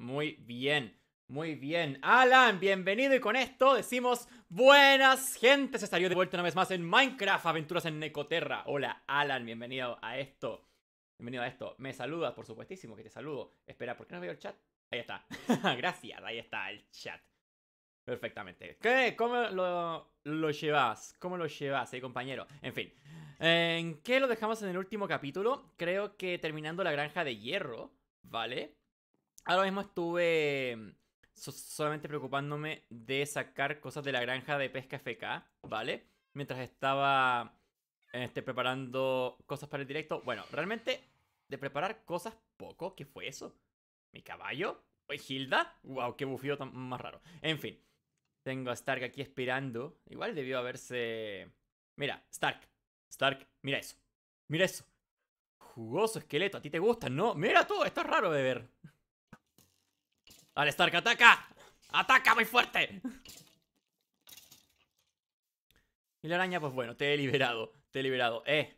Muy bien. Muy bien, Alan, bienvenido y con esto decimos buenas gentes. Estaría de vuelta una vez más en Minecraft Aventuras en Necoterra. Hola, Alan, bienvenido a esto. Bienvenido a esto. Me saludas, por supuestísimo que te saludo. Espera, ¿por qué no veo el chat? Ahí está. Gracias, ahí está el chat. Perfectamente. ¿Qué? ¿Cómo lo, lo llevas? ¿Cómo lo llevas, eh, compañero? En fin. ¿En qué lo dejamos en el último capítulo? Creo que terminando la granja de hierro, ¿vale? Ahora mismo estuve mm, solamente preocupándome de sacar cosas de la granja de pesca FK, ¿vale? Mientras estaba este, preparando cosas para el directo. Bueno, realmente de preparar cosas poco. ¿Qué fue eso? ¿Mi caballo? hoy Hilda? ¡Wow! ¡Qué bufío tan más raro! En fin. Tengo a Stark aquí esperando. Igual debió haberse... Mira, Stark. Stark, mira eso. Mira eso. Jugoso esqueleto. ¿A ti te gusta? No. Mira tú. Esto es raro de ver. Vale, Stark, ataca ¡Ataca muy fuerte! Y la araña, pues bueno, te he liberado Te he liberado, eh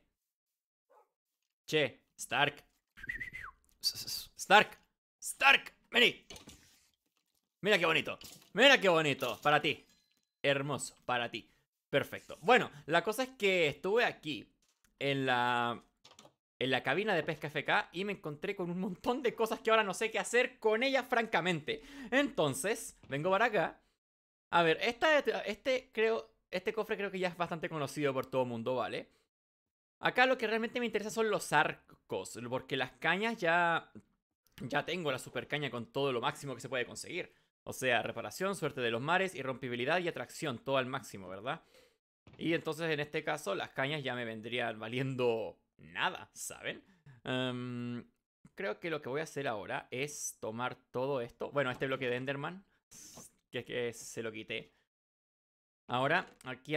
Che, Stark Stark Stark, vení Mira qué bonito, mira qué bonito Para ti, hermoso, para ti Perfecto, bueno, la cosa es que Estuve aquí en la en la cabina de Pesca FK y me encontré con un montón de cosas que ahora no sé qué hacer con ellas, francamente. Entonces, vengo para acá. A ver, esta, este, creo, este cofre creo que ya es bastante conocido por todo el mundo, ¿vale? Acá lo que realmente me interesa son los arcos, porque las cañas ya... Ya tengo la super caña con todo lo máximo que se puede conseguir. O sea, reparación, suerte de los mares, irrompibilidad y atracción, todo al máximo, ¿verdad? Y entonces en este caso las cañas ya me vendrían valiendo nada, ¿saben? Em, creo que lo que voy a hacer ahora es tomar todo esto. Bueno, este bloque de Enderman, que es que se lo quité. Ahora, aquí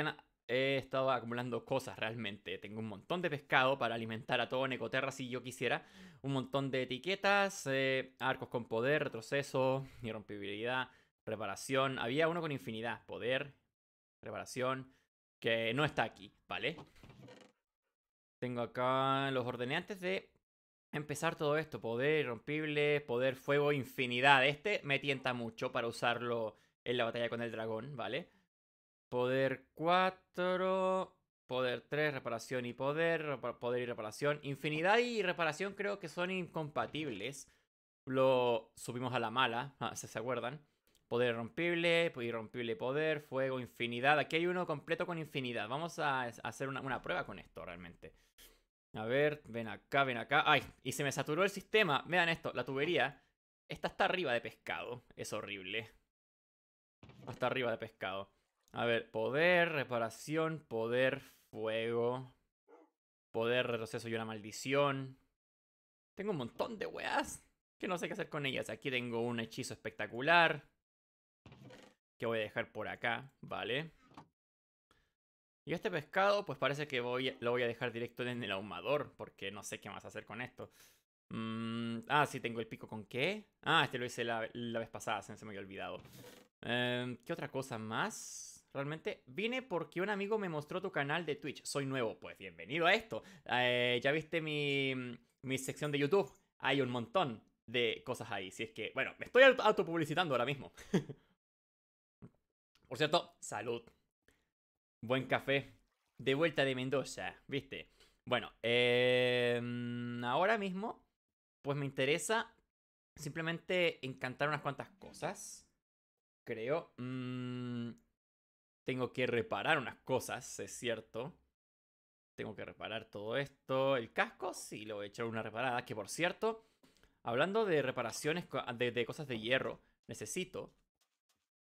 he estado acumulando cosas realmente. Tengo un montón de pescado para alimentar a todo Necoterra si yo quisiera. Un montón de etiquetas, eh, arcos con poder, retroceso, irrompibilidad, reparación. Había uno con infinidad, poder, reparación, que no está aquí, ¿vale? Tengo acá los ordenantes de empezar todo esto. Poder irrompible, poder fuego, infinidad. Este me tienta mucho para usarlo en la batalla con el dragón, ¿vale? Poder 4, poder 3, reparación y poder, poder y reparación. Infinidad y reparación creo que son incompatibles. Lo subimos a la mala, ah, ¿se acuerdan? Poder rompible, irrompible pues, poder, fuego, infinidad. Aquí hay uno completo con infinidad. Vamos a hacer una, prueba con esto realmente. A ver, ven acá, ven acá. ¡Ay! Y se me saturó el sistema. Vean esto, la tubería. Esta está arriba de pescado. Es horrible. Hasta arriba de pescado. A ver, poder, reparación, poder, fuego. Poder, retroceso y una maldición. Tengo un montón de weas que no sé qué hacer con ellas. Aquí tengo un hechizo espectacular que voy a dejar por acá, ¿vale? Y este pescado, pues parece que voy, lo voy a dejar directo en el ahumador, porque no sé qué más hacer con esto. Mm, ah, sí, tengo el pico con qué. Ah, este lo hice la, vez pasada, se me había olvidado. Em, ¿Qué otra cosa más? Realmente vine porque un amigo me mostró tu canal de Twitch. Soy nuevo, pues bienvenido a esto. Eh, ya viste mi, mm, mi sección de YouTube. Hay un montón de cosas ahí. Si es que, bueno, me estoy autopublicitando ahora mismo. Por cierto, salud. Buen café. De vuelta de Mendoza, ¿viste? Bueno, em, ahora mismo, pues me interesa simplemente encantar unas cuantas cosas. Creo. Mm, tengo que reparar unas cosas, es cierto. Tengo que reparar todo esto. El casco, sí, lo voy a echar una reparada. Que por cierto, hablando de reparaciones de cosas de hierro, necesito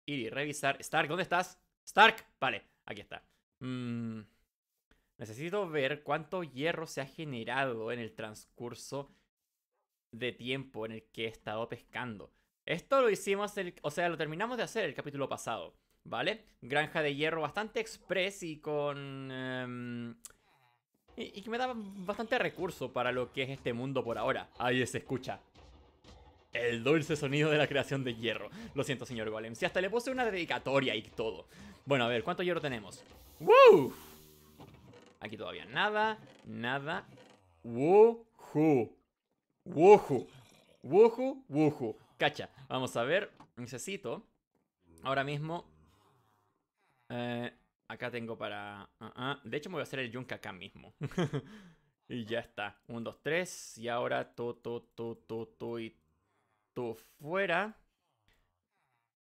ir y revisar. Stark, ¿dónde estás? Stark, vale, aquí está. Mm, necesito ver cuánto hierro se ha generado en el transcurso de tiempo en el que he estado pescando. Esto lo hicimos, o sea, lo terminamos de hacer el capítulo pasado, ¿vale? Granja de hierro bastante express y con... Em, y, que me da bastante recurso para lo que es este mundo por ahora. Ahí se escucha. El dulce sonido de la creación de hierro. Lo siento, señor Golem. Si hasta le puse una dedicatoria y todo. Bueno, a ver, ¿cuánto hierro tenemos? ¡Woo! Aquí todavía nada, nada. ¡Woohoo! ¡Woohoo! ¡Woohoo! ¡Woohoo! Cacha, vamos a ver. Necesito. Ahora mismo. Eh, acá tengo para. Ah, ah. De hecho, me voy a hacer el yunk acá mismo. y ya está. Un, dos, tres. Y ahora to, to, to, tú fuera.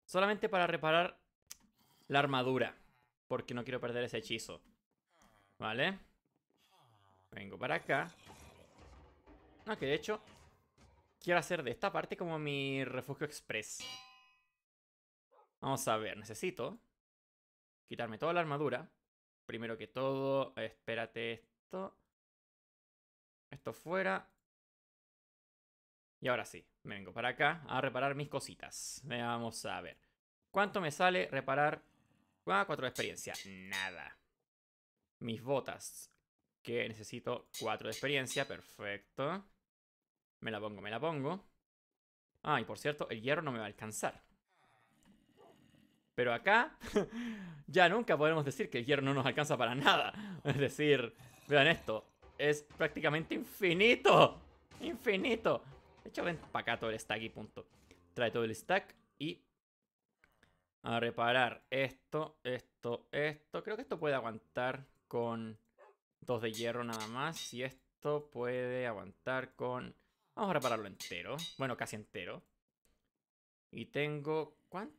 Solamente para reparar la armadura. Porque no quiero perder ese hechizo. ¿Vale? Vengo para acá. No, ah, que de hecho... Quiero hacer de esta parte como mi refugio express. Vamos a ver, necesito... Quitarme toda la armadura. Primero que todo, espérate esto. Esto fuera. Y ahora sí, vengo para acá a reparar mis cositas. Vamos a ver. ¿Cuánto me sale reparar? Ah, cuatro de experiencia. Nada. Mis botas. Que necesito Cuatro de experiencia. Perfecto. Me la pongo, me la pongo. Ah, y por cierto, el hierro no me va a alcanzar. Pero acá ya nunca podemos decir que el hierro no nos alcanza para nada. Es decir, vean esto, es prácticamente infinito. Infinito. De hecho, ven para acá todo el stack y punto. Trae todo el stack y... A reparar esto, esto, esto. Creo que esto puede aguantar con dos de hierro nada más. Y esto puede aguantar con... Vamos a repararlo entero. Bueno, casi entero. Y tengo... ¿Cuánto?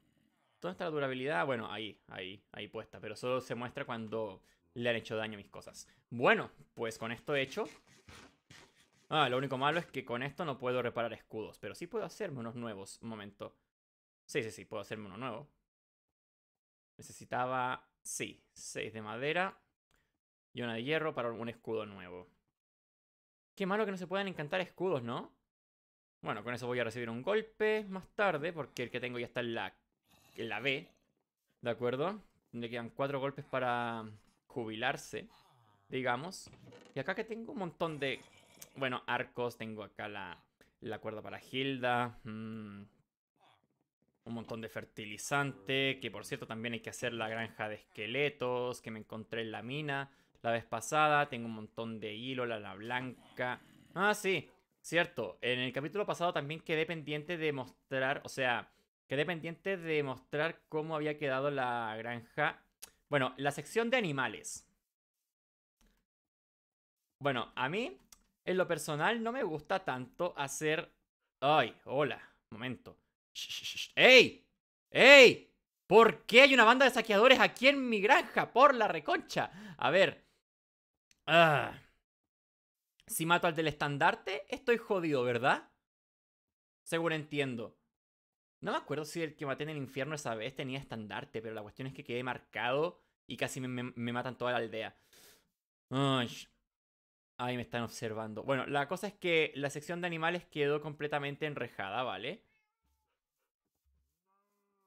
¿Dónde está la durabilidad? Bueno, ahí, ahí, ahí puesta. Pero solo se muestra cuando le han hecho daño a mis cosas. Bueno, pues con esto hecho, Ah, lo único malo es que con esto no puedo reparar escudos, pero sí puedo hacerme unos nuevos. Un momento. Sí, sí, sí, puedo hacerme uno nuevo. Necesitaba, sí, Seis de madera y una de hierro para un escudo nuevo. Qué malo que no se puedan encantar escudos, ¿no? Bueno, con eso voy a recibir un golpe más tarde, porque el que tengo ya está en la, en B. ¿De acuerdo? le quedan cuatro golpes para jubilarse, digamos. Y acá que tengo un montón de bueno, arcos, tengo acá la, la cuerda para Hilda. Mm, un montón de fertilizante, que por cierto también hay que hacer la granja de esqueletos que me encontré en la mina la vez pasada. Tengo un montón de hilo, la la blanca. Ah, sí, cierto. En el capítulo pasado también quedé pendiente de mostrar, o sea, quedé pendiente de mostrar cómo había quedado la granja. Bueno, la sección de animales. Bueno, a mí en lo personal, no me gusta tanto hacer. Ay, hola, momento. ¡Ey! ¡Ey! ¿Por qué hay una banda de saqueadores aquí en mi granja? Por la reconcha. A ver. Ah, si mato al del estandarte, estoy jodido, ¿verdad? Seguro entiendo. No me acuerdo si el que maté en el infierno esa vez tenía estandarte, pero la cuestión es que quedé marcado y casi me, matan toda la aldea. Ay. Ahí me están observando. Bueno, la cosa es que la sección de animales quedó completamente enrejada, ¿vale?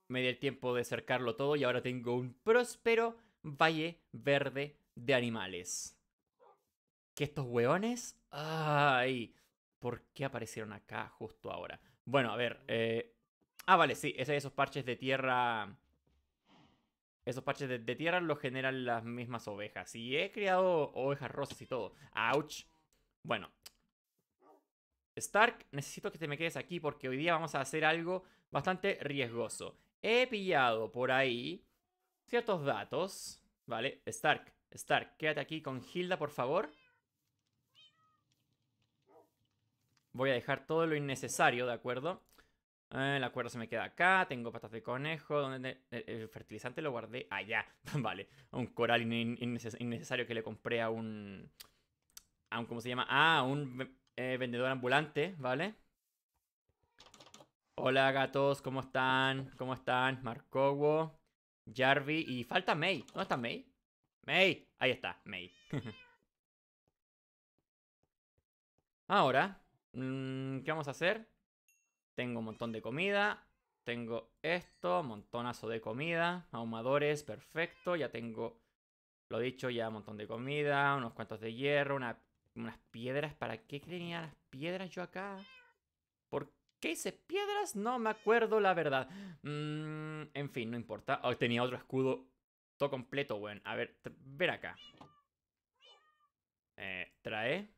Me di el tiempo de acercarlo todo y ahora tengo un próspero valle verde de animales. ¿Qué estos hueones? ¡Ay! ¿Por qué aparecieron acá justo ahora? Bueno, a ver. Eh, ah, vale, sí, esos parches de tierra esos parches de, tierra los generan las mismas ovejas. Y he criado ovejas rosas y todo. ¡Auch! Bueno. Stark, necesito que te me quedes aquí porque hoy día vamos a hacer algo bastante riesgoso. He pillado por ahí ciertos datos. Vale, Stark, Stark, quédate aquí con Hilda, por favor. Voy a dejar todo lo innecesario, ¿de acuerdo? Ah, la cuerda se me queda acá, tengo patas de conejo, eh, el fertilizante lo guardé allá. vale, un coral innecesario que le compré a un... A ¿cómo se llama? Ah, a un eh, vendedor ambulante, ¿vale? Hola gatos, ¿cómo están? ¿Cómo están? Marcobo Jarvi y falta May. ¿Dónde está May? May, ahí está, May. Ahora, mm, ¿qué vamos a hacer? Tengo un montón de comida. Tengo esto, montonazo de comida. Ahumadores, perfecto. Ya tengo, lo dicho, ya un montón de comida. Unos cuantos de hierro, unas piedras. ¿Para qué tenía las piedras yo acá? ¿Por qué hice piedras? No me acuerdo la verdad. Mm, en fin, no importa. Oh, tenía otro escudo. Todo completo, weón. A ver, ver acá. Eh, trae.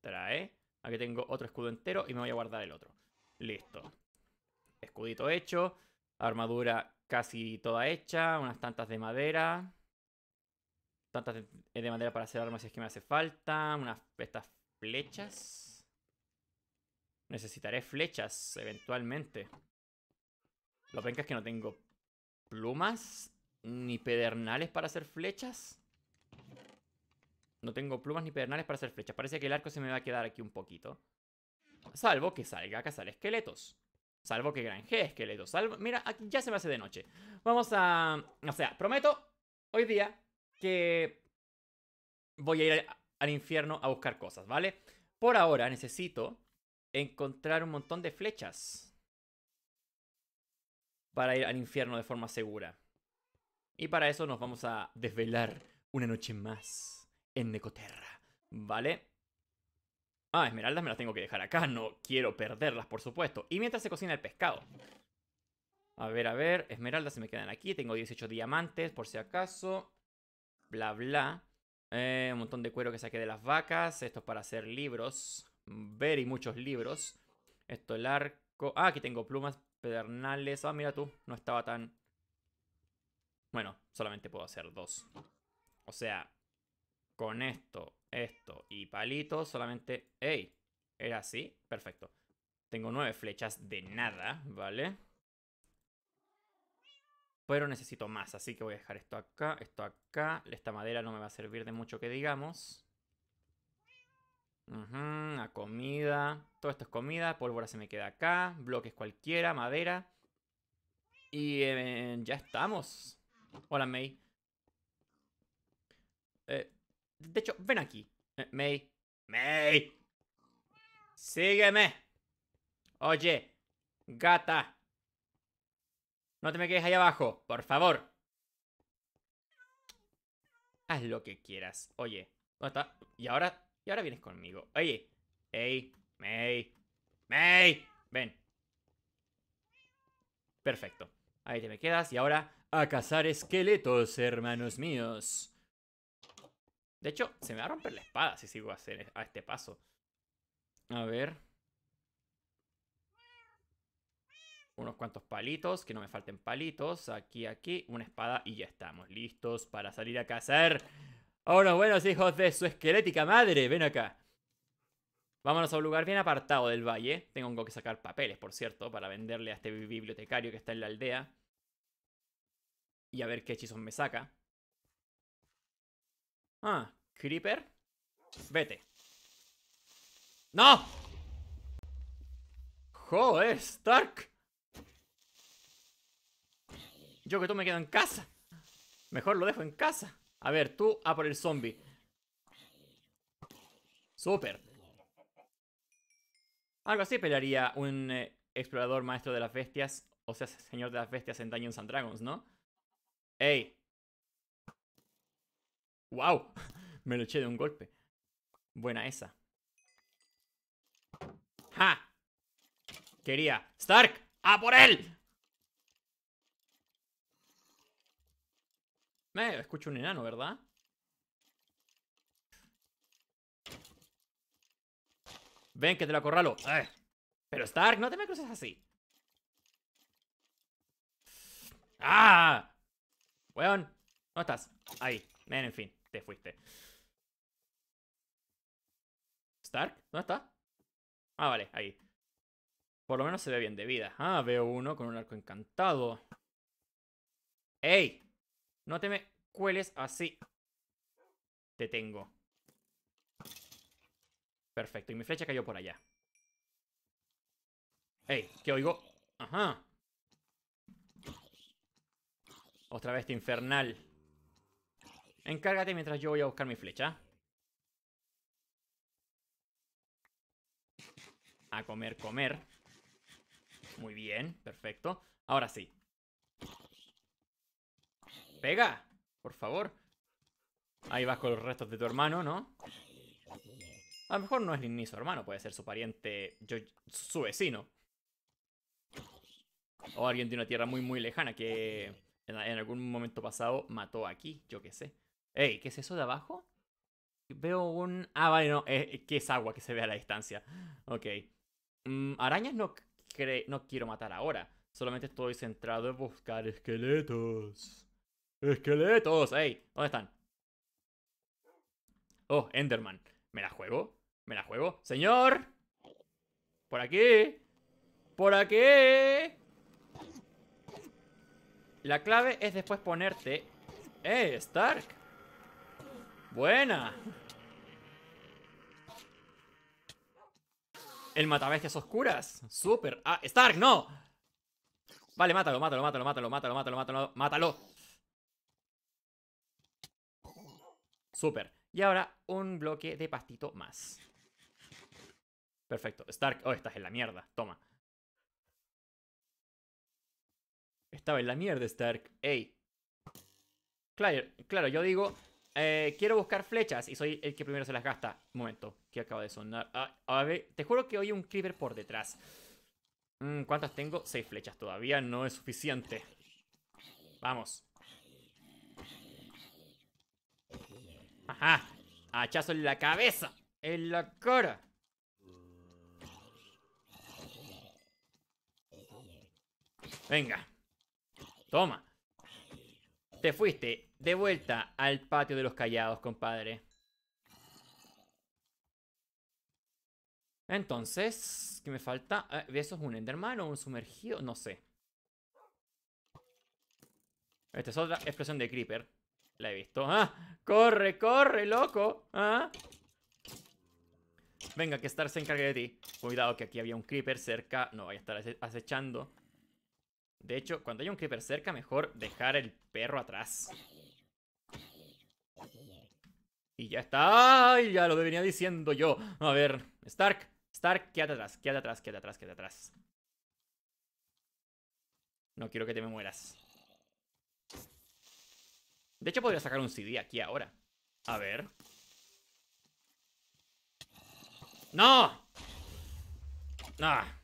Trae. Aquí tengo otro escudo entero y me voy a guardar el otro. Listo. Escudito hecho. Armadura casi toda hecha. Unas tantas de madera. Tantas de, eh, madera para hacer armas si es que me hace falta. Unas estas flechas. Necesitaré flechas eventualmente. Lo penca es que no tengo plumas ni pedernales para hacer flechas. No tengo plumas ni pedernales para hacer flechas. Parece que el arco se me va a quedar aquí un poquito. Salvo que salga a cazar esqueletos. Salvo que granjee esqueletos. Salvo... Mira, aquí ya se me hace de noche. Vamos a... O sea, prometo hoy día que voy a ir al infierno a buscar cosas, ¿vale? Por ahora necesito encontrar un montón de flechas. Para ir al infierno de forma segura. Y para eso nos vamos a desvelar una noche más en Necoterra, ¿vale? Ah, esmeraldas me las tengo que dejar acá, no quiero perderlas, por supuesto. Y mientras se cocina el pescado. A ver, a ver, esmeraldas se me quedan aquí, tengo 18 diamantes por si acaso. Bla, bla. Eh, un montón de cuero que saqué de las vacas, esto es para hacer libros. Ver y muchos libros. Esto el arco. Ah, aquí tengo plumas, pedernales. Ah, mira tú, no estaba tan... Bueno, solamente puedo hacer dos. O sea, con esto esto y palitos. solamente, ¡Ey! era así, perfecto. Tengo nueve flechas de nada, ¿vale? Pero necesito más, así que voy a dejar esto acá, esto acá. Esta madera no me va a servir de mucho que digamos. a comida. Todo esto es comida. Pólvora se me queda acá. Bloques cualquiera, madera. Y eh, ya estamos. Hola, May. Eh, de hecho, ven aquí. Eh, May. May. Sígueme. Oye, gata. No te me quedes ahí abajo, por favor. Haz lo que quieras. Oye, ¿dónde está? Y ahora, y ahora vienes conmigo. Oye, hey, May, May, ven. Perfecto. Ahí te me quedas y ahora a cazar esqueletos, hermanos míos. De hecho, se me va a romper la espada si sigo a, hacer, e-, a este paso. A ver. Unos cuantos palitos, que no me falten palitos. Aquí, aquí, una espada y ya estamos. Listos para salir a cazar a unos buenos hijos de su esquelética madre. Ven acá. Vámonos a un lugar bien apartado del valle. Tengo que sacar papeles, por cierto, para venderle a este bibliotecario que está en la aldea. Y a ver qué hechizos me saca. Ah, Creeper, vete. ¡No! ¡Joder, Stark! Yo que tú me quedo en casa. Mejor lo dejo en casa. A ver, tú a por el zombie. Super. Algo así pelearía un eh, explorador maestro de las bestias. O sea, señor de las bestias en Dungeons and Dragons, ¿no? ¡Ey! ¡Wow! Me lo eché de un golpe. Buena esa. ¡Ja! Quería. ¡Stark! ¡A por él! Me escucho un enano, ¿verdad? Ven, que te lo acorralo. Eh. Pero Stark, no te me cruces así. ¡Ah! Weón, ¿dónde estás? Ahí. Ven, en fin, te fuiste. ¿Dónde está? Ah, vale, ahí. Por lo menos se ve bien de vida. Ah, veo uno con un arco encantado. ¡Ey! No te me cueles así. Te tengo. Perfecto, y mi flecha cayó por allá. ¡Ey! ¿Qué oigo? ¡Ajá! Otra vez te infernal. Encárgate mientras yo voy a buscar mi flecha. a comer, comer. Muy bien, perfecto. Ahora sí. Pega, por favor. Ahí vas con los restos de tu hermano, ¿no? A lo mejor no es ni su hermano, puede ser su pariente, yo, su vecino. O alguien de una tierra muy, muy lejana que en, algún momento pasado mató aquí, yo qué sé. Ey, ¿qué es eso de abajo? Veo un... Ah, vale, no, eh, eh, que es agua que se ve a la distancia. Ok. Mm, arañas no, no quiero matar ahora. Solamente estoy centrado en buscar esqueletos. ¡Esqueletos! ¡Ey! ¿Dónde están? Oh, Enderman. ¿Me la juego? ¿Me la juego? ¡Señor! ¡Por aquí! ¡Por aquí! La clave es después ponerte... ¡Eh, Stark! ¡Buena! El matabestias oscuras. Super. Ah, Stark, no. Vale, mátalo, mátalo, mátalo, mátalo, mátalo, mátalo, mátalo, mátalo. Super. Y ahora un bloque de pastito más. Perfecto. Stark. Oh, estás en la mierda. Toma. Estaba en la mierda, Stark. Ey. Claro, claro, yo digo, eh, quiero buscar flechas y soy el que primero se las gasta. Momento, que acaba de sonar. Ah, a ver, te juro que oye un creeper por detrás. Mm, ¿Cuántas tengo? Seis flechas. Todavía no es suficiente. Vamos. Ajá. Hachazo en la cabeza. En la cara. Venga. Toma. Te fuiste de vuelta al patio de los callados, compadre. Entonces, ¿qué me falta? Ah, ¿Eso es un Enderman o un sumergido? No sé. Esta es otra expresión de Creeper. La he visto. ¡Ah! ¡Corre, corre, loco! ¡Ah! Venga, que Star se encargue de ti. Cuidado que aquí había un Creeper cerca. No vaya a estar acechando. De hecho, cuando hay un creeper cerca, mejor dejar el perro atrás. Y ya está. ¡Ay! Ya lo venía diciendo yo. A ver, Stark, Stark, quédate atrás, quédate atrás, quédate atrás, quédate atrás. No quiero que te me mueras. De hecho, podría sacar un CD aquí ahora. A ver. ¡No! ¡No! Ah.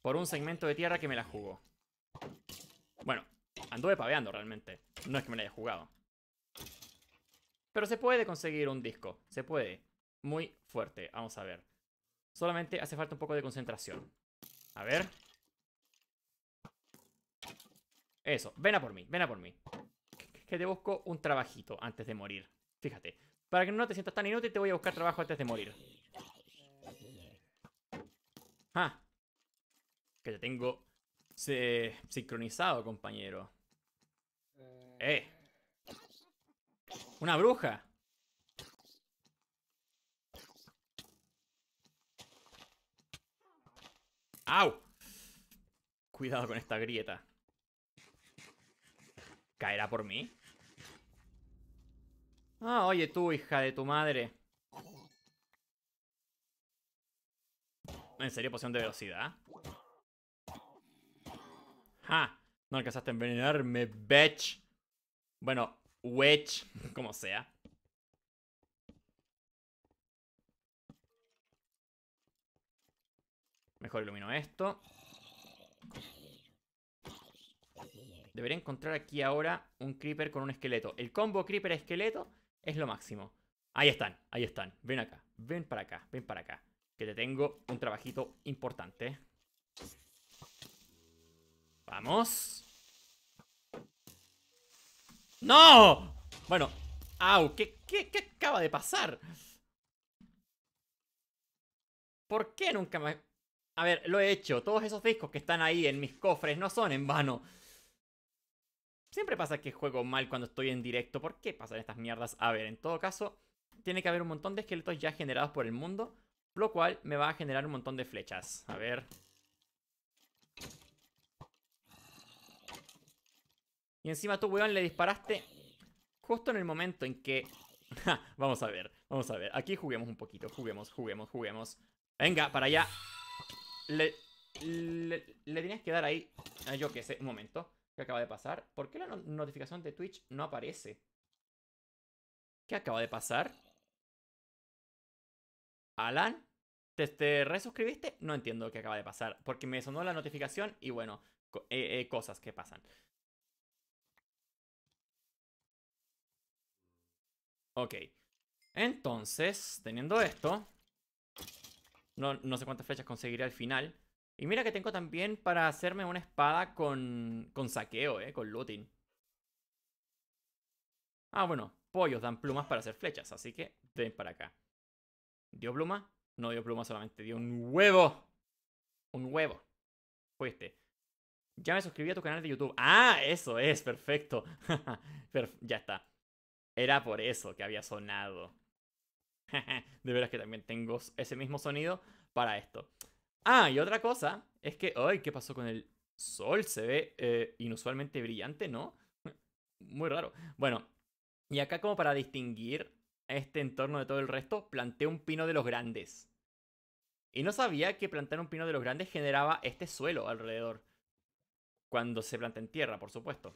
Por un segmento de tierra que me la jugó. Bueno, anduve paveando realmente. No es que me lo haya jugado. Pero se puede conseguir un disco. Se puede. Muy fuerte. Vamos a ver. Solamente hace falta un poco de concentración. A ver. Eso. Ven a por mí. Ven a por mí. Que te busco un trabajito antes de morir. Fíjate. Para que no te sientas tan inútil, te voy a buscar trabajo antes de morir. Ah. Que te tengo se, eh, sincronizado, compañero. Eh. ¡Eh! ¡Una bruja! ¡Au! Cuidado con esta grieta. ¿Caerá por mí? Ah, oye tú, hija de tu madre. ¿En serio poción de velocidad? ¡Ja! No alcanzaste a envenenarme, bitch. Bueno, witch, como sea. Mejor ilumino esto. Debería encontrar aquí ahora un creeper con un esqueleto. El combo creeper-esqueleto es lo máximo. Ahí están, ahí están. Ven acá, ven para acá, ven para acá. Que te tengo un trabajito importante. Vamos. ¡No! Bueno. ¡Au! ¿Qué, qué acaba de pasar? ¿Por qué nunca me...? A ver, lo he hecho. Todos esos discos que están ahí en mis cofres no son en vano. Siempre pasa que juego mal cuando estoy en directo. ¿Por qué pasan estas mierdas? A ver, en todo caso, tiene que haber un montón de esqueletos ya generados por el mundo. Lo cual me va a generar un montón de flechas. A ver... Y encima tú, weón, le disparaste justo en el momento en que... vamos a ver, vamos a ver. Aquí juguemos un poquito. Juguemos, juguemos, juguemos. Venga, para allá. Le, le, tenías que dar ahí... Ah, yo qué sé, un momento. ¿Qué acaba de pasar? ¿Por qué la notificación de Twitch no aparece? ¿Qué acaba de pasar? ¿Alan? ¿Te, resuscribiste? No entiendo qué acaba de pasar. Porque me sonó la notificación y bueno, eh, eh, cosas que pasan. Ok. Entonces, teniendo esto... No, sé cuántas flechas conseguiré al final. Y mira que tengo también para hacerme una espada con, con saqueo, eh, con looting. Ah, bueno, pollos dan plumas para hacer flechas, así que ven para acá. ¿Dio pluma? No dio pluma, solamente dio un huevo. Un huevo. Fuiste. Ya me suscribí a tu canal de YouTube. Ah, eso es, perfecto. ya está. Era por eso que había sonado. de veras que también tengo ese mismo sonido para esto. Ah, y otra cosa es que, ay, ¿qué pasó con el sol? Se ve eh, inusualmente brillante, ¿no? Muy raro. Bueno, y acá como para distinguir este entorno de todo el resto, planté un pino de los grandes. Y no sabía que plantar un pino de los grandes generaba este suelo alrededor. Cuando se planta en tierra, por supuesto.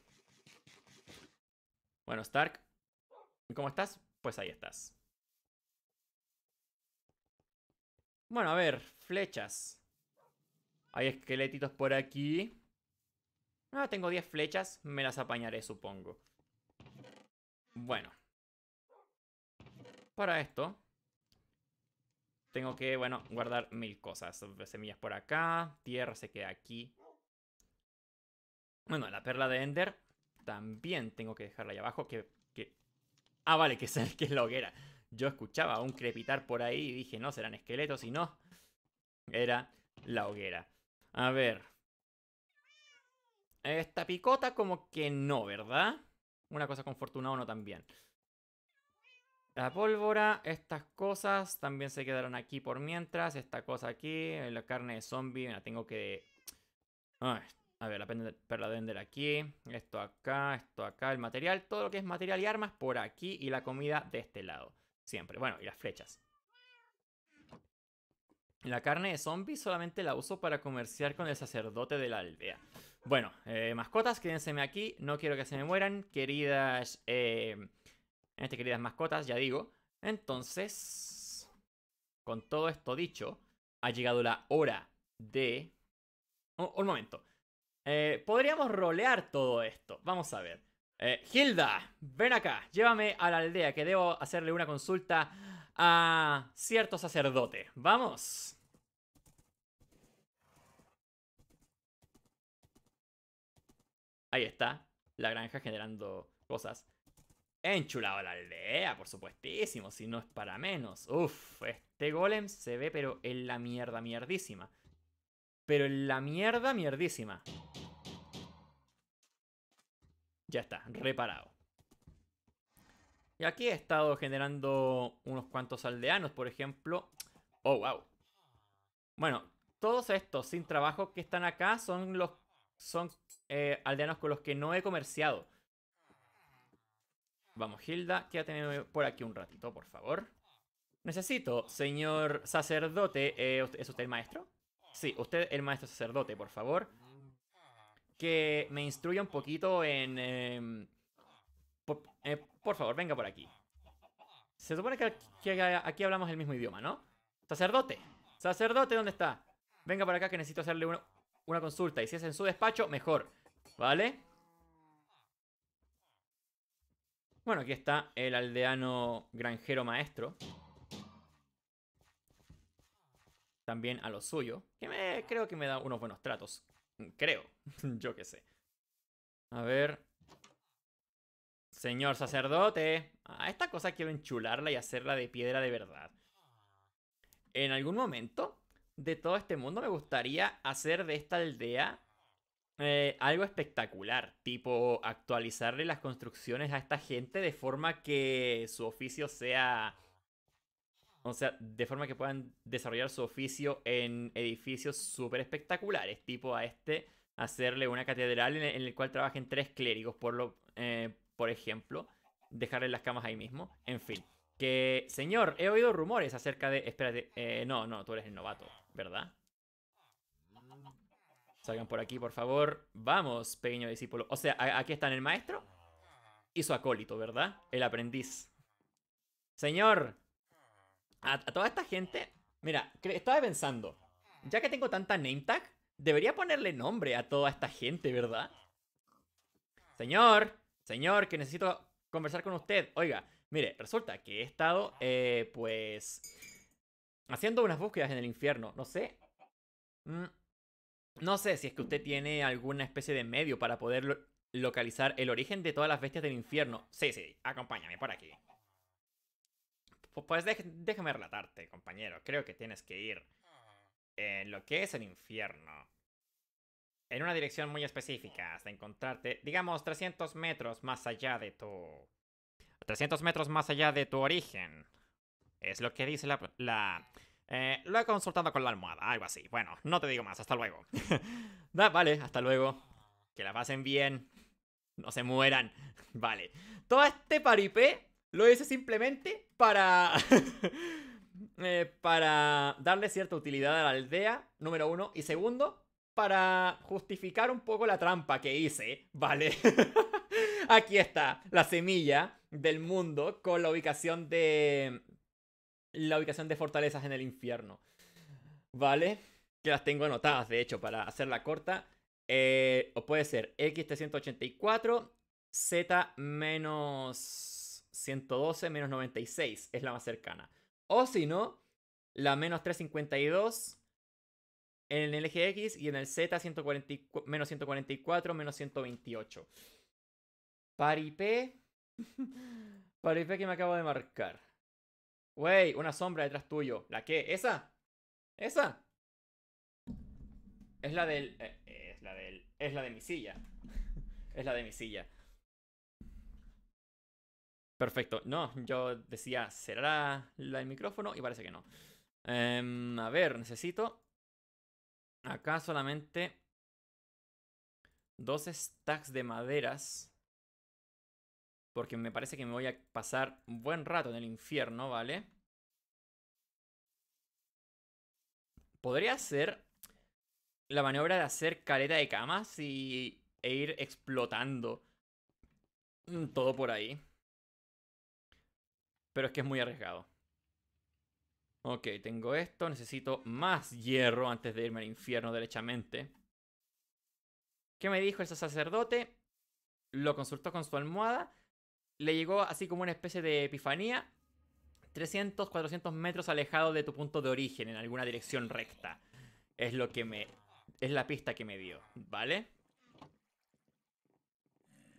Bueno, Stark, y cómo estás, pues ahí estás. Bueno, a ver, flechas. Hay esqueletitos por aquí. Ah, tengo 10 flechas, me las apañaré, supongo. Bueno. Para esto, tengo que, bueno, guardar mil cosas. Semillas por acá, tierra se queda aquí. Bueno, la perla de Ender también tengo que dejarla ahí abajo, que Ah, vale, que, sabes que es la hoguera. Yo escuchaba un crepitar por ahí y dije, no, serán esqueletos y no. Era la hoguera. A ver. Esta picota como que no, ¿verdad? Una cosa con fortuna o no también. La pólvora, estas cosas también se quedaron aquí por mientras. Esta cosa aquí, la carne de zombie, la tengo que... A ver, la perla de vender aquí, esto acá, esto acá, el material, todo lo que es material y armas por aquí y la comida de este lado. Siempre. Bueno, y las flechas. La carne de zombie solamente la uso para comerciar con el sacerdote de la aldea. Bueno, eh, mascotas, quédenseme aquí. No quiero que se me mueran. Queridas... Eh, este, queridas mascotas, ya digo. Entonces... Con todo esto dicho, ha llegado la hora de... un momento. Eh, podríamos rolear todo esto. Vamos a ver. Eh, Hilda, ven acá, llévame a la aldea que debo hacerle una consulta a cierto sacerdote. Vamos. Ahí está, la granja generando cosas. He enchulado la aldea, por supuestísimo, si no es para menos. Uf, este golem se ve pero en la mierda mierdísima. Pero la mierda, mierdísima. Ya está, reparado. Y aquí he estado generando unos cuantos aldeanos, por ejemplo. Oh, wow. Bueno, todos estos sin trabajo que están acá son los son eh, aldeanos con los que no he comerciado. Vamos, Hilda, quédate por aquí un ratito, por favor. Necesito, señor sacerdote, eh, ¿es usted el maestro? Sí, usted, el maestro sacerdote, por favor. Que me instruya un poquito en... Em, eh, por, favor, venga por aquí. Se supone que aquí, hablamos el mismo idioma, ¿no? Sacerdote. Sacerdote, ¿dónde está? Venga por acá que necesito hacerle una, una consulta. Y si es en su despacho, mejor. ¿Vale? Bueno, aquí está el aldeano granjero maestro. también a lo suyo, que me, creo que me da unos buenos tratos. Creo, yo que sé. A ver. Señor sacerdote, a esta cosa quiero enchularla y hacerla de piedra de verdad. En algún momento de todo este mundo me gustaría hacer de esta aldea eh, algo espectacular, tipo actualizarle las construcciones a esta gente de forma que su oficio sea o sea, de forma que puedan desarrollar su oficio en edificios súper espectaculares, tipo a este, hacerle una catedral en el, cual trabajen tres clérigos, por, lo, eh, por ejemplo, dejarle las camas ahí mismo, en fin. Que, señor, he oído rumores acerca de... Espérate, eh, no, no, tú eres el novato, ¿verdad? Salgan por aquí, por favor. Vamos, pequeño discípulo. O sea, aquí están el maestro y su acólito, ¿verdad? El aprendiz. Señor, a, toda esta gente, mira, estaba pensando, ya que tengo tanta name tag, debería ponerle nombre a toda esta gente, ¿verdad? Señor, señor, que necesito conversar con usted. Oiga, mire, resulta que he estado, eh, pues, haciendo unas búsquedas en el infierno. No sé. Mm, no sé si es que usted tiene alguna especie de medio para poder localizar el origen de todas las bestias del infierno. Sí, sí, acompáñame por aquí. Pues pues déjame relatarte, compañero. Creo que tienes que ir en lo que es el infierno. En una dirección muy específica, hasta encontrarte, digamos, 300 metros más allá de tu... 300 metros más allá de tu origen. Es lo que dice la... la eh, lo he consultado con la almohada, algo así. Bueno, no te digo más, hasta luego. Da, vale, hasta luego. Que la pasen bien. No se mueran. vale. Todo este paripe... Lo hice simplemente para... Eh, para darle cierta utilidad a la aldea, número uno. Y segundo, para justificar un poco la trampa que hice, ¿vale? Aquí está la semilla del mundo con la ubicación de... La ubicación de fortalezas en el infierno. ¿Vale? Que las tengo anotadas, de hecho, para hacerla corta. Eh, o puede ser X384, Z menos... 112 menos 96 es la más cercana. O si no, la menos 352 en el eje X y en el Z menos 144 menos 128. Paripé. Paripé que me acabo de marcar. Wey, una sombra detrás tuyo. ¿La qué? ¿Esa? ¿Esa? Es la del... Eh, es la del... Es la de mi silla. es la de mi silla. Perfecto. No, yo decía, ¿será el micrófono? Y parece que no. Em, a ver, necesito. Acá solamente dos stacks de maderas. Porque me parece que me voy a pasar un buen rato en el infierno, ¿vale? Podría hacer la maniobra de hacer careta de camas y, e ir explotando mm, todo por ahí. Pero es que es muy arriesgado. Ok, tengo esto. Necesito más hierro antes de irme al infierno derechamente. ¿Qué me dijo ese sacerdote? Lo consultó con su almohada. Le llegó así como una especie de epifanía. 300, 400 metros alejado de tu punto de origen, en alguna dirección recta. Es lo que me... Es la pista que me dio, ¿vale?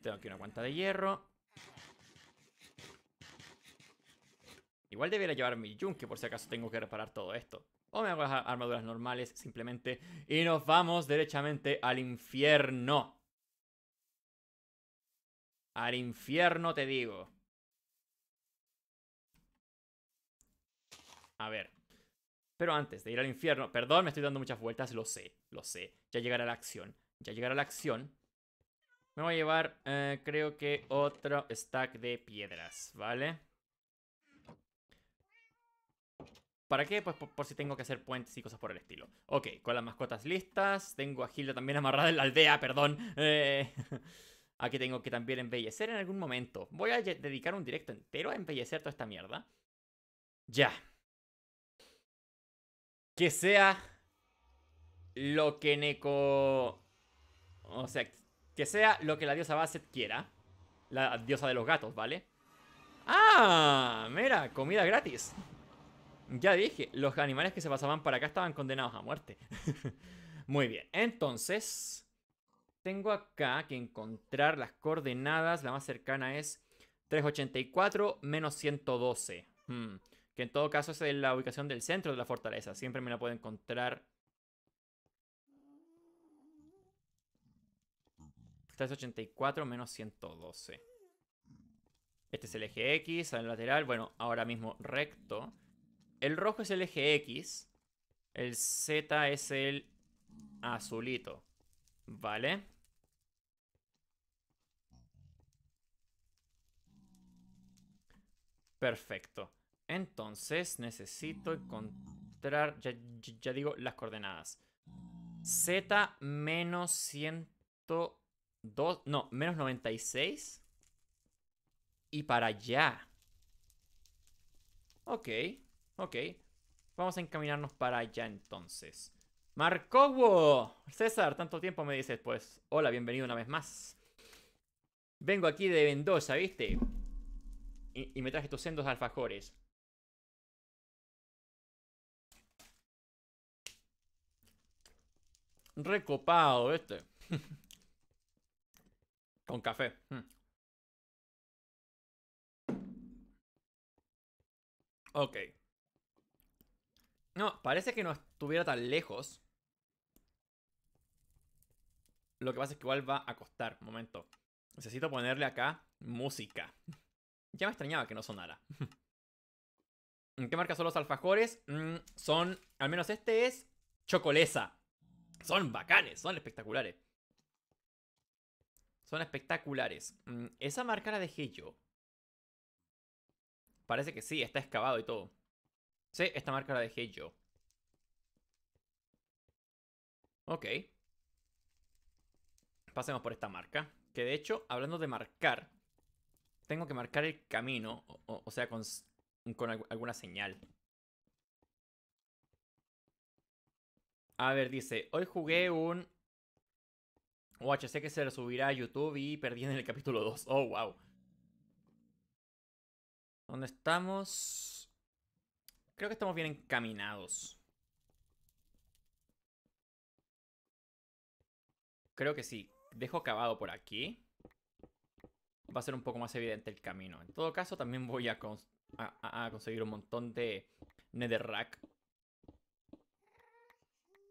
Tengo aquí una cuenta de hierro. Igual debiera llevar mi yunque por si acaso tengo que reparar todo esto. O me hago las armaduras normales simplemente y nos vamos derechamente al infierno. Al infierno te digo. A ver. Pero antes de ir al infierno, perdón, me estoy dando muchas vueltas, lo sé, lo sé. Ya llegará la acción, ya llegará la acción. Me voy a llevar, eh, creo que otro stack de piedras, ¿vale? vale ¿Para qué? Pues por, si tengo que hacer puentes y cosas por el estilo. Ok, con las mascotas listas. Tengo a Gilda también amarrada en la aldea, perdón. Eh, aquí tengo que también embellecer en algún momento. Voy a dedicar un directo entero a embellecer toda esta mierda. Ya. Que sea lo que Neko... O sea, que sea lo que la diosa Basset quiera. La diosa de los gatos, ¿vale? ¡Ah! Mira, comida gratis. Ya dije, los animales que se pasaban para acá estaban condenados a muerte. Muy bien, entonces tengo acá que encontrar las coordenadas. La más cercana es 384 menos 112. Hmm, que en todo caso es la ubicación del centro de la fortaleza. Siempre me la puedo encontrar. 384 menos 112. Este es el eje X, al lateral. Bueno, ahora mismo recto. El rojo es el eje X. El Z es el azulito. ¿Vale? Perfecto. Entonces necesito encontrar, ya, digo, las coordenadas. Z menos 102, no, menos 96. Y para allá. Ok. Ok. Vamos a encaminarnos para allá entonces. ¡Marcobo! César, tanto tiempo me dices, pues. Hola, bienvenido una vez más. Vengo aquí de Mendoza, ¿viste? Y, me traje estos sendos alfajores. Recopado este. Con café. Mm. Ok. No, parece que no estuviera tan lejos. Lo que pasa es que igual va a costar. Un momento. Necesito ponerle acá música. Ya me extrañaba que no sonara. ¿Qué marca son los alfajores? Mm, son, al menos este es chocolesa. Son bacanes, son espectaculares. Son espectaculares. Mm, esa marca la dejé yo. Parece que sí, está excavado y todo. Sí, esta marca la dejé yo. Ok. Pasemos por esta marca. Que de hecho, hablando de marcar, tengo que marcar el camino, o, sea, con, alguna señal. A ver, dice, hoy jugué un sé que se subirá a YouTube y perdí en el capítulo 2. Oh, wow. ¿Dónde estamos? Creo que estamos bien encaminados. Creo que sí. Dejo acabado por aquí. Va a ser un poco más evidente el camino. En todo caso, también voy a, conseguir un montón de netherrack.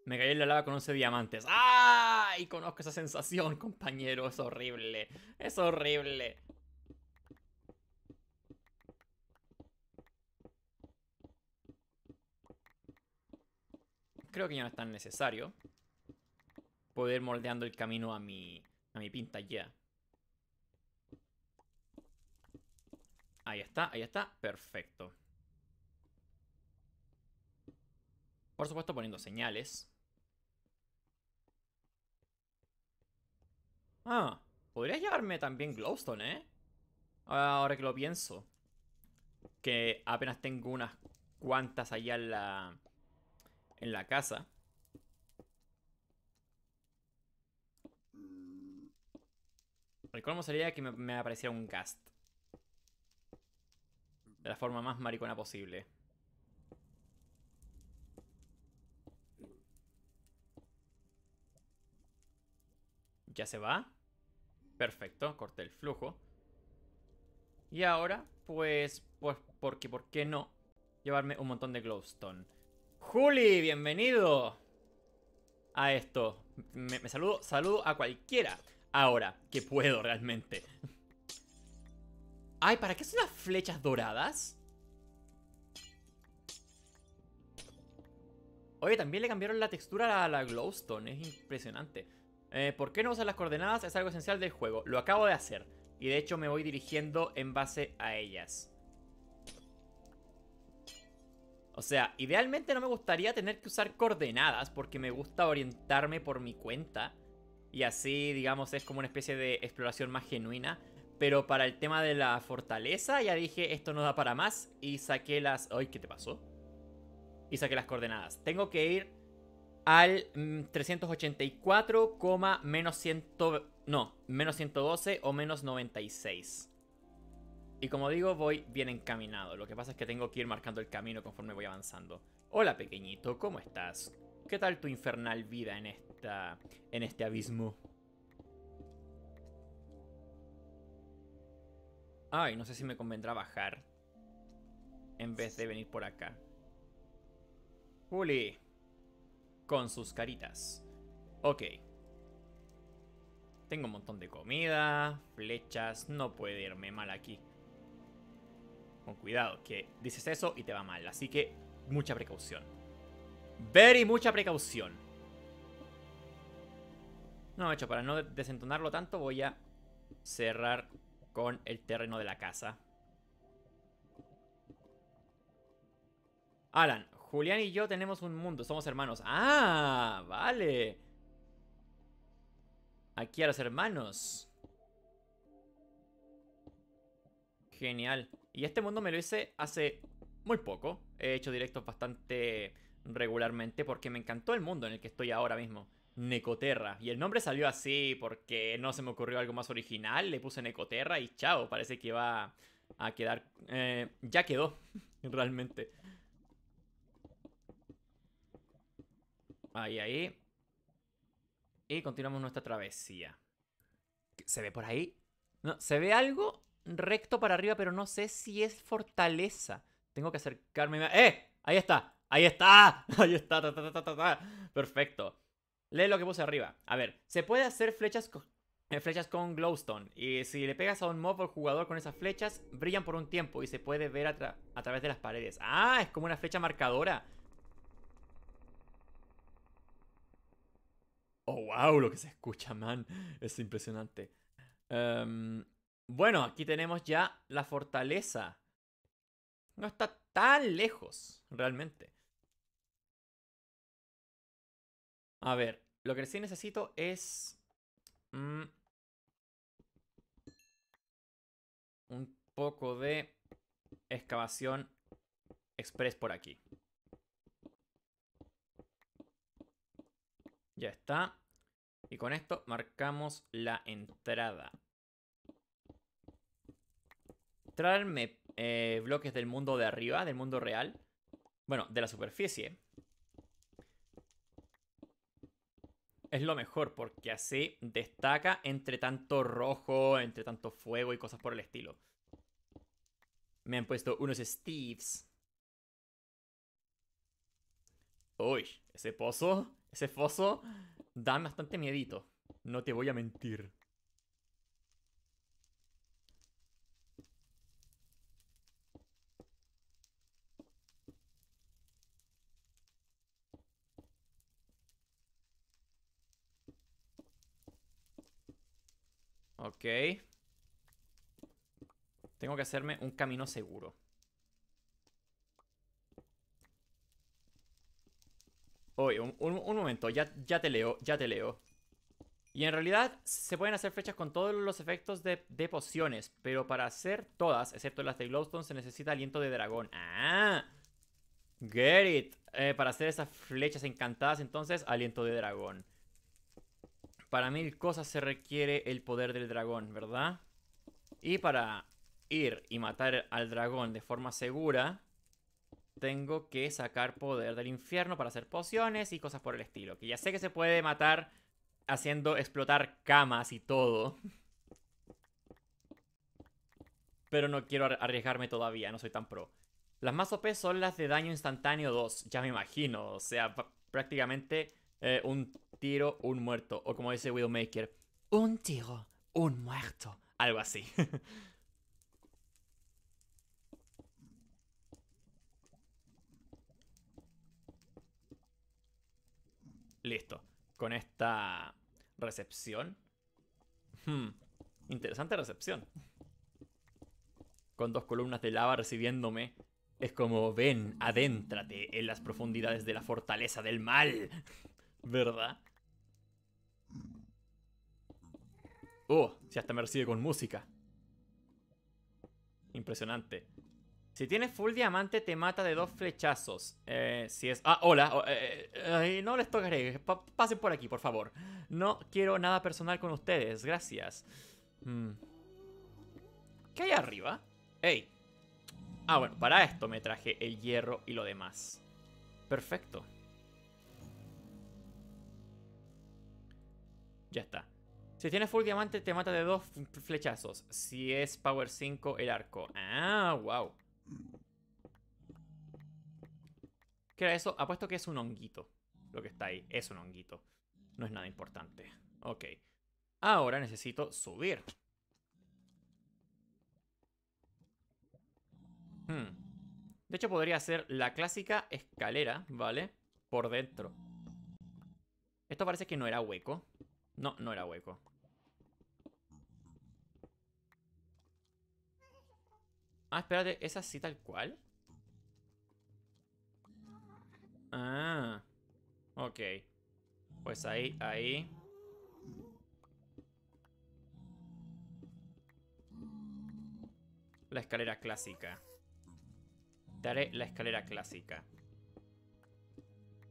Me caí en la lava con 11 diamantes. ¡Ay! Conozco esa sensación, compañero. Es horrible. Es horrible. creo que ya no es tan necesario poder moldeando el camino a mi, a mi pinta ya. Ahí está, ahí está, perfecto. Por supuesto poniendo señales. Ah, podrías llevarme también Glowstone, ¿eh? Ahora que lo pienso. Que apenas tengo unas cuantas allá en la, en la casa. Mm. El colmo sería que me, apareciera un cast. De la forma más maricona posible. Ya se va. Perfecto, corté el flujo. Y ahora, pues, pues, porque, ¿por qué no? Llevarme un montón de glowstone. Juli, bienvenido a esto. Me, saludo, saludo a cualquiera. Ahora, que puedo realmente. Ay, ¿para qué son las flechas doradas? Oye, también le cambiaron la textura a la glowstone. Es impresionante. Eh, ¿Por qué no usar las coordenadas? Es algo esencial del juego. Lo acabo de hacer. Y de hecho me voy dirigiendo en base a ellas. O sea, idealmente no me gustaría tener que usar coordenadas porque me gusta orientarme por mi cuenta. Y así, digamos, es como una especie de exploración más genuina. Pero para el tema de la fortaleza, ya dije, esto no da para más. Y saqué las... ¡Ay, qué te pasó! Y saqué las coordenadas. Tengo que ir al 384, mm, menos 100... No, menos 112 o menos 96. Y como digo, voy bien encaminado. Lo que pasa es que tengo que ir marcando el camino conforme voy avanzando. Hola pequeñito, ¿cómo estás? ¿Qué tal tu infernal vida en esta. en este abismo? Ay, no sé si me convendrá bajar. En vez de venir por acá. Juli. Con sus caritas. Ok. Tengo un montón de comida, flechas, no puede irme mal aquí con cuidado, que dices eso y te va mal. Así que mucha precaución. Very mucha precaución. No, de hecho, para no desentonarlo tanto voy a cerrar con el terreno de la casa. Alan, Julián y yo tenemos un mundo, somos hermanos. ¡Ah! Vale. Aquí a los hermanos. Genial. Y este mundo me lo hice hace muy poco. He hecho directos bastante regularmente porque me encantó el mundo en el que estoy ahora mismo. Necoterra. Y el nombre salió así porque no se me ocurrió algo más original. Le puse Necoterra y chao. Parece que va a quedar... Eh, ya quedó, realmente. Ahí, ahí. Y continuamos nuestra travesía. ¿Se ve por ahí? No, ¿Se ve algo? recto para arriba, pero no sé si es fortaleza. Tengo que acercarme. ¡Eh! Ahí está. Ahí está. Ahí está. Perfecto. Lee lo que puse arriba. A ver, se puede hacer flechas con, eh, flechas con glowstone. Y si le pegas a un mob o jugador con esas flechas, brillan por un tiempo y se puede ver a, través de las paredes. Ah, es como una flecha marcadora. Oh, wow, lo que se escucha, man. Es impresionante. Em, bueno, aquí tenemos ya la fortaleza. No está tan lejos, realmente. A ver, lo que sí necesito es... Mm, un poco de excavación express por aquí. Ya está. Y con esto marcamos la entrada traerme eh, bloques del mundo de arriba, del mundo real. Bueno, de la superficie. Es lo mejor porque así destaca entre tanto rojo, entre tanto fuego y cosas por el estilo. Me han puesto unos Steves. Uy, ese pozo, ese foso, da bastante miedito. No te voy a mentir. Ok. Tengo que hacerme un camino seguro. Oye, un, momento, ya, ya, te leo, ya te leo. Y en realidad se pueden hacer flechas con todos los efectos de, pociones, pero para hacer todas, excepto las de Glowstone, se necesita aliento de dragón. ¡Ah! Get it. Eh, para hacer esas flechas encantadas, entonces, aliento de dragón. Para mil cosas se requiere el poder del dragón, ¿verdad? Y para ir y matar al dragón de forma segura, tengo que sacar poder del infierno para hacer pociones y cosas por el estilo. Que ya sé que se puede matar haciendo explotar camas y todo. Pero no quiero arriesgarme todavía, no soy tan pro. Las más OP son las de daño instantáneo 2, ya me imagino. O sea, prácticamente eh, un tiro, un muerto. O como dice Widowmaker, un tiro, un muerto. Algo así. Listo. Con esta recepción. Hmm. Interesante recepción. Con dos columnas de lava recibiéndome. Es como, ven, adéntrate en las profundidades de la fortaleza del mal. ¿Verdad? Oh, si hasta me recibe con música. Impresionante. Si tienes full diamante, te mata de dos flechazos. Eh, si es... Ah, hola. Oh, eh, eh, no les tocaré. Eh, pasen por aquí, por favor. No quiero nada personal con ustedes. Gracias. Hmm. ¿Qué hay arriba? ¡Ey! Ah, bueno, para esto me traje el hierro y lo demás. Perfecto. Ya está. Si tienes full diamante, te mata de dos flechazos. Si es power 5, el arco. Ah, wow. ¿Qué era eso? Apuesto que es un honguito. Lo que está ahí. Es un honguito. No es nada importante. Ok. Ahora necesito subir. Hmm. De hecho, podría ser la clásica escalera, ¿vale? Por dentro. Esto parece que no era hueco. No, no era hueco. Ah, espérate, ¿es así tal cual? Ah, ok. Pues ahí, ahí. La escalera clásica. Daré la escalera clásica.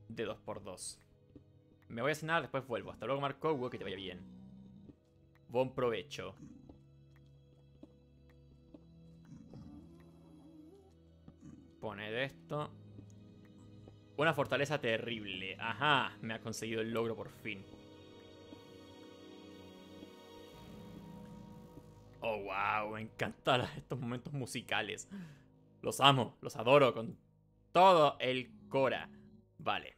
De 2x2. Me voy a cenar, después vuelvo. Hasta luego, Marco. Que te vaya bien. Buen provecho. poner esto. Una fortaleza terrible. Ajá, me ha conseguido el logro por fin. Oh, wow, me encantan estos momentos musicales. Los amo, los adoro con todo el cora. Vale.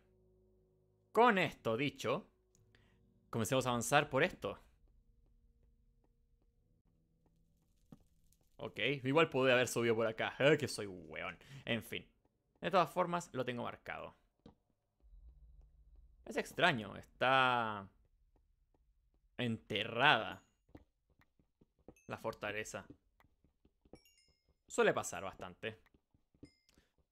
Con esto dicho, comencemos a avanzar por esto. Ok, igual pude haber subido por acá. que soy weón. En fin. De todas formas, lo tengo marcado. Es extraño, está... Enterrada. La fortaleza. Suele pasar bastante.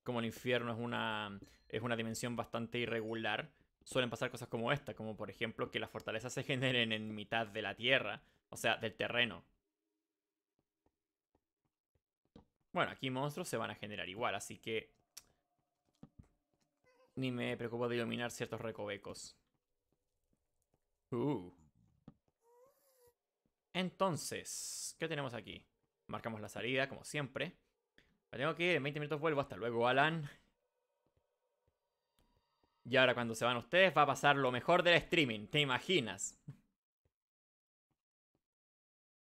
Como el infierno es una, es una dimensión bastante irregular, suelen pasar cosas como esta, como por ejemplo que las fortalezas se generen en mitad de la tierra, o sea, del terreno, Bueno, aquí monstruos se van a generar igual, así que... Ni me preocupo de iluminar ciertos recovecos. Uh. Entonces, ¿qué tenemos aquí? Marcamos la salida, como siempre. tengo que ir, en 20 minutos vuelvo. Hasta luego, Alan. Y ahora cuando se van ustedes va a pasar lo mejor del streaming, ¿te imaginas?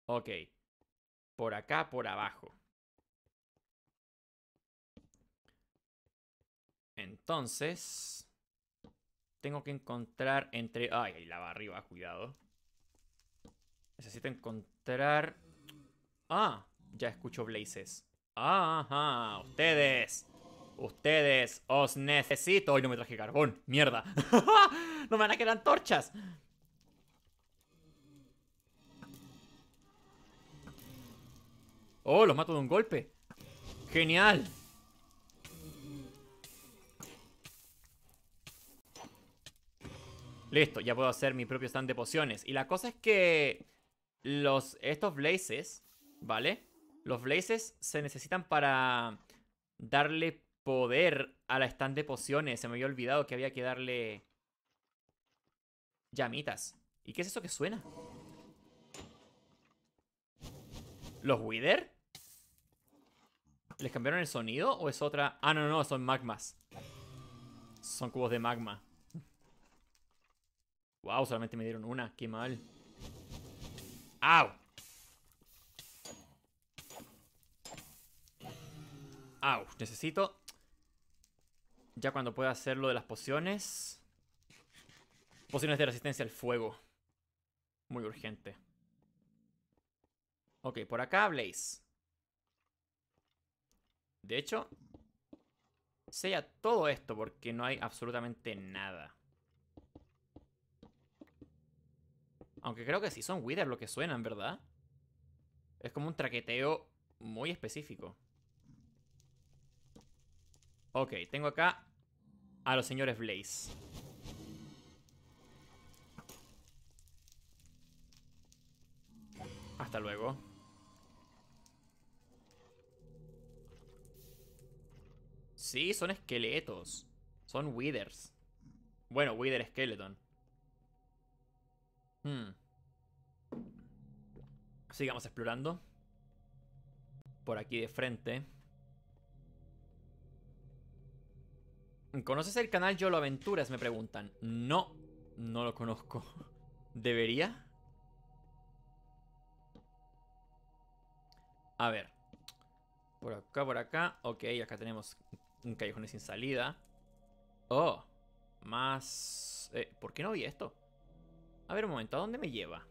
ok. Por acá, por abajo. Entonces, tengo que encontrar entre... Ay, ahí la va arriba, cuidado. Necesito encontrar... Ah, ya escucho blazes. Ajá, ustedes. Ustedes, os necesito. Hoy no me traje carbón, mierda. no me van a quedar antorchas. Oh, los mato de un golpe. Genial. Listo, ya puedo hacer mi propio stand de pociones. Y la cosa es que los, estos blazes, ¿vale? Los blazes se necesitan para darle poder a la stand de pociones. Se me había olvidado que había que darle llamitas. ¿Y qué es eso que suena? ¿Los Wither? ¿Les cambiaron el sonido o es otra...? Ah, no, no, son magmas. Son cubos de magma. Wow, solamente me dieron una. Qué mal. ¡Au! ¡Au! Necesito... Ya cuando pueda hacer lo de las pociones... Pociones de resistencia al fuego. Muy urgente. Ok, por acá Blaze. De hecho... Sella todo esto porque no hay absolutamente nada. Aunque creo que sí son Wither lo que suenan, ¿verdad? Es como un traqueteo muy específico. Ok, tengo acá a los señores Blaze. Hasta luego. Sí, son esqueletos. Son Withers. Bueno, Wither Skeleton. Hmm. Sigamos explorando. Por aquí de frente. ¿Conoces el canal Yolo Aventuras? Me preguntan. No, no lo conozco. ¿Debería? A ver. Por acá, por acá. Ok, acá tenemos un callejón sin salida. Oh, más... Eh, ¿Por qué no vi esto? A ver un momento, ¿a dónde me lleva?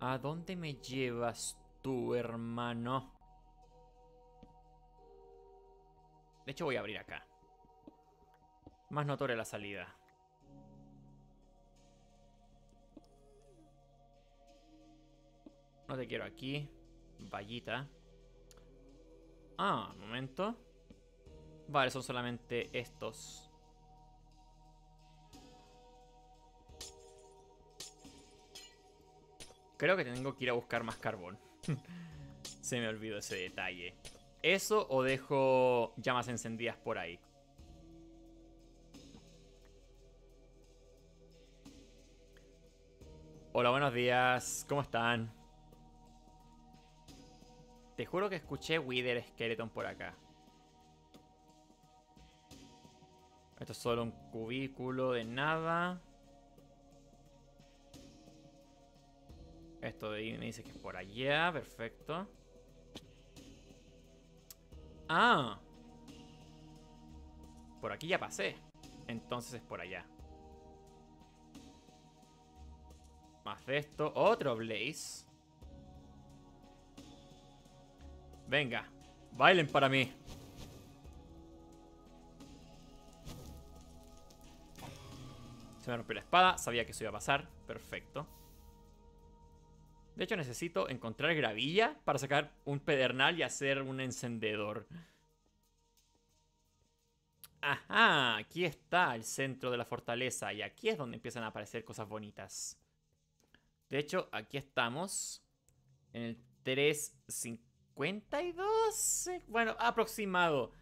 ¿A dónde me llevas tú, hermano? De hecho voy a abrir acá. Más notoria la salida. No te quiero aquí. Vallita. Ah, un momento. Vale, son solamente estos. Creo que tengo que ir a buscar más carbón. Se me olvidó ese detalle. ¿Eso o dejo llamas encendidas por ahí? Hola, buenos días. ¿Cómo están? Te juro que escuché Wither Skeleton por acá. Esto es solo un cubículo de nada. Esto de ahí me dice que es por allá, perfecto. Ah. Por aquí ya pasé. Entonces es por allá. Más de esto, otro Blaze. Venga, bailen para mí. Se me rompió la espada, sabía que eso iba a pasar. Perfecto. De hecho, necesito encontrar gravilla para sacar un pedernal y hacer un encendedor. Ajá, aquí está el centro de la fortaleza y aquí es donde empiezan a aparecer cosas bonitas. De hecho, aquí estamos en el 352. Bueno, aproximado.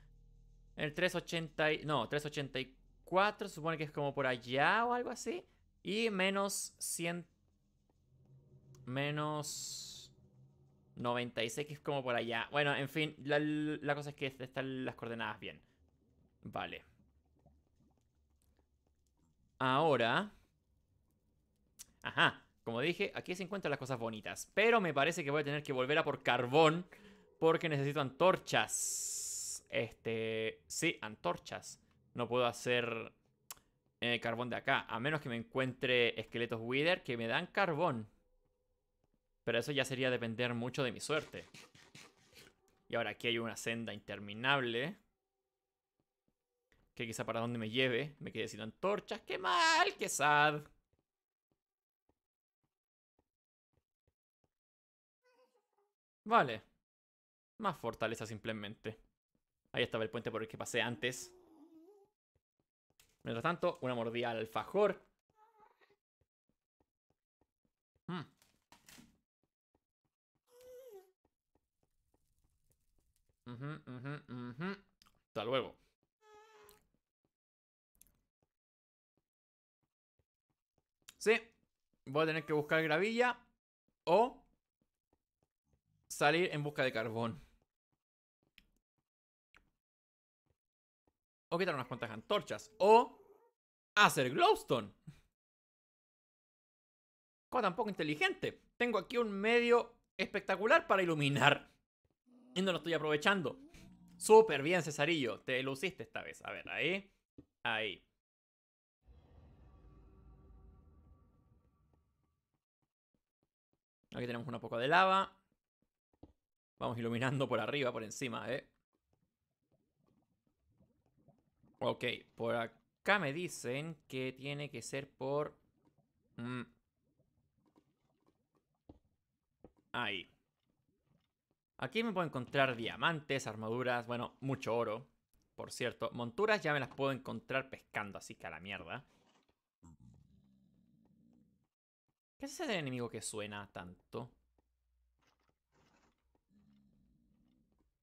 En el 380, no, 384 supone que es como por allá o algo así. Y menos 100 menos 96, que es como por allá. Bueno, en fin, la, cosa es que están las coordenadas bien. Vale. Ahora... Ajá, como dije, aquí se encuentran las cosas bonitas. Pero me parece que voy a tener que volver a por carbón. Porque necesito antorchas. Este... Sí, antorchas. No puedo hacer eh, carbón de acá. A menos que me encuentre esqueletos Wither que me dan carbón. Pero eso ya sería depender mucho de mi suerte. Y ahora aquí hay una senda interminable. Que quizá para dónde me lleve. Me quedé sin antorchas. ¡Qué mal! ¡Qué sad! Vale. Más fortaleza simplemente. Ahí estaba el puente por el que pasé antes. Mientras tanto, una mordida al alfajor. Hasta luego. Sí, voy a tener que buscar gravilla o salir en busca de carbón. O quitar unas cuantas antorchas. O hacer glowstone. Cosa tampoco inteligente. Tengo aquí un medio espectacular para iluminar no lo estoy aprovechando. Súper bien, Cesarillo. Te luciste esta vez. A ver, ahí. Ahí. Aquí tenemos una poco de lava. Vamos iluminando por arriba, por encima, ¿eh? Ok, por acá me dicen que tiene que ser por... Mm, ahí. Aquí me puedo encontrar diamantes, armaduras, bueno, mucho oro. Por cierto, monturas ya me las puedo encontrar pescando, así que a la mierda. ¿Qué es ese enemigo que suena tanto?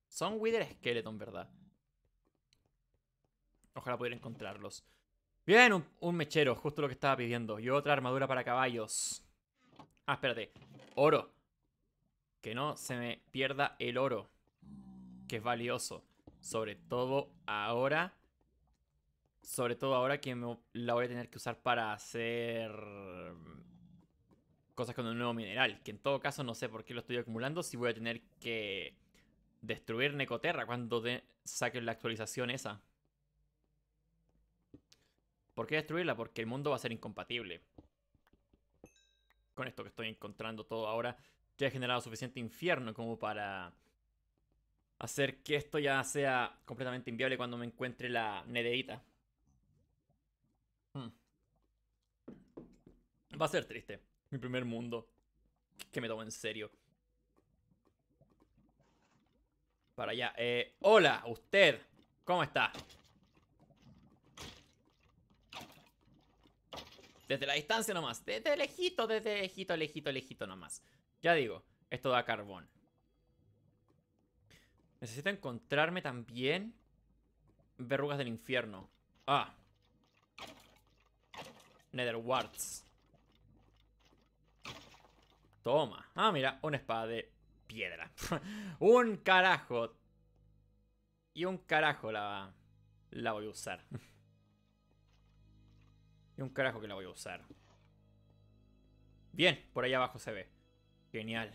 Son Wither Skeleton, ¿verdad? Ojalá pudiera encontrarlos. Bien, un, mechero, justo lo que estaba pidiendo. Y otra armadura para caballos. Ah, espérate. Oro que no se me pierda el oro, que es valioso. Sobre todo ahora. Sobre todo ahora que la voy a tener que usar para hacer cosas con un nuevo mineral. Que en todo caso no sé por qué lo estoy acumulando. Si voy a tener que destruir Necoterra cuando saque la actualización esa. ¿Por qué destruirla? Porque el mundo va a ser incompatible. Con esto que estoy encontrando todo ahora ya he generado suficiente infierno como para hacer que esto ya sea completamente inviable cuando me encuentre la Nedeita. Hmm. Va a ser triste. Mi primer mundo. Que me tomo en serio. Para allá. Eh, hola, usted. ¿Cómo está? Desde la distancia nomás. Desde lejito, desde lejito, lejito, lejito nomás. Ya digo, esto da carbón. Necesito encontrarme también verrugas del infierno. Ah. Netherwarts. Toma. Ah, mira, una espada de piedra. un carajo. Y un carajo la, la voy a usar. y un carajo que la voy a usar. Bien, por ahí abajo se ve. Genial.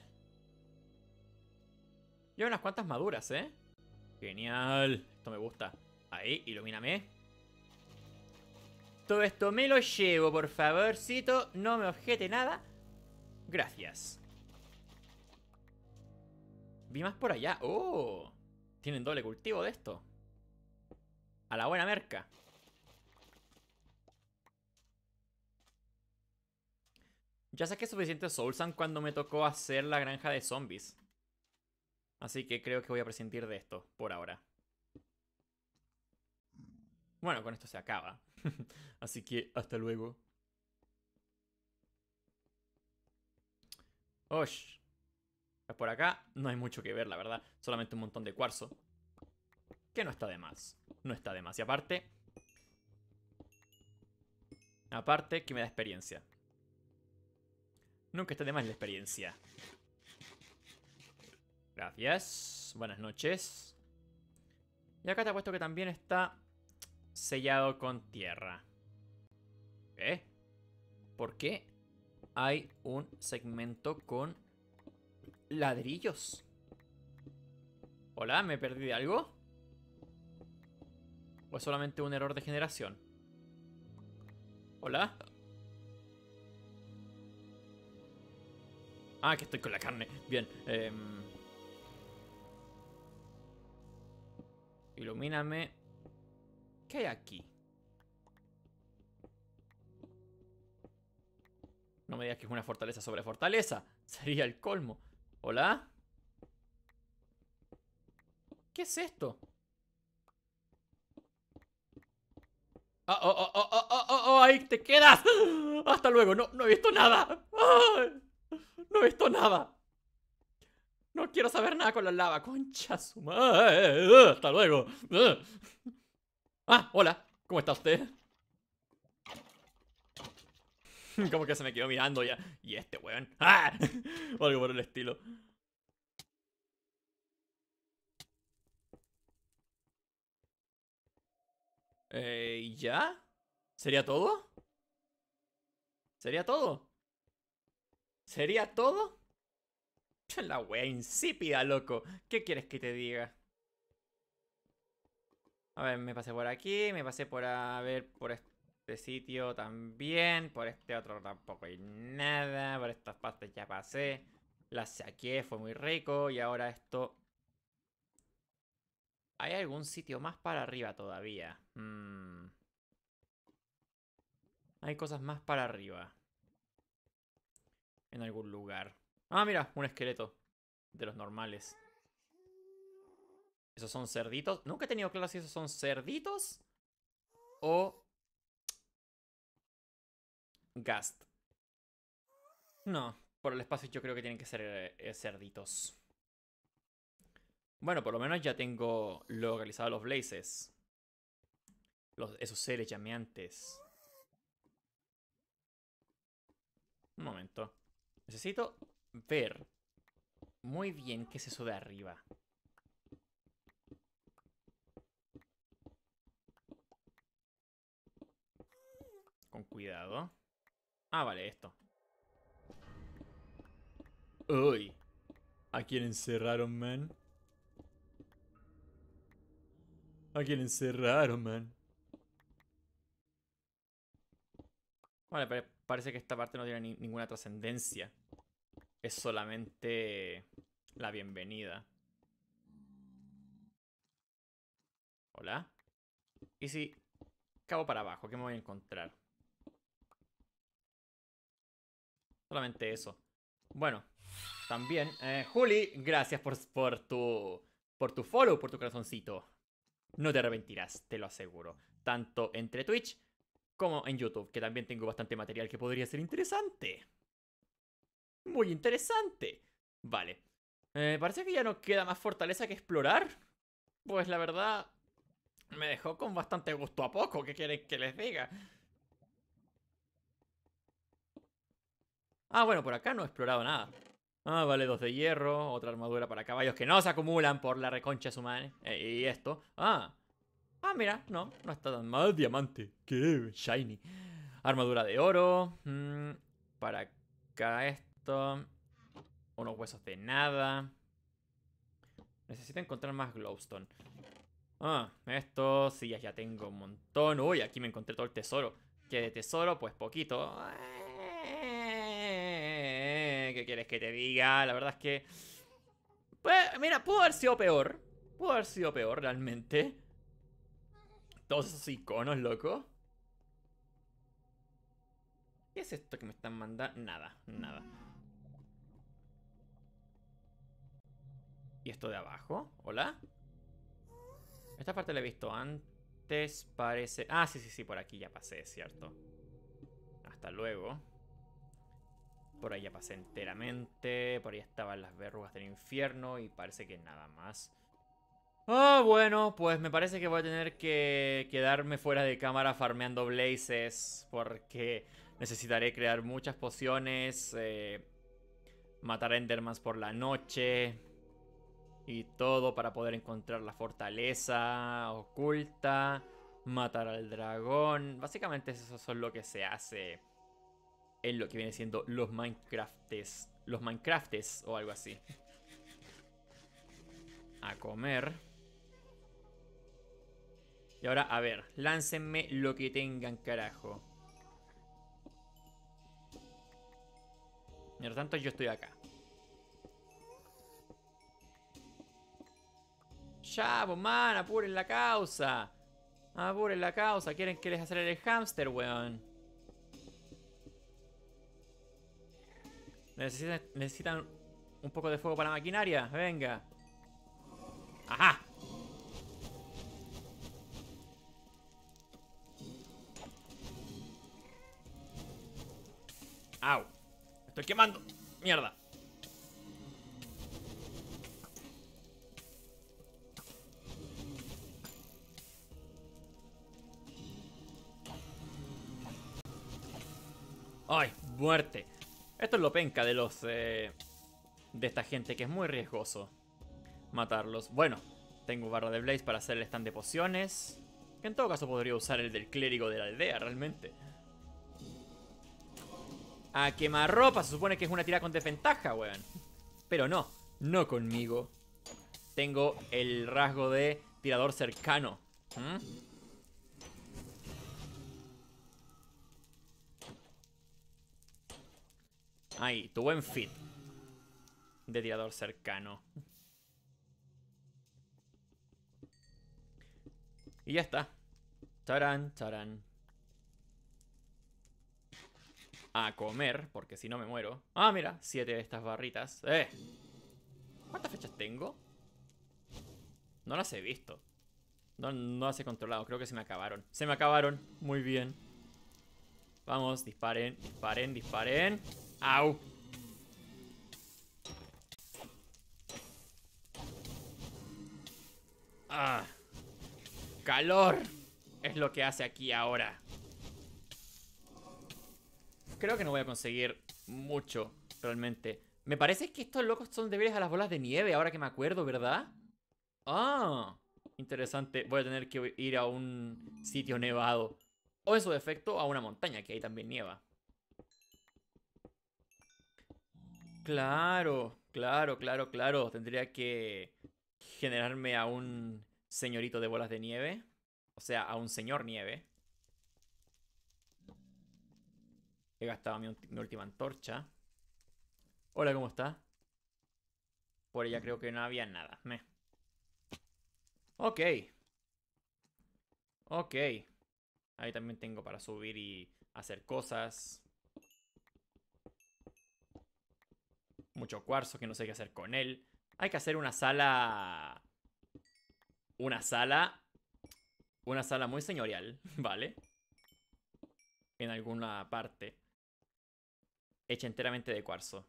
Lleva unas cuantas maduras, ¿eh? Genial. Esto me gusta. Ahí, ilumíname. Todo esto me lo llevo, por favorcito. No me objete nada. Gracias. Vi más por allá. ¡Oh! Tienen doble cultivo de esto. A la buena merca. Ya saqué suficiente Soulsan cuando me tocó hacer la granja de zombies. Así que creo que voy a prescindir de esto por ahora. Bueno, con esto se acaba. Así que hasta luego. Osh. por acá no hay mucho que ver, la verdad. Solamente un montón de cuarzo. Que no está de más. No está de más. Y aparte... Aparte que me da experiencia. Nunca está de más la experiencia. Gracias. Buenas noches. Y acá te apuesto que también está sellado con tierra. ¿Eh? ¿Por qué hay un segmento con ladrillos? Hola, ¿me perdí de algo? ¿O es solamente un error de generación? Hola. Ah, que estoy con la carne. Bien. Em. Ilumíname. ¿Qué hay aquí? No me digas que es una fortaleza sobre fortaleza. Sería el colmo. ¿Hola? ¿Qué es esto? Ah, oh, oh, oh, oh, oh, oh, oh, ahí te quedas. Hasta luego. No, no he visto nada. ¡Ay! No he visto nada. No quiero saber nada con la lava. Concha su madre. Hasta luego. Ah, hola. ¿Cómo está usted? Como que se me quedó mirando ya. Y este weón. Ah, o algo por el estilo. Eh, ¿Ya? ¿Sería todo? ¿Sería todo? ¿Sería todo? La wea insípida, loco. ¿Qué quieres que te diga? A ver, me pasé por aquí, me pasé por a ver por este sitio también, por este otro tampoco hay nada, por estas partes ya pasé, las saqué, fue muy rico y ahora esto... ¿Hay algún sitio más para arriba todavía? Mm. Hay cosas más para arriba en algún lugar. Ah, mira, un esqueleto. De los normales. ¿Esos son cerditos? Nunca he tenido claro si esos son cerditos o Gast. No, por el espacio yo creo que tienen que ser eh, cerditos. Bueno, por lo menos ya tengo localizados los blazes. Los, esos seres llameantes. Un momento. Necesito ver muy bien qué es eso de arriba. Con cuidado. Ah, vale, esto. Uy. ¿A quién encerraron, man? ¿A quién encerraron, man? Vale, parece que esta parte no tiene ninguna trascendencia es solamente la bienvenida. Hola. Y si cabo para abajo, ¿qué me voy a encontrar? Solamente eso. Bueno, también, eh, Juli, gracias por, por, tu, por tu follow, por tu corazoncito. No te arrepentirás, te lo aseguro. Tanto entre Twitch como en YouTube, que también tengo bastante material que podría ser interesante muy interesante. Vale. Eh, parece que ya no queda más fortaleza que explorar. Pues la verdad, me dejó con bastante gusto a poco. ¿Qué quieren que les diga? Ah, bueno, por acá no he explorado nada. Ah, vale, dos de hierro, otra armadura para caballos que no se acumulan por la reconcha humanas eh, y esto. Ah. Ah, mira, no, no está tan mal. Diamante. Qué shiny. Armadura de oro. Mm, para acá esto unos huesos de nada. Necesito encontrar más glowstone. Ah, esto sí, ya tengo un montón. Uy, aquí me encontré todo el tesoro. Que de tesoro, pues poquito. Eh, ¿Qué quieres que te diga? La verdad es que... Pues, mira, pudo haber sido peor. Pudo haber sido peor, realmente. Todos esos iconos, loco. ¿Qué es esto que me están mandando? Nada, nada. ¿Y esto de abajo? ¿Hola? Esta parte la he visto antes, parece... Ah, sí, sí, sí, por aquí ya pasé, cierto. Hasta luego. Por ahí ya pasé enteramente, por ahí estaban las verrugas del infierno y parece que nada más. Ah, bueno, pues me parece que voy a tener que quedarme fuera de cámara farmeando blazes porque necesitaré crear muchas pociones, eh, matar endermans por la noche, y todo para poder encontrar la fortaleza oculta, matar al dragón. Básicamente eso es lo que se hace en lo que viene siendo los Minecraftes, los Minecraftes o algo así. A comer. Y ahora, a ver, láncenme lo que tengan, carajo. Mientras tanto, yo estoy acá. Ya, pues, man, apuren la causa. Apuren la causa. Quieren que les hacer el hámster, weón. Necesitan, un poco de fuego para la maquinaria. Venga. Ajá. Au. estoy quemando. Mierda. ¡Ay, muerte! Esto es lo penca de los... Eh, de esta gente, que es muy riesgoso matarlos. Bueno, tengo barra de Blaze para hacer el stand de pociones. Que en todo caso podría usar el del clérigo de la aldea, realmente. A quemarropa, se supone que es una tira con desventaja, weón. Pero no, no conmigo. Tengo el rasgo de tirador cercano. Ahí, tu buen fit. De tirador cercano. Y ya está. Charan, Charan. A comer, porque si no me muero. Ah, mira, siete de estas barritas. Eh. ¿Cuántas fechas tengo? No las he visto. No, no las he controlado. Creo que se me acabaron. Se me acabaron. Muy bien. Vamos, disparen, disparen, disparen. Au. Ah. Calor. Es lo que hace aquí ahora. Creo que no voy a conseguir mucho, realmente. Me parece que estos locos son débiles a las bolas de nieve, ahora que me acuerdo, ¿verdad? Ah, interesante. Voy a tener que ir a un sitio nevado. O en su defecto, a una montaña, que ahí también nieva. Claro, claro, claro, claro. Tendría que generarme a un señorito de bolas de nieve. O sea, a un señor nieve. He gastado mi, última antorcha. Hola, ¿cómo está? Por ella creo que no había nada. Me. Ok. Ok. Ahí también tengo para subir y hacer cosas. mucho cuarzo que no sé qué hacer con él. Hay que hacer una sala... Una sala... Una sala muy señorial, ¿vale? En alguna parte. Hecha enteramente de cuarzo.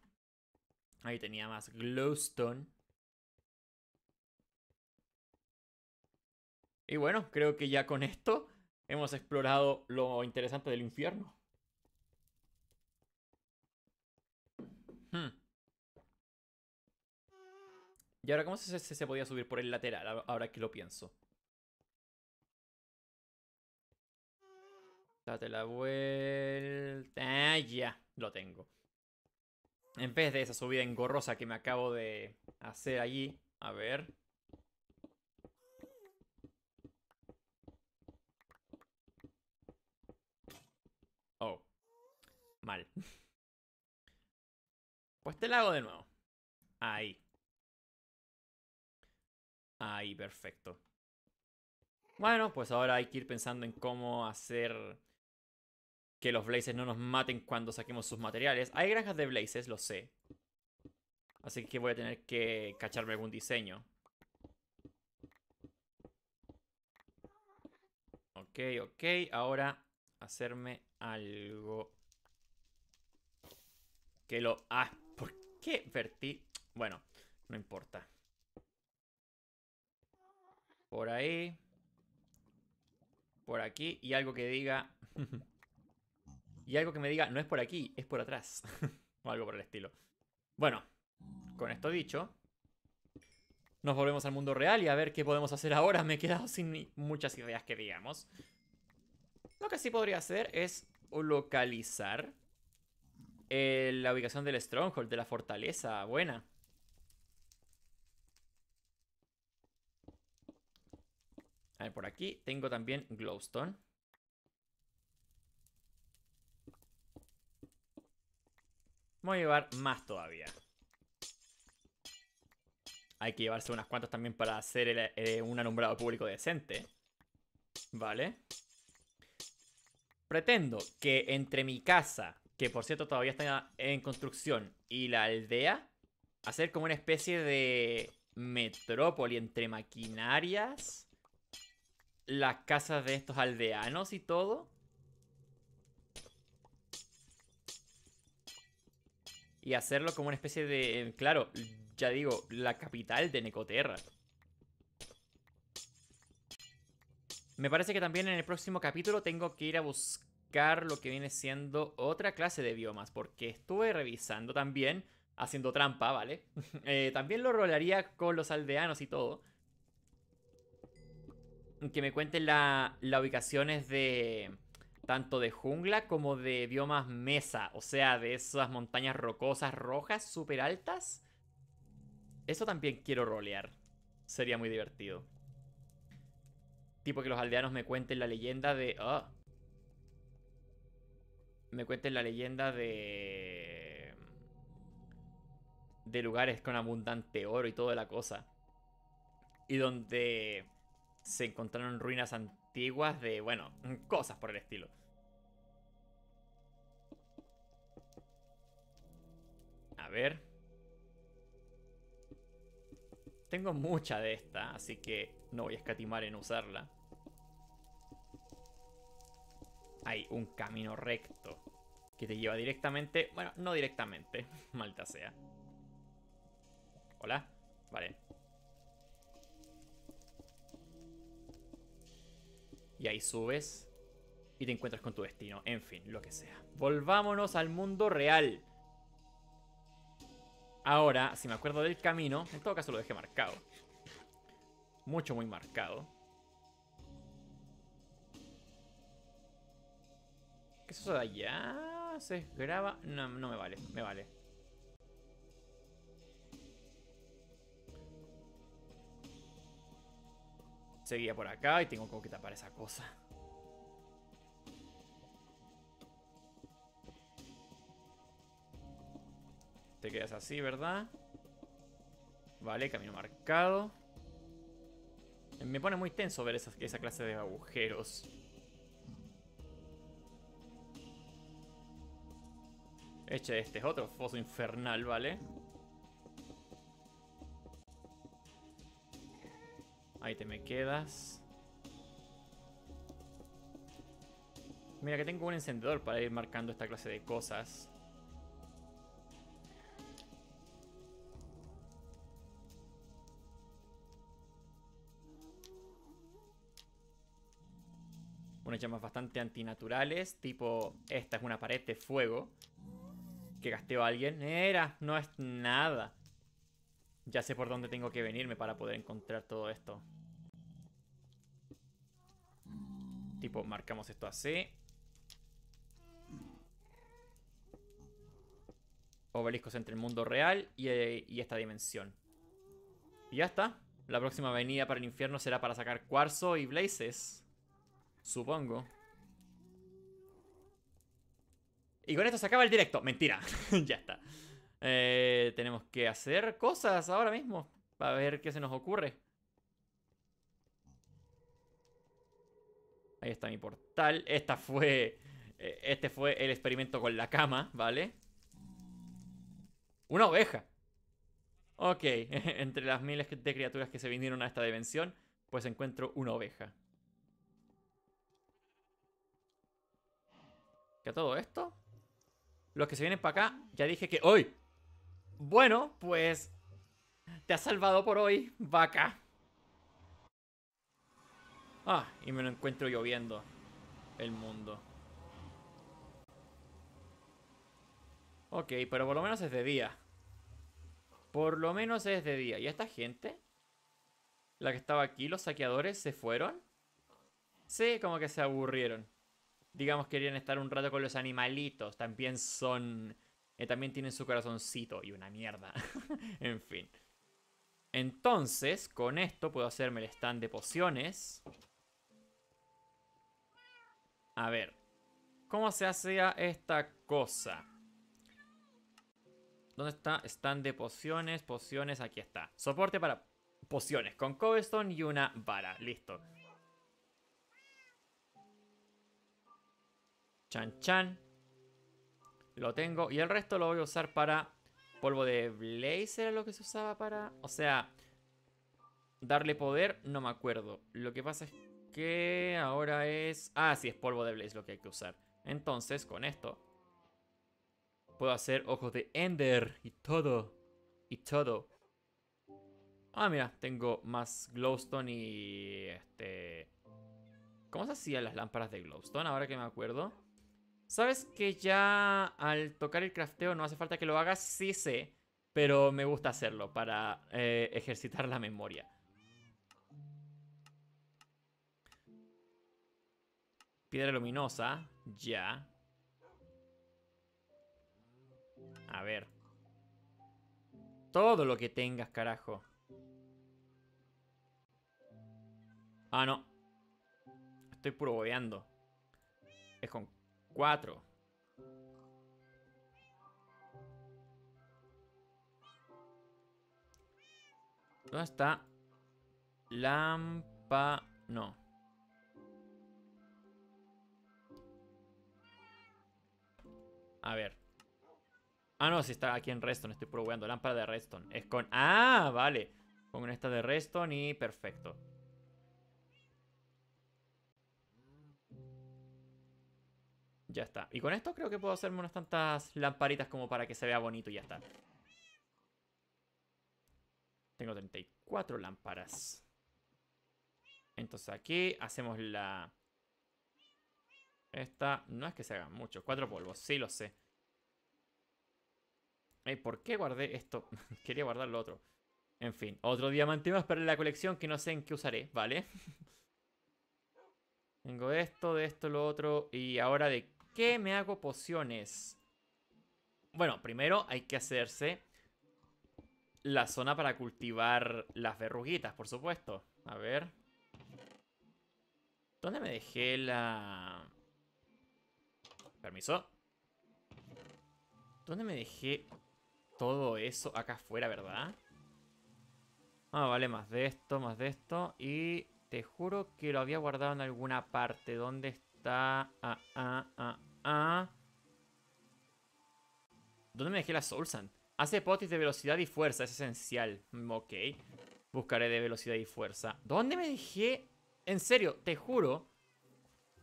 Ahí tenía más glowstone. Y bueno, creo que ya con esto hemos explorado lo interesante del infierno. Hmm. ¿Y ahora cómo se, se, podía subir por el lateral? Ahora que lo pienso. Date la vuelta. Ah, ya, lo tengo. En vez de esa subida engorrosa que me acabo de hacer allí. A ver. Oh. Mal. Pues te la hago de nuevo. Ahí. Ahí, perfecto. Bueno, pues ahora hay que ir pensando en cómo hacer que los blazes no nos maten cuando saquemos sus materiales. Hay granjas de blazes, lo sé. Así que voy a tener que cacharme algún diseño. Ok, ok. Ahora hacerme algo que lo... Ah, ¿por qué vertí? Bueno, no importa. Por ahí. Por aquí. Y algo que diga... y algo que me diga, no es por aquí, es por atrás. o algo por el estilo. Bueno, con esto dicho, nos volvemos al mundo real y a ver qué podemos hacer ahora. Me he quedado sin muchas ideas que digamos. Lo que sí podría hacer es localizar eh, la ubicación del Stronghold, de la fortaleza. Buena. por aquí tengo también glowstone. Voy a llevar más todavía. Hay que llevarse unas cuantas también para hacer eh, un alumbrado público decente. Vale. Pretendo que entre mi casa, que por cierto todavía está en construcción, y la aldea, hacer como una especie de metrópoli entre maquinarias las casas de estos aldeanos y todo. Y hacerlo como una especie de... Eh, claro, ya digo, la capital de Necoterra. Me parece que también en el próximo capítulo tengo que ir a buscar lo que viene siendo otra clase de biomas. Porque estuve revisando también, haciendo trampa, ¿vale? Eh, también lo rolaría con los aldeanos y todo que me cuenten las ubicaciones de tanto de jungla como de biomas mesa, o sea, de esas montañas rocosas rojas súper altas. Eso también quiero rolear. Sería muy divertido. Tipo que los aldeanos me cuenten la leyenda de... Ah. Me cuenten la leyenda de... De lugares con abundante oro y toda la cosa. Y donde se encontraron ruinas antiguas de, bueno, cosas por el estilo. A ver. Tengo mucha de esta, así que no voy a escatimar en usarla. Hay un camino recto que te lleva directamente... Bueno, no directamente, malta sea. Hola. Vale, Y ahí subes y te encuentras con tu destino. En fin, lo que sea. Volvámonos al mundo real. Ahora, si me acuerdo del camino, en todo caso lo dejé marcado. Mucho, muy marcado. ¿Qué es eso de allá? ¿Se graba? No, no me vale, me vale. seguía por acá y tengo que tapar esa cosa. Te quedas así, ¿verdad? Vale, camino marcado. Me pone muy tenso ver esa, clase de agujeros. este es otro foso infernal, ¿vale? vale Ahí te me quedas. Mira que tengo un encendedor para ir marcando esta clase de cosas. Unas llamas bastante antinaturales, tipo esta es una pared de fuego que gasteó a alguien. Era, no es nada. Ya sé por dónde tengo que venirme para poder encontrar todo esto. Tipo, marcamos esto así. Obeliscos entre el mundo real y, esta dimensión. Y ya está. La próxima venida para el infierno será para sacar cuarzo y blazes. Supongo. Y con esto se acaba el directo. Mentira. ya está. Eh, tenemos que hacer cosas ahora mismo para ver qué se nos ocurre. Ahí está mi portal. Esta fue... Eh, este fue el experimento con la cama, ¿vale? Una oveja. Ok, entre las miles de criaturas que se vinieron a esta dimensión, pues encuentro una oveja. ¿Qué a todo esto? Los que se vienen para acá, ya dije que... ¡Hoy! Bueno, pues te has salvado por hoy, vaca. Ah, y me lo encuentro lloviendo. El mundo. Ok, pero por lo menos es de día. Por lo menos es de día. ¿Y esta gente? La que estaba aquí, los saqueadores, ¿se fueron? Sí, como que se aburrieron. Digamos que querían estar un rato con los animalitos. También son eh, también tienen su corazoncito y una mierda. en fin. Entonces, con esto puedo hacerme el stand de pociones. A ver. ¿Cómo se hace esta cosa? ¿Dónde está? Stand de pociones, pociones, aquí está. Soporte para pociones, con cobblestone y una vara. Listo. Chan chan. Lo tengo. Y el resto lo voy a usar para polvo de blaze Era lo que se usaba para... O sea, darle poder, no me acuerdo. Lo que pasa es que ahora es... Ah, sí, es polvo de blaze lo que hay que usar. Entonces, con esto, puedo hacer ojos de ender y todo. Y todo. Ah, mira, tengo más glowstone y... este... ¿Cómo se hacían las lámparas de glowstone? Ahora que me acuerdo. ¿Sabes que ya al tocar el crafteo no hace falta que lo hagas? Sí sé, pero me gusta hacerlo para eh, ejercitar la memoria. Piedra luminosa, ya. A ver. Todo lo que tengas, carajo. Ah, no. Estoy puro Es con Cuatro ¿Dónde está? Lampa... No. A ver. Ah, no, si está aquí en Redstone. Estoy probando. Lámpara de Redstone. Es con... Ah, vale. Pongo esta de Redstone y perfecto. Ya está. Y con esto creo que puedo hacerme unas tantas lamparitas como para que se vea bonito y ya está. Tengo 34 lámparas. Entonces aquí hacemos la... Esta no es que se hagan muchos. Cuatro polvos, sí lo sé. ¿Por qué guardé esto? Quería guardar lo otro. En fin, otro diamante más para la colección que no sé en qué usaré, ¿vale? Tengo esto, de esto, lo otro. Y ahora de qué me hago pociones? Bueno, primero hay que hacerse la zona para cultivar las verruguitas, por supuesto. A ver. ¿Dónde me dejé la...? Permiso. ¿Dónde me dejé todo eso? Acá afuera, ¿verdad? Ah, vale, más de esto, más de esto. Y te juro que lo había guardado en alguna parte. ¿Dónde está? Ah, ah, ah, ¿Dónde me dejé la Soul Sand? Hace potis de velocidad y fuerza, es esencial. Mm, ok. Buscaré de velocidad y fuerza. ¿Dónde me dejé? En serio, te juro.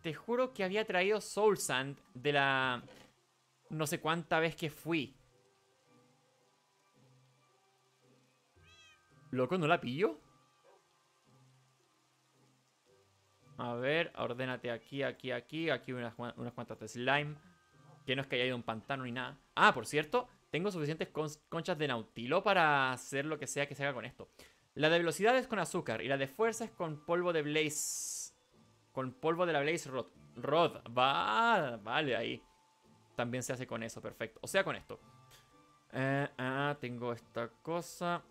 Te juro que había traído Soul Sand de la... No sé cuánta vez que fui. ¿Loco, no la pillo? A ver, ordénate aquí, aquí, aquí. Aquí unas, cuantas de slime. Que no es que haya ido un pantano ni nada. Ah, por cierto, tengo suficientes conchas de nautilo para hacer lo que sea que se haga con esto. La de velocidad es con azúcar y la de fuerza es con polvo de blaze. Con polvo de la blaze rod. Va, vale, ahí. También se hace con eso, perfecto. O sea, con esto. Eh, ah, tengo esta cosa.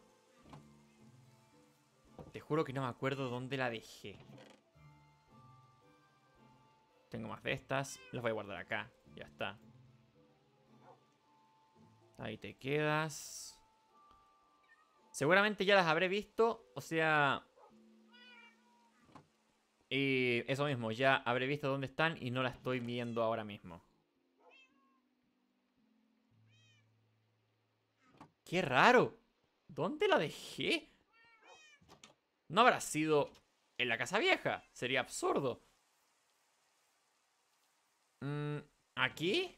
Te juro que no me acuerdo dónde la dejé. Tengo más de estas. Las voy a guardar acá. Ya está. Ahí te quedas. Seguramente ya las habré visto. O sea... Y eso mismo, ya habré visto dónde están y no la estoy viendo ahora mismo. ¡Qué raro! ¿Dónde la dejé? No habrá sido en la casa vieja. Sería absurdo. Mm, ¿Aquí?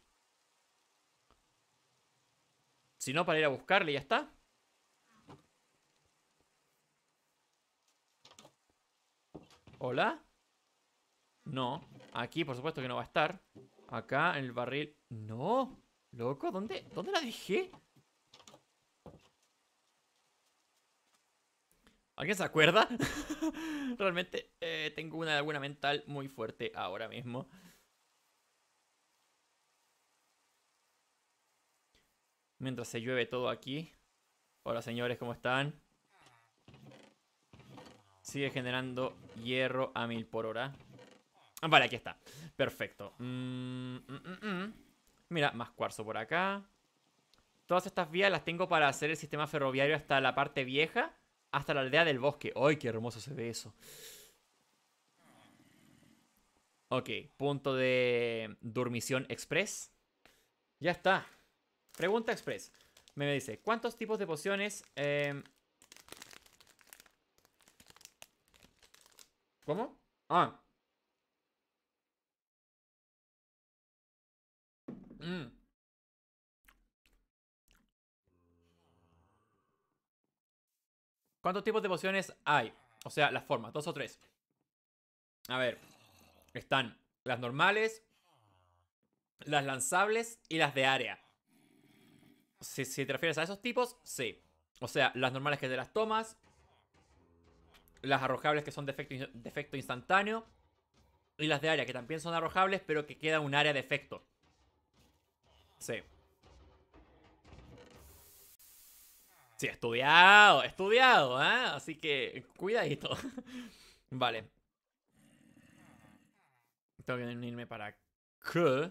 Si no, para ir a buscarle, ya está. ¿Hola? No. Aquí, por supuesto que no va a estar. Acá, en el barril... ¡No! Loco, ¿dónde, ¿dónde la dejé? ¿Alguien se acuerda? Realmente eh, tengo una alguna mental muy fuerte ahora mismo. Mientras se llueve todo aquí. Hola señores, ¿cómo están? Sigue generando hierro a mil por hora. Ah, vale, aquí está. Perfecto. Mm, mm, mm, Mira, más cuarzo por acá. Todas estas vías las tengo para hacer el sistema ferroviario hasta la parte vieja, hasta la aldea del bosque. ¡Ay, qué hermoso se ve eso! Ok, punto de durmisión express. Ya está. Pregunta express. Me dice, ¿cuántos tipos de pociones... Em, ¿Cómo? Ah. Mm. ¿Cuántos tipos de pociones hay? O sea, las formas, dos o tres. A ver, están las normales, las lanzables y las de área. Si, te refieres a esos tipos, sí. O sea, las normales que te las tomas. Las arrojables que son de efecto, instantáneo. Y las de área, que también son arrojables, pero que queda un área de efecto. Sí. Sí, estudiado, estudiado, ¿eh? Así que cuidadito. vale. Tengo que unirme para que.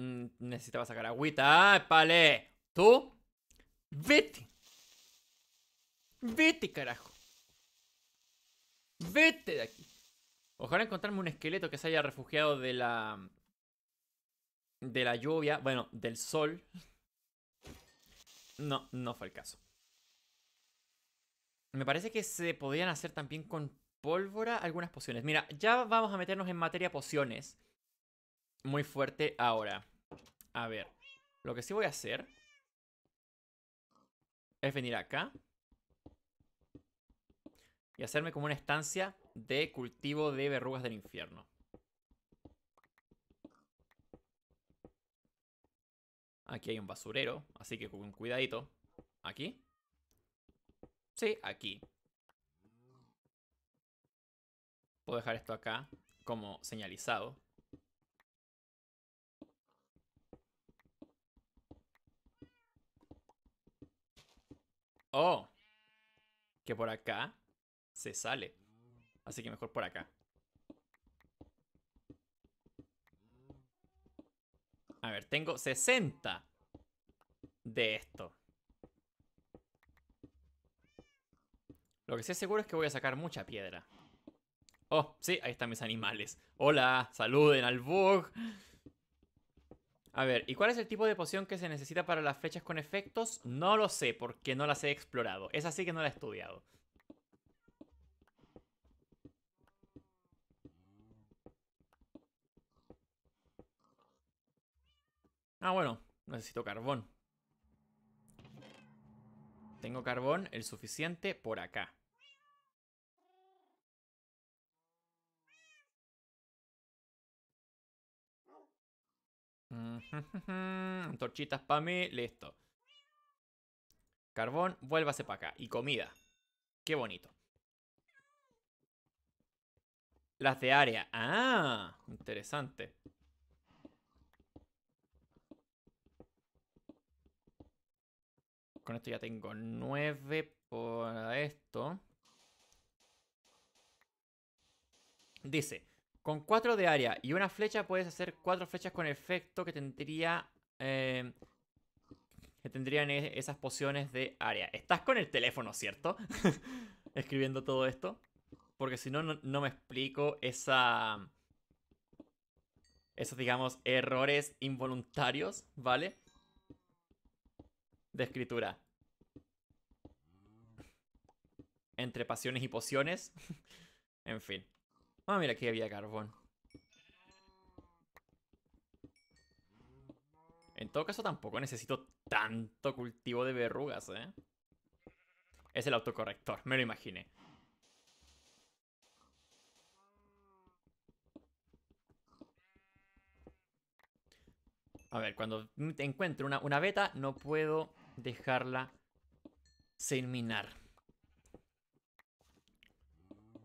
Mm, necesitaba sacar agüita. ¡Épale! ¿Tú? Vete. Vete, carajo. Vete de aquí. Ojalá encontrarme un esqueleto que se haya refugiado de la... De la lluvia, bueno, del sol. No, no fue el caso. Me parece que se podían hacer también con pólvora algunas pociones. Mira, ya vamos a meternos en materia pociones. Muy fuerte ahora. A ver, lo que sí voy a hacer es venir acá y hacerme como una estancia de cultivo de verrugas del infierno. Aquí hay un basurero, así que con cuidadito. ¿Aquí? Sí, aquí. Puedo dejar esto acá como señalizado. Oh, que por acá se sale. Así que mejor por acá. A ver, tengo 60 de esto. Lo que sí seguro es que voy a sacar mucha piedra. Oh, sí, ahí están mis animales. Hola, saluden al bug. A ver, ¿y cuál es el tipo de poción que se necesita para las flechas con efectos? No lo sé, porque no las he explorado. Es así que no la he estudiado. Ah, bueno, necesito carbón. Tengo carbón el suficiente por acá. Mm, Antorchitas para mí, listo. Carbón, vuélvase para acá. Y comida. Qué bonito. Las de área. Ah, interesante. Con esto ya tengo nueve por esto. Dice, con 4 de área y una flecha puedes hacer cuatro flechas con efecto que tendría... Eh, que tendrían e, esas pociones de área. Estás con el teléfono, ¿cierto? Escribiendo todo esto. Porque si no, no me explico esa... Esos, digamos, errores involuntarios, ¿vale? De escritura. Entre pasiones y pociones. en fin. Ah, mira, aquí había carbón. En todo caso, tampoco necesito tanto cultivo de verrugas, ¿eh? Es el autocorrector, me lo imaginé. A ver, cuando encuentro una, una beta, no puedo dejarla sin minar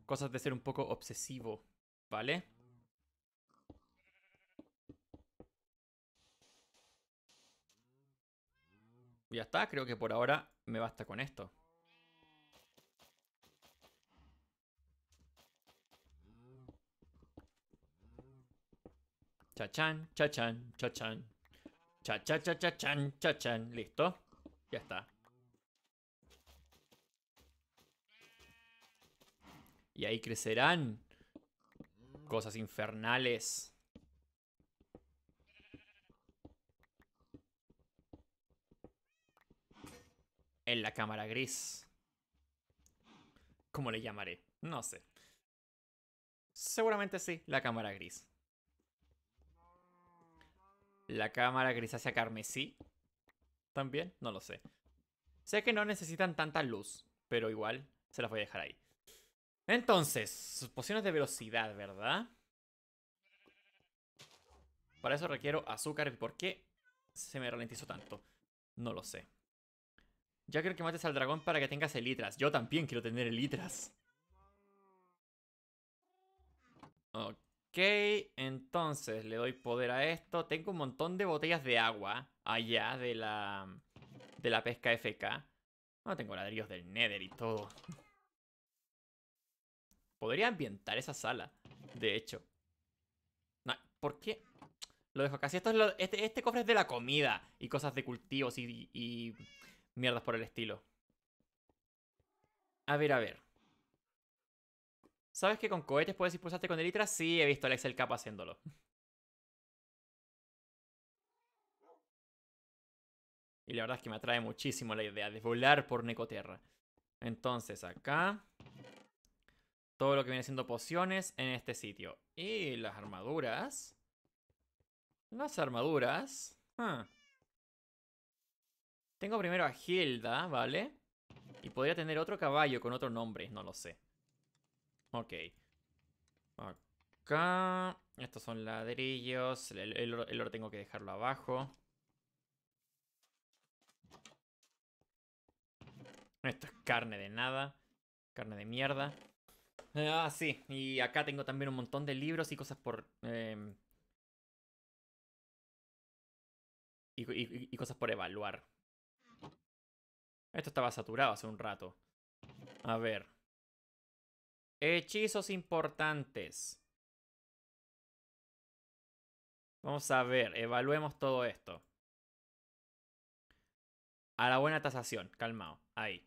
cosas de ser un poco obsesivo, ¿vale? Ya está, creo que por ahora me basta con esto. Cha-chan, cha-chan, Cha cha cha cha chan, cha chan. Listo. Ya está. Y ahí crecerán cosas infernales. En la cámara gris. ¿Cómo le llamaré? No sé. Seguramente sí, la cámara gris. La cámara gris hacia carmesí. También, no lo sé. Sé que no necesitan tanta luz, pero igual se las voy a dejar ahí. Entonces, pociones de velocidad, ¿verdad? Para eso requiero azúcar. por qué se me ralentizó tanto? No lo sé. Ya creo que mates al dragón para que tengas elitras. Yo también quiero tener elitras. Ok, entonces le doy poder a esto. Tengo un montón de botellas de agua allá de la, de la pesca FK. No tengo ladrillos del Nether y todo. Podría ambientar esa sala, de hecho. No, ¿Por qué? Lo dejo acá. esto este, este, cofre es de la comida y cosas de cultivos y, mierdas por el estilo. A ver, a ver. ¿Sabes que con cohetes puedes impulsarte con elitra? Sí, he visto Alex Excel Cap haciéndolo. Y la verdad es que me atrae muchísimo la idea de volar por Necoterra. Entonces, acá todo lo que viene siendo pociones en este sitio. Y las armaduras. Las armaduras. Ah. Tengo primero a Hilda, ¿vale? Y podría tener otro caballo con otro nombre, no lo sé. Ok. Acá. Estos son ladrillos. el oro tengo que dejarlo abajo. Esto es carne de nada. Carne de mierda. Ah, sí. Y acá tengo también un montón de libros y cosas por. Em, y, y, cosas por evaluar. Esto estaba saturado hace un rato. A ver. Hechizos importantes. Vamos a ver, evaluemos todo esto. A la buena tasación, calmado. Ahí.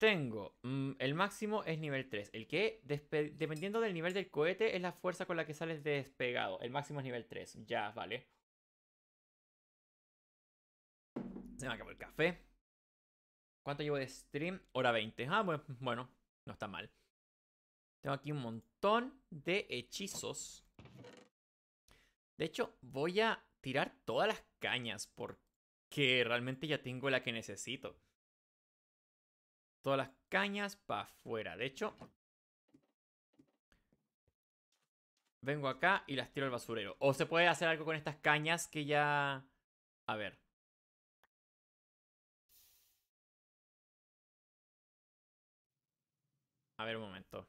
Tengo, mm, el máximo es nivel 3, el que dependiendo del nivel del cohete es la fuerza con la que sales despegado. El máximo es nivel 3, ya, vale. Se me acabó el café. ¿Cuánto llevo de stream? Hora 20. Ah, bueno, no está mal. Tengo aquí un montón de hechizos. De hecho, voy a tirar todas las cañas porque realmente ya tengo la que necesito. Todas las cañas para afuera. De hecho, vengo acá y las tiro al basurero. O se puede hacer algo con estas cañas que ya... A ver. A ver un momento.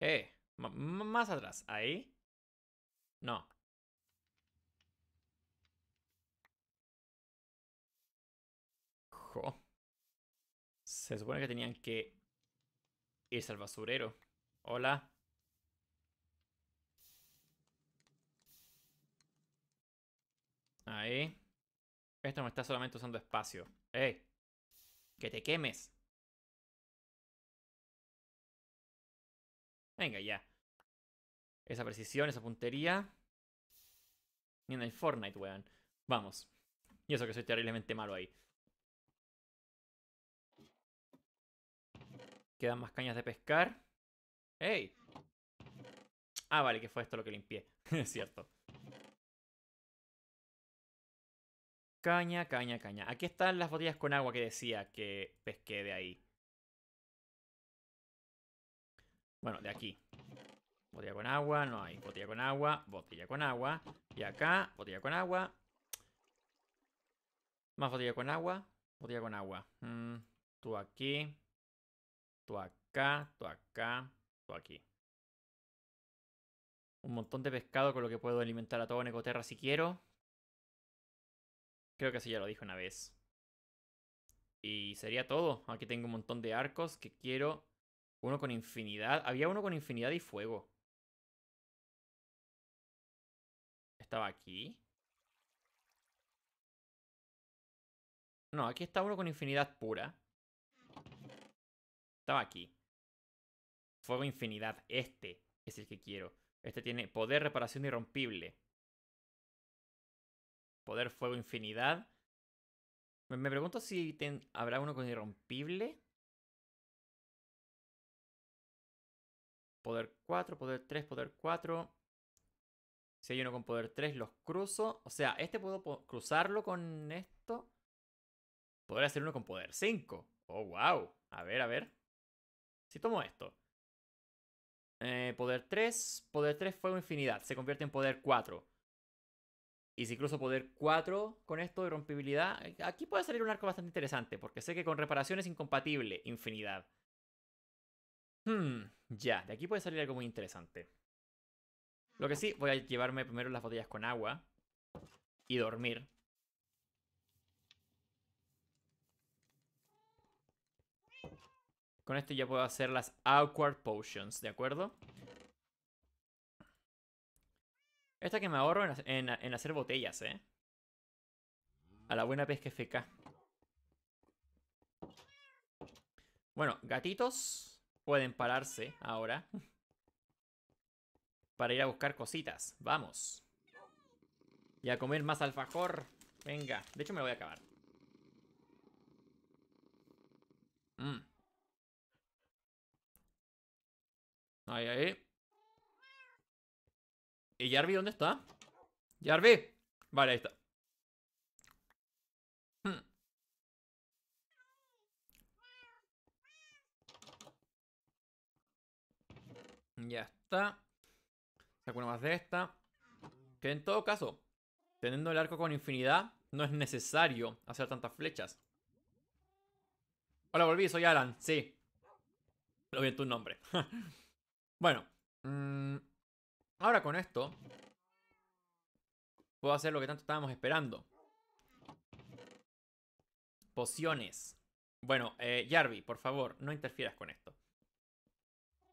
Eh, más atrás. Ahí. No. Se supone que tenían que irse al basurero. Hola. Ahí. Esto me está solamente usando espacio. ¡Eh! ¡Que te quemes! Venga ya. Esa precisión, esa puntería. Ni en el Fortnite, weón. Vamos. Y eso que soy terriblemente malo ahí. Quedan más cañas de pescar. ¡Ey! Ah, vale, que fue esto lo que limpié. es cierto. Caña, caña, caña. Aquí están las botellas con agua que decía que pesqué de ahí. Bueno, de aquí. Botella con agua, no hay. Botella con agua, botella con agua. Y acá, botella con agua. Más botella con agua, botella con agua. Mm, tú aquí tú acá, tú acá, tú aquí. Un montón de pescado con lo que puedo alimentar a todo Ecoterra si quiero. Creo que así ya lo dije una vez. Y sería todo. Aquí tengo un montón de arcos que quiero. Uno con infinidad. Había uno con infinidad y fuego. Estaba aquí. No, aquí está uno con infinidad pura. Estaba aquí. Fuego infinidad. Este es el que quiero. Este tiene poder, reparación irrompible. Poder, fuego, infinidad. Me, pregunto si habrá uno con irrompible. Poder 4, poder 3, poder 4. Si hay uno con poder 3, los cruzo. O sea, este puedo cruzarlo con esto. Podría hacer uno con poder 5. Oh, wow. A ver, a ver. Si tomo esto. Eh, poder 3. Poder 3, fuego infinidad. Se convierte en poder 4. Y si cruzo poder 4 con esto de rompibilidad. Eh, aquí puede salir un arco bastante interesante. Porque sé que con reparación es incompatible infinidad. Hmm, ya. De aquí puede salir algo muy interesante. Lo que sí, voy a llevarme primero las botellas con agua. Y dormir. Con esto ya puedo hacer las Awkward Potions, ¿de acuerdo? Esta que me ahorro en, hacer botellas, ¿eh? A la buena pesca FK. Bueno, gatitos pueden pararse ahora. Para ir a buscar cositas. Vamos. Y a comer más alfajor. Venga. De hecho me voy a acabar. Mmm. Ahí, ahí. ¿Y Jarvi dónde está? ¡Jarvi! Vale, ahí está. Hmm. Ya está. Saco una más de esta. Que en todo caso, teniendo el arco con infinidad, no es necesario hacer tantas flechas. Hola, volví, soy Alan. Sí. Lo vi en tu nombre. Bueno. Mm, ahora con esto. Puedo hacer lo que tanto estábamos esperando. Pociones. Bueno, eh, Jarvi, por favor, no interfieras con esto.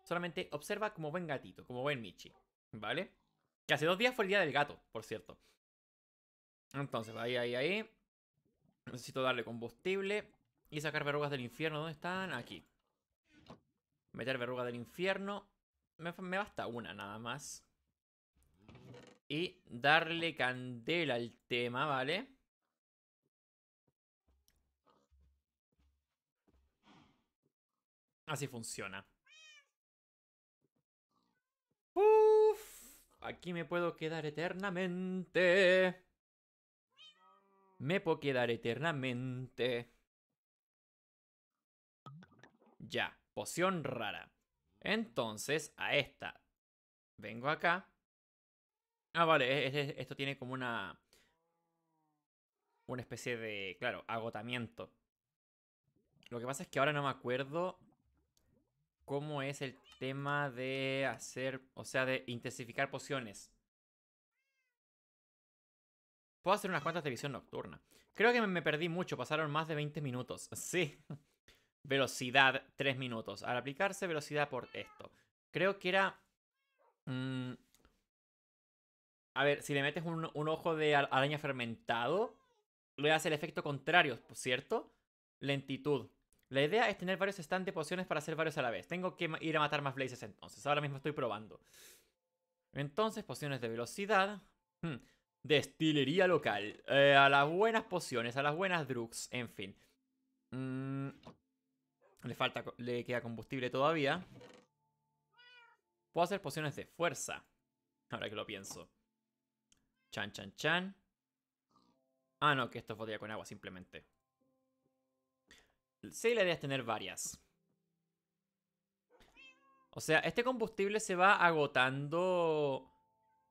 Solamente observa como buen gatito, como buen Michi. ¿Vale? Que hace dos días fue el día del gato, por cierto. Entonces, ahí, ahí, ahí. Necesito darle combustible. Y sacar verrugas del infierno. ¿Dónde están? Aquí. Meter verrugas del infierno. Me, basta una nada más. Y darle candela al tema, ¿vale? Así funciona. Uf, aquí me puedo quedar eternamente. Me puedo quedar eternamente. Ya, poción rara. Entonces, a esta. Vengo acá. Ah, vale, esto tiene como una... Una especie de, claro, agotamiento. Lo que pasa es que ahora no me acuerdo cómo es el tema de hacer, o sea, de intensificar pociones. Puedo hacer unas cuantas de visión nocturna. Creo que me perdí mucho, pasaron más de 20 minutos. Sí velocidad 3 minutos. Al aplicarse velocidad por esto. Creo que era... Mm, a ver, si le metes un, ojo de araña fermentado, le hace el efecto contrario, ¿cierto? Lentitud. La idea es tener varios stands de pociones para hacer varios a la vez. Tengo que ir a matar más blazes entonces. Ahora mismo estoy probando. Entonces, pociones de velocidad. Hmm, destilería local. Eh, a las buenas pociones, a las buenas drugs, en fin. Mmm... Le falta, le queda combustible todavía. Puedo hacer pociones de fuerza. Ahora que lo pienso. Chan, chan, chan. Ah, no, que esto podría con agua simplemente. Sí, la idea es tener varias. O sea, ¿este combustible se va agotando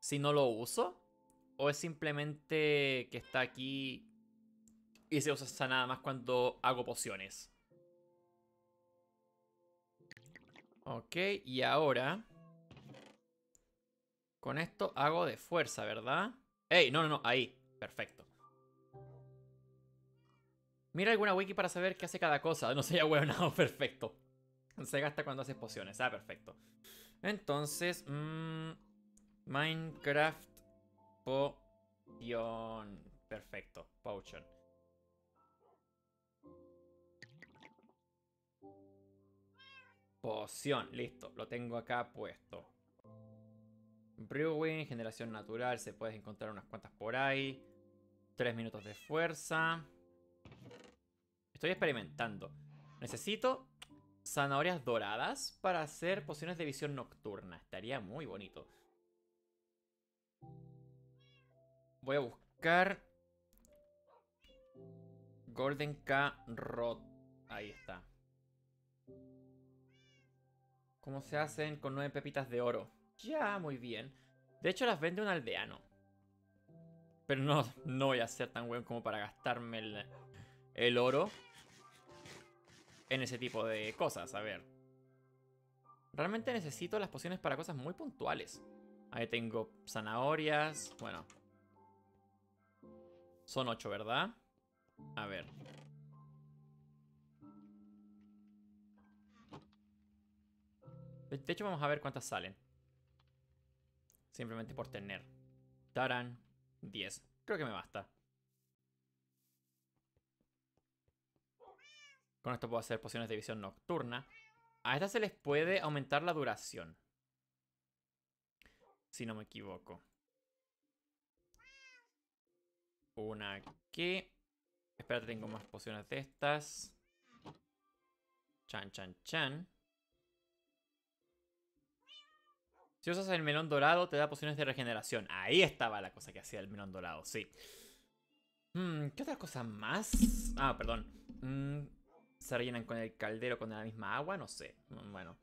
si no lo uso? ¿O es simplemente que está aquí y se usa nada más cuando hago pociones? Ok, y ahora... Con esto hago de fuerza, ¿verdad? ¡Ey! No, no, no, ahí. Perfecto. Mira alguna wiki para saber qué hace cada cosa. No se haya no, perfecto. Se gasta cuando haces pociones. Ah, perfecto. Entonces, mmm, Minecraft potion. Perfecto, potion. Poción, listo, lo tengo acá puesto. Brewing, generación natural, se puedes encontrar unas cuantas por ahí. Tres minutos de fuerza. Estoy experimentando. Necesito zanahorias doradas para hacer pociones de visión nocturna. Estaría muy bonito. Voy a buscar Golden K. Rot. Ahí está. Cómo se hacen con nueve pepitas de oro. Ya, muy bien. De hecho, las vende un aldeano. Pero no, no voy a ser tan bueno como para gastarme el, el oro en ese tipo de cosas. A ver. Realmente necesito las pociones para cosas muy puntuales. Ahí tengo zanahorias. Bueno. Son ocho, ¿verdad? A ver. De hecho, vamos a ver cuántas salen. Simplemente por tener. Taran. 10. Creo que me basta. Con esto puedo hacer pociones de visión nocturna. A estas se les puede aumentar la duración. Si no me equivoco. Una aquí. Espérate, tengo más pociones de estas. Chan, chan, chan. Si usas el melón dorado, te da pociones de regeneración. Ahí estaba la cosa que hacía el melón dorado, sí. Hmm, ¿Qué otra cosa más? Ah, perdón. Mm, ¿Se rellenan con el caldero con la misma agua? No sé. Mm, bueno.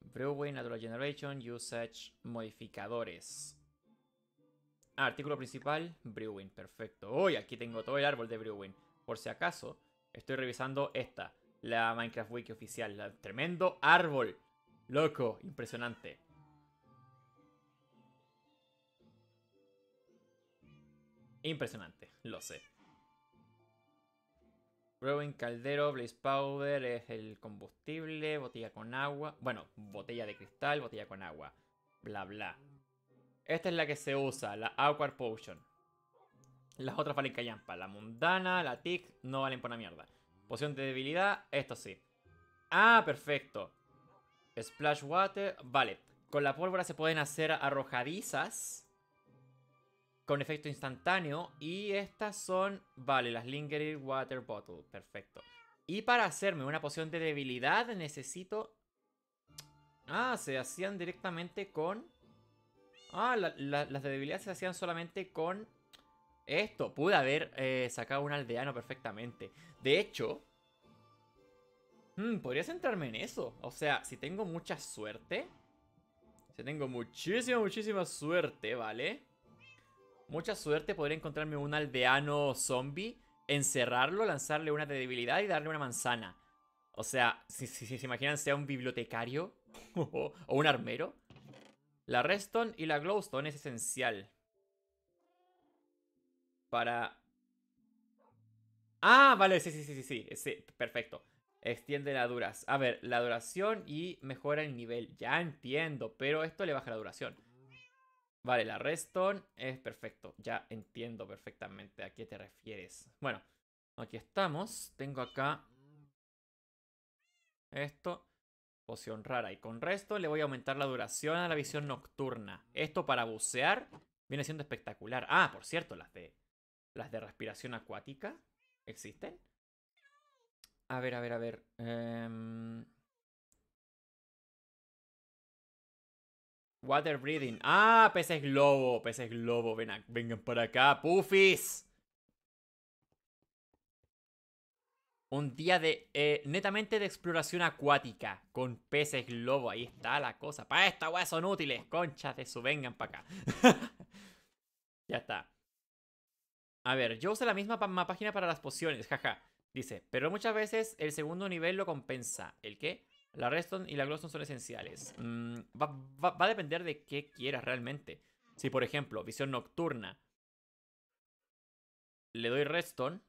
Brewing, Natural Generation, Usage, Modificadores. artículo principal, Brewing, perfecto. Uy, aquí tengo todo el árbol de Brewing. Por si acaso, estoy revisando esta, la Minecraft Wiki oficial. tremendo árbol. Loco, impresionante. Impresionante, lo sé. Rowing, caldero, blaze powder es el combustible, botella con agua. Bueno, botella de cristal, botella con agua. Bla bla. Esta es la que se usa, la Aqua Potion. Las otras valen callampa. La mundana, la tic, no valen por una mierda. Poción de debilidad, esto sí. Ah, perfecto. Splash water, vale. Con la pólvora se pueden hacer arrojadizas con efecto instantáneo. Y estas son, vale, las Lingerie Water Bottle, perfecto. Y para hacerme una poción de debilidad necesito... Ah, se hacían directamente con... Ah, las de debilidad se hacían solamente con esto. Pude haber eh, sacado un aldeano perfectamente. De hecho... Hmm, podría centrarme en eso. O sea, si tengo mucha suerte... Si tengo muchísima, muchísima suerte, ¿vale? Mucha suerte podría encontrarme un aldeano zombie, encerrarlo, lanzarle una de debilidad y darle una manzana. O sea, si, se imaginan, sea un bibliotecario o un armero. La Redstone y la Glowstone es esencial. Para... Ah, vale, sí, sí, sí, sí, sí, perfecto. Extiende la duras. A ver, la duración y mejora el nivel. Ya entiendo, pero esto le baja la duración. Vale, la redstone es perfecto. Ya entiendo perfectamente a qué te refieres. Bueno, aquí estamos. Tengo acá esto. Poción rara. Y con resto le voy a aumentar la duración a la visión nocturna. Esto para bucear viene siendo espectacular. Ah, por cierto, las de, las de respiración acuática existen. A ver, a ver, a ver. Em, Water breathing. Ah, peces globo, peces globo. vengan para acá, pufis. Un día de eh, netamente de exploración acuática con peces globo. Ahí está la cosa. pa' esta weá son útiles. Conchas de su, vengan para acá. ya está. A ver, yo usé la misma página para las pociones, jaja. Dice, pero muchas veces el segundo nivel lo compensa. ¿El qué? La Redstone y la Glowstone son esenciales. Mm, va, a depender de qué quieras realmente. Si, por ejemplo, visión nocturna, le doy Redstone,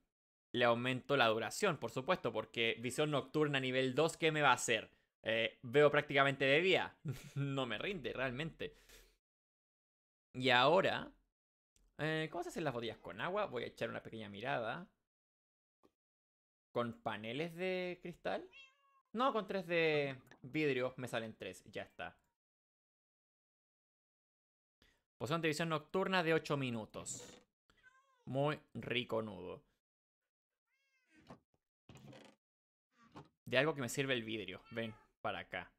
le aumento la duración, por supuesto, porque visión nocturna nivel 2, ¿qué me va a hacer? Eh, veo prácticamente de día. no me rinde, realmente. Y ahora, eh, ¿cómo se hacen las botellas con agua? Voy a echar una pequeña mirada. ¿Con paneles de cristal? No, con tres de vidrio me salen tres. Ya está. Poción de visión nocturna de 8 minutos. Muy rico nudo. De algo que me sirve el vidrio. Ven, para acá.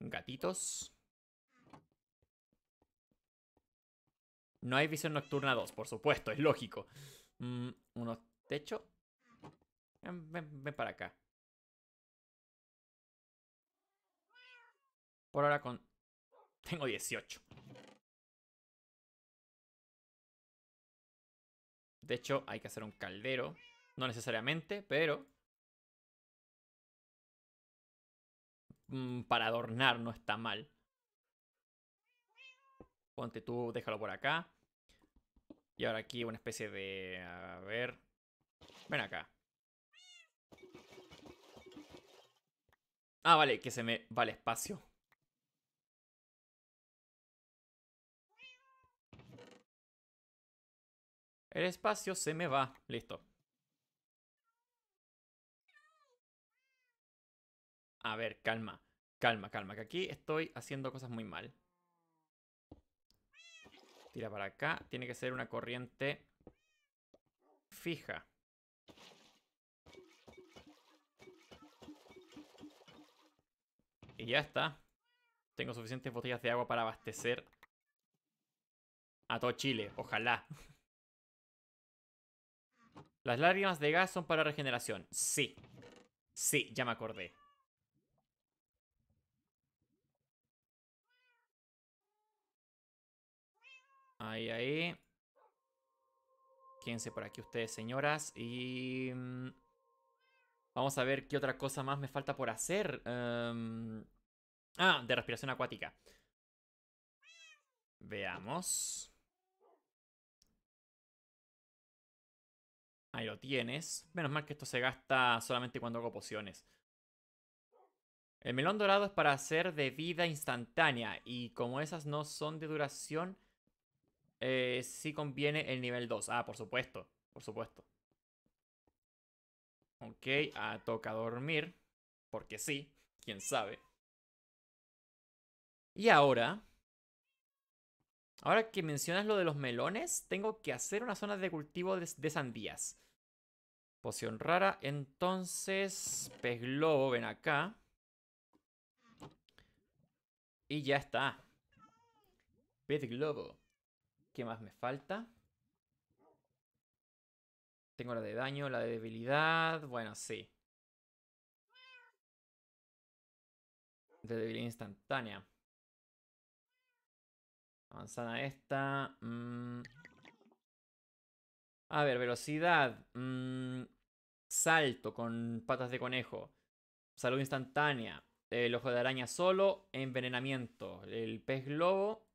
Gatitos. No hay visión nocturna 2, por supuesto, es lógico. Mm, unos techos. Ah, ven, para acá. Por ahora con... Tengo 18. De hecho, hay que hacer un caldero. No necesariamente, pero... Mm, para adornar no está mal. Ponte tú, déjalo por acá. Y ahora aquí una especie de... A ver... Ven acá. Ah, vale, que se me va el espacio. El espacio se me va. Listo. A ver, calma. Calma, calma, que aquí estoy haciendo cosas muy mal. Tira para acá. Tiene que ser una corriente fija. Y ya está. Tengo suficientes botellas de agua para abastecer a todo Chile, ojalá. Las lágrimas de gas son para regeneración. Sí. Sí, ya me acordé. Ahí, ahí. Quédense por aquí ustedes, señoras. Y... Mm, Vamos a ver qué otra cosa más me falta por hacer. Em, ah, de respiración acuática. Veamos. Ahí lo tienes. Menos mal que esto se gasta solamente cuando hago pociones. El melón dorado es para hacer de vida instantánea. Y como esas no son de duración, eh, sí conviene el nivel 2. Ah, por supuesto. Por supuesto. Ok, ah, toca dormir. Porque sí, quién sabe. Y ahora. Ahora que mencionas lo de los melones, tengo que hacer una zona de cultivo de, sandías. Poción rara. Entonces, pez globo, ven acá. Y ya está. Pez globo. ¿Qué más me falta? Tengo la de daño, la de debilidad. Bueno, sí. De debilidad instantánea. Manzana esta. Mm. A ver, velocidad. Mm. Salto con patas de conejo. Salud instantánea. El ojo de araña solo. Envenenamiento. El pez globo.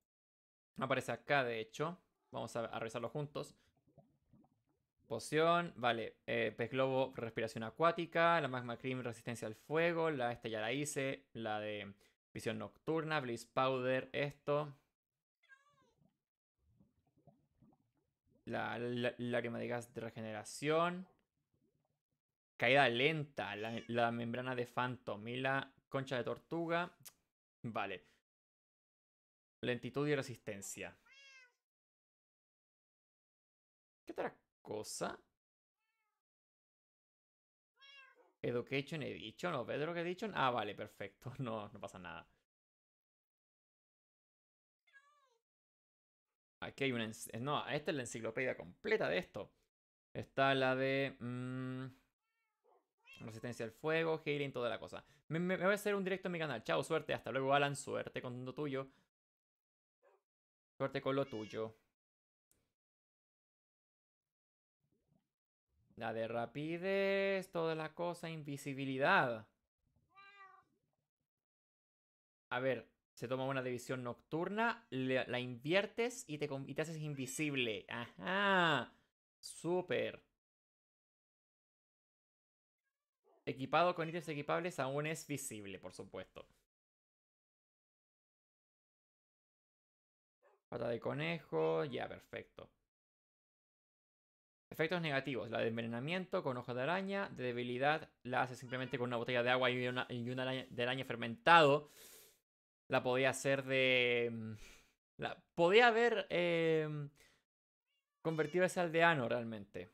Aparece acá, de hecho. Vamos a, revisarlo juntos. Poción, vale. Eh, pez globo, respiración acuática. La magma cream, resistencia al fuego. La esta ya la hice. La de visión nocturna, Bliss powder, esto. La, la, lágrima de gas de regeneración. Caída lenta, la, membrana de Phantom y la concha de tortuga. Vale. Lentitud y resistencia. ¿Qué cosa. Education Edition, que he dicho? Ah, vale, perfecto. No, pasa nada. Aquí hay una... No, esta es la enciclopedia completa de esto. Está la de... Mm, resistencia al fuego, healing, toda la cosa. Me, me, voy a hacer un directo en mi canal. Chao, suerte. Hasta luego, Alan. Suerte con lo tuyo. Suerte con lo tuyo. La de rapidez, toda la cosa, invisibilidad. A ver, se toma una división nocturna, la inviertes y te, y te haces invisible. Ajá. Súper. Equipado con ítems equipables aún es visible, por supuesto. Pata de conejo, ya, perfecto. Efectos negativos, la de envenenamiento con ojo de araña, de debilidad, la hace simplemente con una botella de agua y una, de araña fermentado. La podía hacer de... Mm, la, podía haber em, convertido a ese aldeano realmente.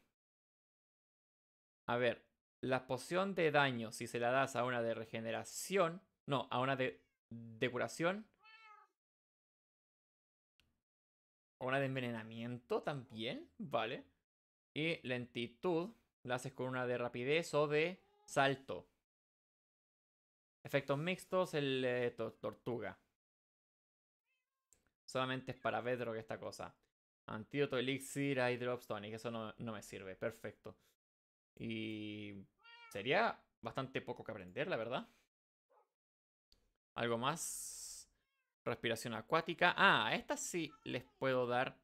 A ver, la poción de daño, si se la das a una de regeneración, no, a una de, de curación, a una de envenenamiento también, ¿vale? Y lentitud la haces con una de rapidez o de salto. Efectos mixtos, el eh, tortuga. Solamente es para bedrock esta cosa. Antídoto, elixir, eye que Eso no, no me sirve. Perfecto. Y sería bastante poco que aprender, la verdad. Algo más. Respiración acuática. Ah, a esta sí les puedo dar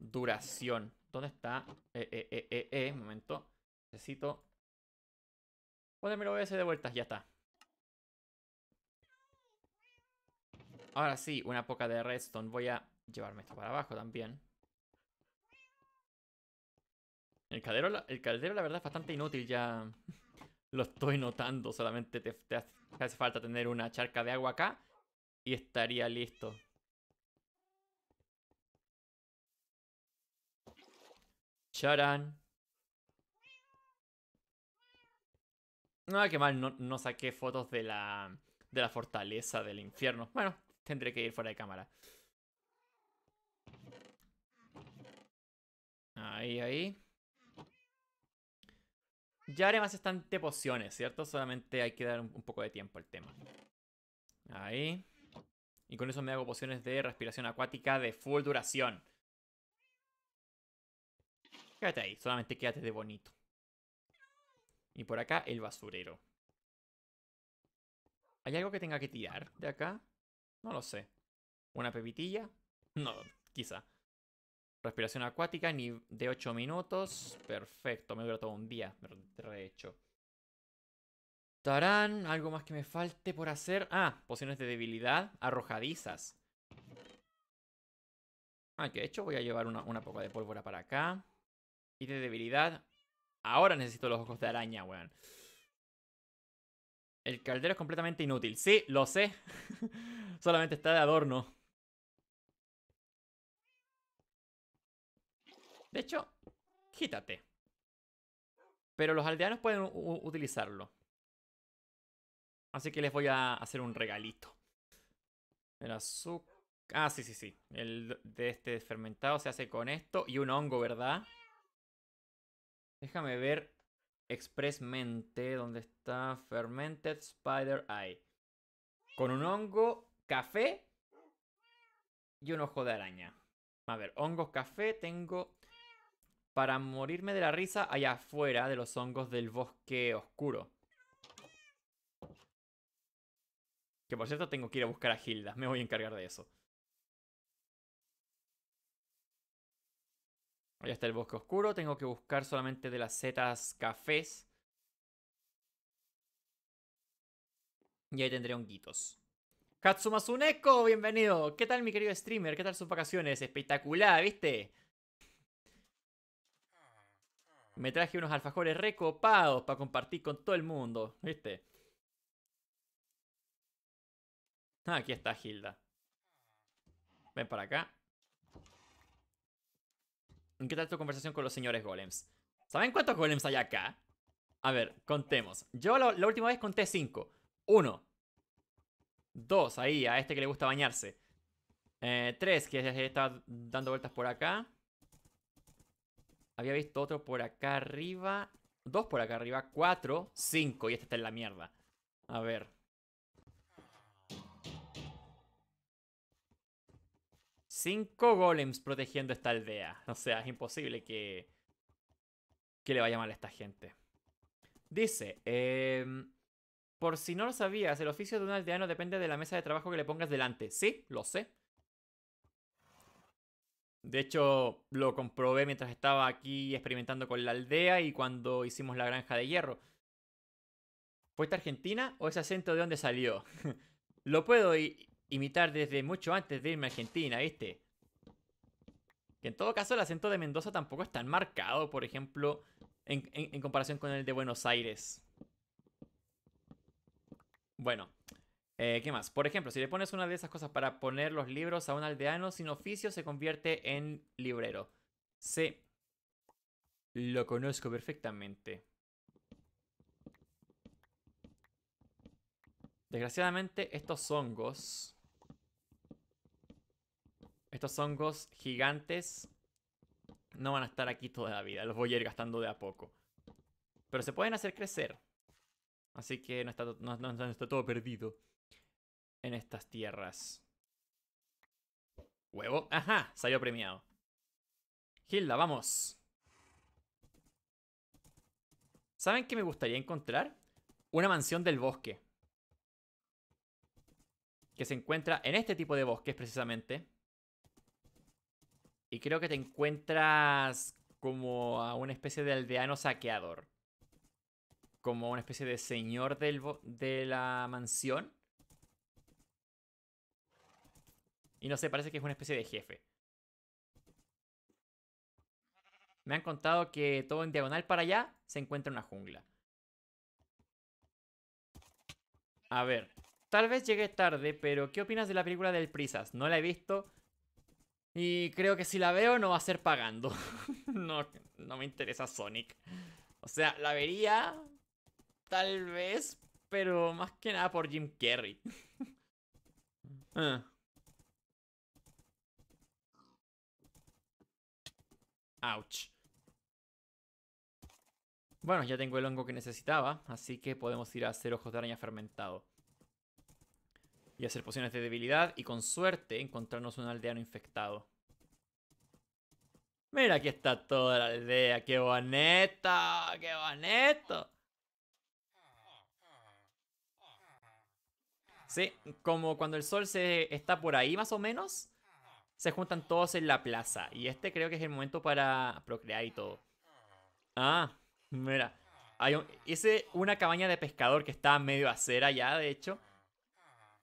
duración. ¿Dónde está? Eh, eh, eh, eh, un eh, momento. Necesito... Ponerme el OBS de vueltas, ya está. Ahora sí, una poca de redstone. Voy a llevarme esto para abajo también. El caldero, el caldero la verdad es bastante inútil ya. Lo estoy notando. Solamente te hace falta tener una charca de agua acá. Y estaría listo. Charan. No, ah, qué mal, no, saqué fotos de la, fortaleza del infierno. Bueno, tendré que ir fuera de cámara. Ahí, ahí. Ya haré más estante pociones, ¿cierto? Solamente hay que dar un, un poco de tiempo al tema. Ahí. Y con eso me hago pociones de respiración acuática de full duración. Quédate ahí, solamente quédate de bonito. Y por acá el basurero. ¿Hay algo que tenga que tirar de acá? No lo sé. ¿Una pepitilla? No, quizá. Respiración acuática ni de 8 minutos. Perfecto, me dura todo un día. hecho Tarán, algo más que me falte por hacer. Ah, pociones de debilidad arrojadizas. Ah, que de hecho voy a llevar una poca de pólvora para acá. Y de debilidad. Ahora necesito los ojos de araña, weón. El caldero es completamente inútil. Sí, lo sé. Solamente está de adorno. De hecho, quítate. Pero los aldeanos pueden utilizarlo. Así que les voy a hacer un regalito. El azúcar... Ah, sí, sí, sí. El de este fermentado se hace con esto y un hongo, ¿verdad? Déjame ver expresamente dónde está Fermented Spider Eye. Con un hongo, café y un ojo de araña. A ver, hongos, café, tengo... Para morirme de la risa allá afuera de los hongos del bosque oscuro. Que por cierto tengo que ir a buscar a Hilda. Me voy a encargar de eso. Ahí está el bosque oscuro. Tengo que buscar solamente de las setas cafés. Y ahí tendré honguitos. Katsuma Suneko, bienvenido. ¿Qué tal mi querido streamer? ¿Qué tal sus vacaciones? Espectacular, ¿viste? Me traje unos alfajores recopados para compartir con todo el mundo, ¿viste? Ah, aquí está Hilda. Ven para acá. ¿Qué tal tu conversación con los señores golems? ¿Saben cuántos golems hay acá? A ver, contemos. Yo la, última vez conté 5. 1. 2. Ahí, a este que le gusta bañarse. Eh, tres, que está dando vueltas por acá. Había visto otro por acá arriba. Dos por acá arriba. Cuatro. Cinco. Y este está en la mierda. A ver. Cinco golems protegiendo esta aldea. O sea, es imposible que, que le vaya mal a esta gente. Dice, em, por si no lo sabías, el oficio de un aldeano depende de la mesa de trabajo que le pongas delante. Sí, lo sé. De hecho, lo comprobé mientras estaba aquí experimentando con la aldea y cuando hicimos la granja de hierro. ¿Fue esta Argentina o ese acento de dónde salió? lo puedo y imitar desde mucho antes de irme a Argentina, ¿viste? Que en todo caso el acento de Mendoza tampoco es tan marcado, por ejemplo, en, comparación con el de Buenos Aires. Bueno, eh, ¿qué más? Por ejemplo, si le pones una de esas cosas para poner los libros a un aldeano sin oficio, se convierte en librero. Sí. Lo conozco perfectamente. Desgraciadamente, estos hongos estos hongos gigantes no van a estar aquí toda la vida. Los voy a ir gastando de a poco. Pero se pueden hacer crecer. Así que no está, está todo perdido en estas tierras. Huevo. Ajá, salió premiado. Hilda, vamos. ¿Saben qué me gustaría encontrar? Una mansión del bosque. Que se encuentra en este tipo de bosques precisamente. Y creo que te encuentras como a una especie de aldeano saqueador. Como una especie de señor de la mansión. Y no sé, parece que es una especie de jefe. Me han contado que todo en diagonal para allá se encuentra una jungla. A ver, tal vez llegué tarde, pero ¿qué opinas de la película del Prisas? No la he visto, y creo que si la veo no va a ser pagando. no, me interesa Sonic. O sea, la vería tal vez, pero más que nada por Jim Carrey. ah. Ouch. Bueno, ya tengo el hongo que necesitaba, así que podemos ir a hacer ojos de araña fermentado y hacer pociones de debilidad y con suerte encontrarnos un aldeano infectado. Mira, aquí está toda la aldea. ¡Qué bonito! ¡Qué bonito! Sí, como cuando el sol se está por ahí más o menos, se juntan todos en la plaza. Y este creo que es el momento para procrear y todo. Ah, mira. Hay un, una cabaña de pescador que está medio acera ya, de hecho.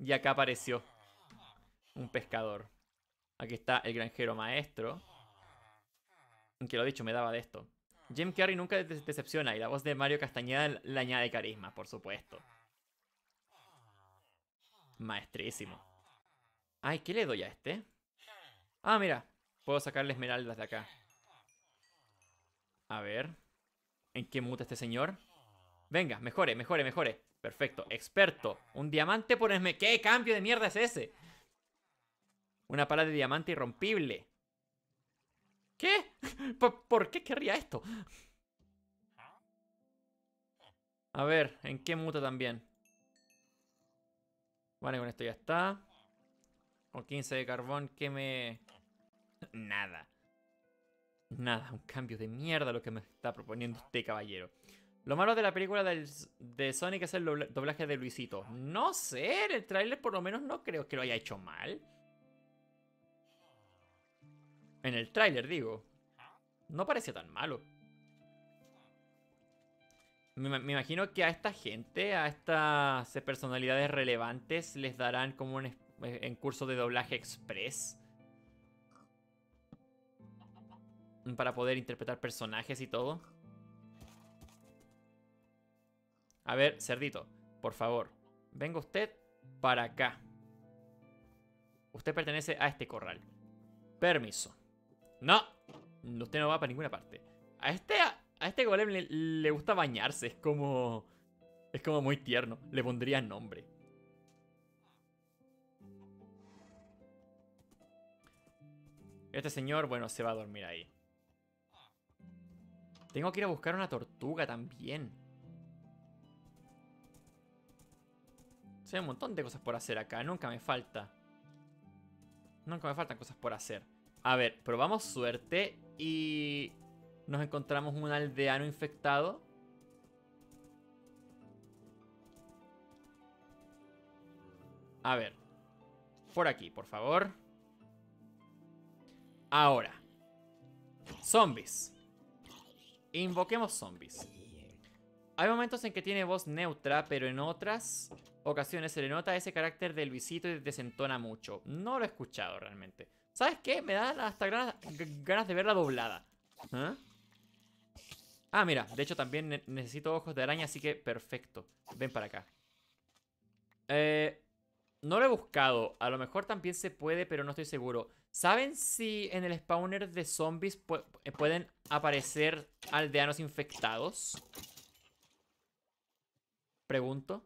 Y acá apareció un pescador. Aquí está el granjero maestro. Aunque lo he dicho, me daba de esto. Jim Carrey nunca decepciona y la voz de Mario Castañeda le añade carisma, por supuesto. Maestrísimo. Ay, ¿qué le doy a este? Ah, mira. Puedo sacarle esmeraldas de acá. A ver. ¿En qué muta este señor? Venga, mejore, mejore, mejore. Perfecto, experto. Un diamante por ¿Qué cambio de mierda es ese? Una pala de diamante irrompible. ¿Qué? ¿Por, qué querría esto? A ver, ¿en qué muta también? Vale, con esto ya está. O 15 de carbón, ¿qué me...? Nada. Nada, un cambio de mierda lo que me está proponiendo usted, caballero. Lo malo de la película de Sonic es el doblaje de Luisito. No sé, el tráiler por lo menos no creo que lo haya hecho mal. En el tráiler, digo. No parecía tan malo. Me, imagino que a esta gente, a estas personalidades relevantes, les darán como un eh, en curso de doblaje express. Para poder interpretar personajes y todo. A ver, cerdito, por favor, venga usted para acá. Usted pertenece a este corral. Permiso. No, usted no va para ninguna parte. A este, a este golem le gusta bañarse, es como... Es como muy tierno, le pondría nombre. Este señor, bueno, se va a dormir ahí. Tengo que ir a buscar una tortuga también. hay un montón de cosas por hacer acá. Nunca me falta. Nunca me faltan cosas por hacer. A ver, probamos suerte y nos encontramos un aldeano infectado. A ver. Por aquí, por favor. Ahora. Zombies. Invoquemos zombies. Hay momentos en que tiene voz neutra, pero en otras ocasiones se le nota ese carácter del visito y desentona mucho. No lo he escuchado realmente. ¿Sabes qué? Me da hasta ganas, de verla doblada. ¿Ah? ¿Ah? mira, de hecho también necesito ojos de araña, así que perfecto. Ven para acá. Eh, no lo he buscado. A lo mejor también se puede, pero no estoy seguro. ¿Saben si en el spawner de zombies eh, pueden aparecer aldeanos infectados? Pregunto.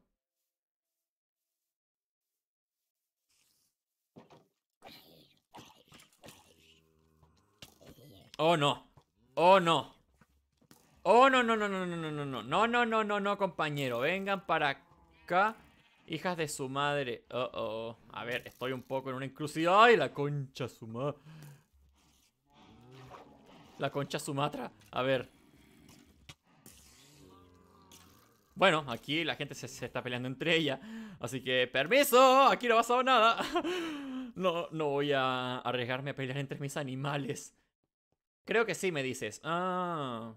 Oh, no. Oh, no. Oh, no, no, no, no, no, no, no, no. No, no, no, no, no, compañero. Vengan para acá. Hijas de su madre. Oh, oh. A ver, estoy un poco en una inclusión ¡Ay, la concha suma! La concha Sumatra. A ver. Bueno, aquí la gente se, se, está peleando entre ella. Así que, permiso, aquí no ha pasado nada. No, no voy a arriesgarme a pelear entre mis animales. Creo que sí, me dices. Ah.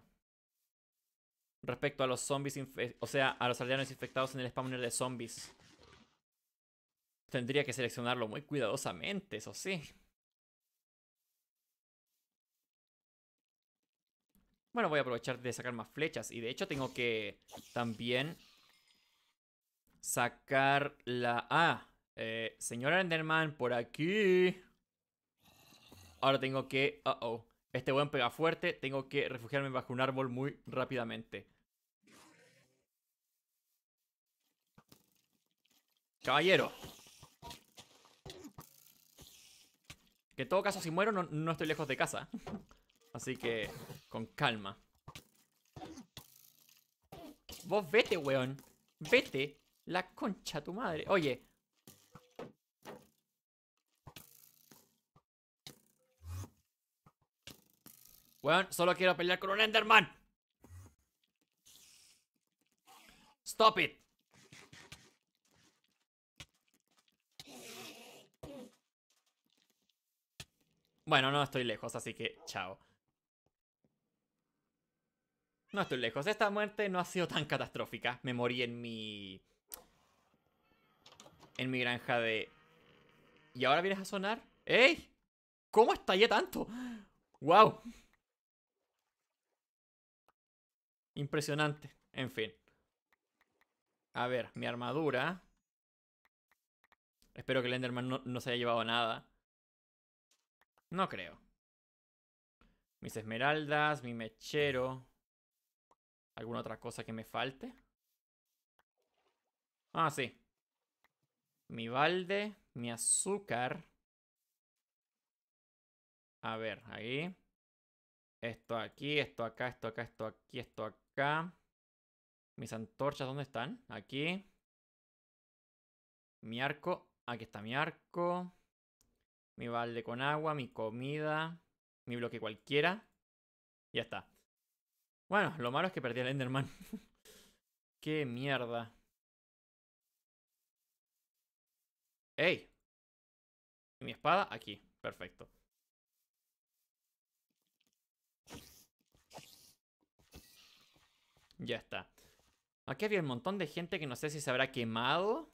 Respecto a los zombies, o sea, a los aldeanos infectados en el spawner de zombies. Tendría que seleccionarlo muy cuidadosamente, eso sí. Bueno, voy a aprovechar de sacar más flechas. Y de hecho tengo que también sacar la... Ah, eh, señora Enderman, por aquí. Ahora tengo que... Uh-oh. Este weón pega fuerte, tengo que refugiarme bajo un árbol muy rápidamente. Caballero. Que en todo caso, si muero, no, estoy lejos de casa. Así que, con calma. Vos vete, weón. Vete. La concha tu madre. Oye, ¡Bueno, solo quiero pelear con un Enderman. Stop it. Bueno, no estoy lejos, así que chao. No estoy lejos. Esta muerte no ha sido tan catastrófica. Me morí en mi... En mi granja de... ¿Y ahora vienes a sonar? ¡Ey! ¿Cómo estallé tanto? ¡Wow! Impresionante. En fin. A ver, mi armadura. Espero que el Enderman no, se haya llevado nada. No creo. Mis esmeraldas, mi mechero. ¿Alguna otra cosa que me falte? Ah, sí. Mi balde, mi azúcar. A ver, ahí. Esto aquí, esto acá, esto acá, esto aquí, esto acá acá. Mis antorchas, ¿dónde están? Aquí. Mi arco. Aquí está mi arco. Mi balde con agua, mi comida. Mi bloque cualquiera. Ya está. Bueno, lo malo es que perdí al Enderman. Qué mierda. ¡Ey! Mi espada aquí. Perfecto. Ya está. Aquí había un montón de gente que no sé si se habrá quemado.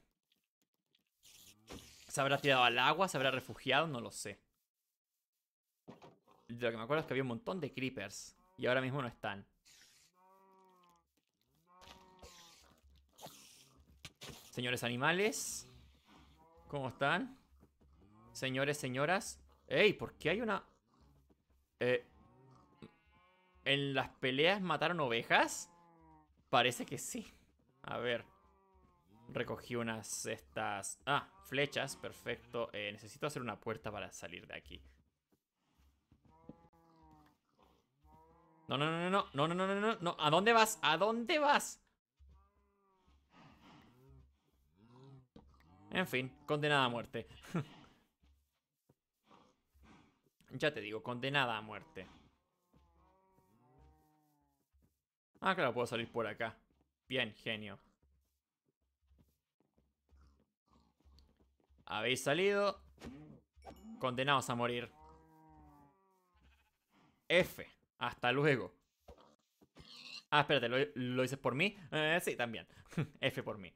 Se habrá tirado al agua, se habrá refugiado, no lo sé. Lo que me acuerdo es que había un montón de creepers. Y ahora mismo no están. Señores animales. ¿Cómo están? Señores, señoras. ¡Ey! ¿Por qué hay una...? Eh, ¿En las peleas mataron ovejas? Parece que sí. A ver. Recogí unas estas... Ah, flechas. Perfecto. Eh, necesito hacer una puerta para salir de aquí. No, no, no, no, no, no, no, no, no, no. ¿A dónde vas? ¿A dónde vas? En fin, condenada a muerte. ya te digo, condenada a muerte. Ah, claro, puedo salir por acá. Bien, genio. Habéis salido. Condenados a morir. F. Hasta luego. Ah, espérate, ¿lo, dices por mí? Eh, sí, también. F por mí.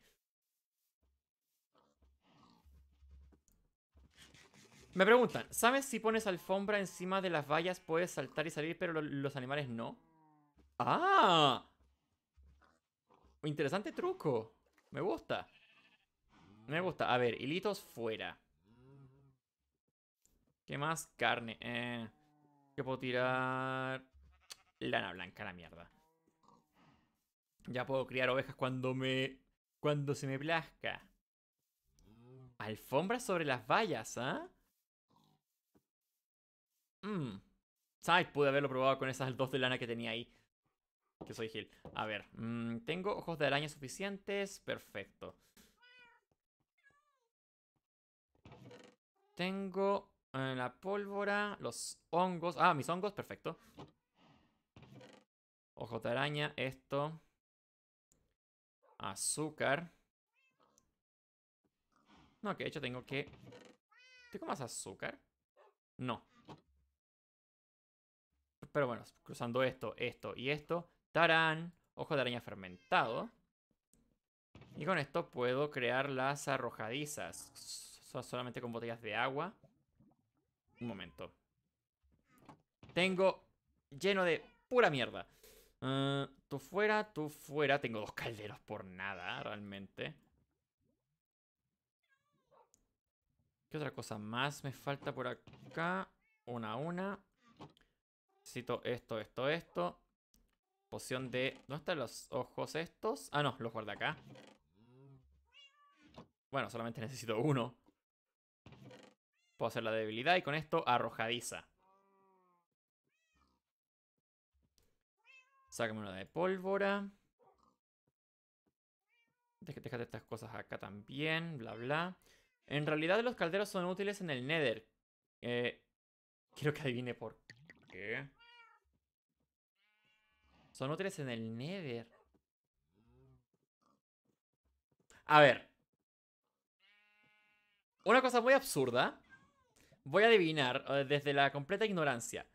Me preguntan, ¿sabes si pones alfombra encima de las vallas puedes saltar y salir, pero los animales no? ¡Ah! Interesante truco. Me gusta. Me gusta. A ver, hilitos fuera. ¿Qué más? Carne. Eh, ¿Qué puedo tirar? Lana blanca, la mierda. Ya puedo criar ovejas cuando me... Cuando se me plazca. Alfombra sobre las vallas, ¿ah? ¿eh? Pude haberlo probado con esas dos de lana que tenía ahí. Que soy Gil. A ver, mm, tengo ojos de araña suficientes. Perfecto. Tengo eh, la pólvora, los hongos. Ah, mis hongos, perfecto. Ojos de araña, esto. Azúcar. No, que de hecho tengo que... ¿Tengo más azúcar? No. Pero bueno, cruzando esto, esto y esto, Tarán, ojo de araña fermentado. Y con esto puedo crear las arrojadizas. Solamente con botellas de agua. Un momento. Tengo lleno de pura mierda. Eh, tú fuera, tú fuera. Tengo dos calderos por nada, realmente. ¿Qué otra cosa más me falta por acá? Una a una. Necesito esto, esto, esto. Poción de... ¿Dónde están los ojos estos? Ah, no, los guarda acá. Bueno, solamente necesito uno. Puedo hacer la debilidad y con esto arrojadiza. Sácame una de pólvora. Dejate estas cosas acá también, bla bla. En realidad los calderos son útiles en el Nether. Eh, quiero que adivine por qué. Son útiles en el Nether. A ver. Una cosa muy absurda. Voy a adivinar eh, desde la completa ignorancia.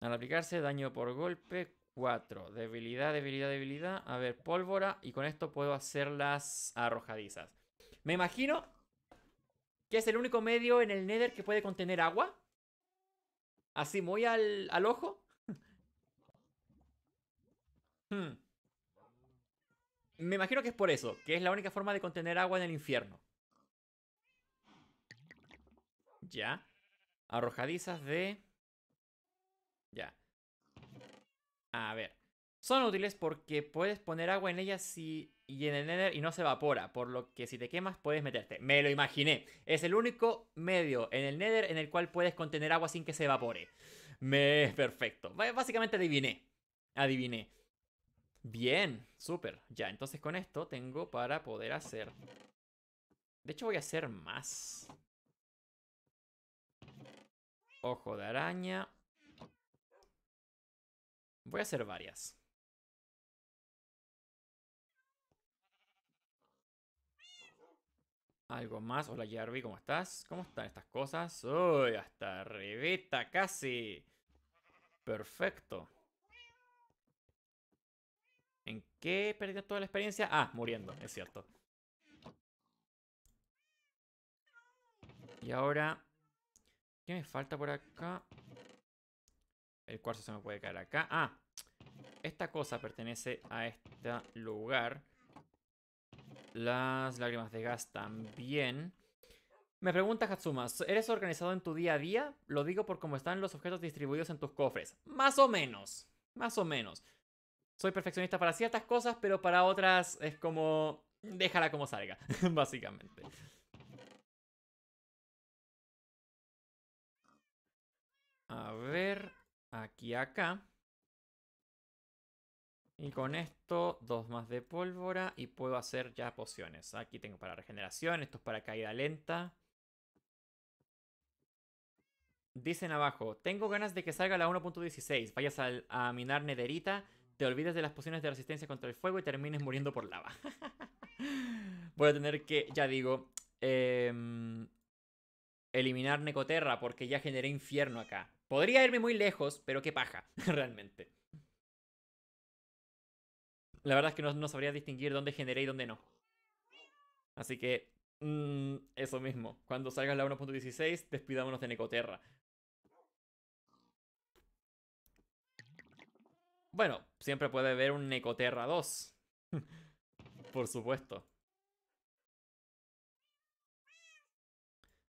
Al aplicarse daño por golpe, 4. Debilidad, debilidad, debilidad. A ver, pólvora. Y con esto puedo hacer las arrojadizas. Me imagino que es el único medio en el Nether que puede contener agua. Así muy al, al ojo. Hmm. Me imagino que es por eso, que es la única forma de contener agua en el infierno. Ya. Arrojadizas de... Ya. A ver. Son útiles porque puedes poner agua en ellas y en el Nether y no se evapora, por lo que si te quemas puedes meterte. Me lo imaginé. Es el único medio en el Nether en el cual puedes contener agua sin que se evapore. Me perfecto. Básicamente adiviné. Adiviné. Bien, súper. Ya, entonces con esto tengo para poder hacer... De hecho voy a hacer más. Ojo de araña. Voy a hacer varias. Algo más. Hola Jarvi, ¿cómo estás? ¿Cómo están estas cosas? ¡Uy! Hasta arribita casi. Perfecto. ¿En qué perdió toda la experiencia? Ah, muriendo, es cierto. Y ahora... ¿Qué me falta por acá? El cuarzo se me puede caer acá. Ah, esta cosa pertenece a este lugar. Las lágrimas de gas también. Me pregunta Hatsuma, ¿eres organizado en tu día a día? Lo digo por cómo están los objetos distribuidos en tus cofres. Más o menos. Más o menos soy perfeccionista para ciertas cosas, pero para otras es como, déjala como salga, básicamente. A ver, aquí acá. Y con esto, dos más de pólvora y puedo hacer ya pociones. Aquí tengo para regeneración, esto es para caída lenta. Dicen abajo, tengo ganas de que salga la 1.16. Vayas a, a minar nederita te olvides de las pociones de resistencia contra el fuego y termines muriendo por lava. Voy a tener que, ya digo, em, eliminar Necoterra porque ya generé infierno acá. Podría irme muy lejos, pero qué paja, realmente. La verdad es que no, sabría distinguir dónde generé y dónde no. Así que, mm, eso mismo. Cuando salga la 1.16, despidámonos de Necoterra. Bueno, siempre puede haber un Necoterra 2. Por supuesto.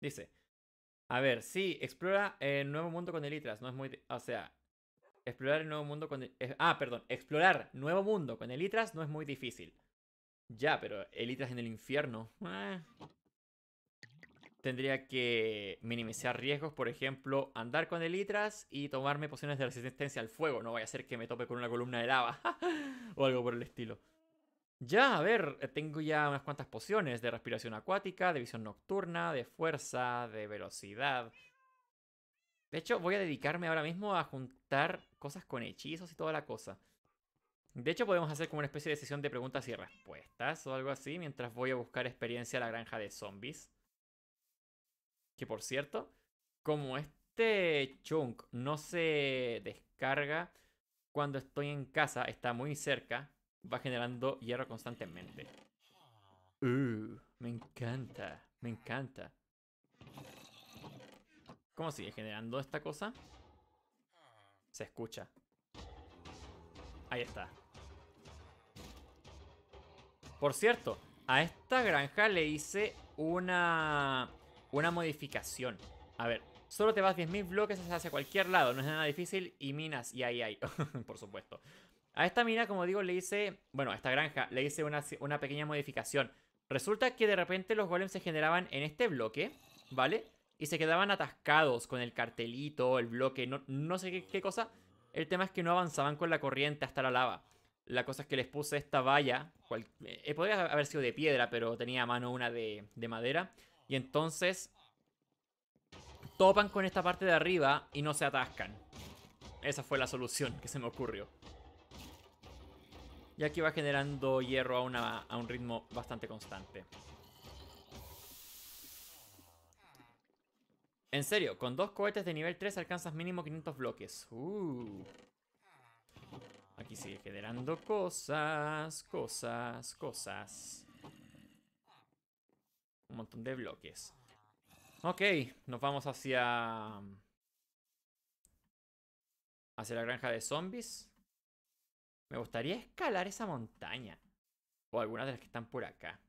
Dice, a ver, sí, explora el nuevo mundo con elitras, no es muy... O sea, explorar el nuevo mundo con... Ah, perdón, explorar nuevo mundo con elitras no es muy difícil. Ya, pero elitras en el infierno. Eh tendría que minimizar riesgos, por ejemplo, andar con elitras y tomarme pociones de resistencia al fuego. No vaya a ser que me tope con una columna de lava o algo por el estilo. Ya, a ver, eh, tengo ya unas cuantas pociones de respiración acuática, de visión nocturna, de fuerza, de velocidad. De hecho, voy a dedicarme ahora mismo a juntar cosas con hechizos y toda la cosa. De hecho, podemos hacer como una especie de sesión de preguntas y respuestas o algo así mientras voy a buscar experiencia a la granja de zombies. Que por cierto, como este chunk no se descarga cuando estoy en casa, está muy cerca, va generando hierro constantemente. Uh. me encanta, me encanta. ¿Cómo sigue generando esta cosa? Se escucha. Ahí está. Por cierto, a esta granja le hice una una modificación. A ver, solo te vas 10.000 bloques hacia cualquier lado, no es nada difícil y minas, y ahí, hay, por supuesto. A esta mina, como digo, le hice, bueno, a esta granja, le hice una, una pequeña modificación. Resulta que de repente los golems se generaban en este bloque, ¿vale? Y se quedaban atascados con el cartelito, el bloque, no, no sé qué, cosa. El tema es que no avanzaban con la corriente hasta la lava. La cosa es que les puse esta valla. Eh, eh, podría haber sido de piedra, pero tenía a mano una de, de madera. Y entonces topan con esta parte de arriba y no se atascan. Esa fue la solución que se me ocurrió. Y aquí va generando hierro a, a un ritmo bastante constante. En serio, con dos cohetes de nivel 3 alcanzas mínimo 500 bloques. Uh. Aquí sigue generando cosas, cosas, cosas un montón de bloques. Ok, nos vamos hacia... Hacia la granja de zombies. Me gustaría escalar esa montaña. O algunas de las que están por acá.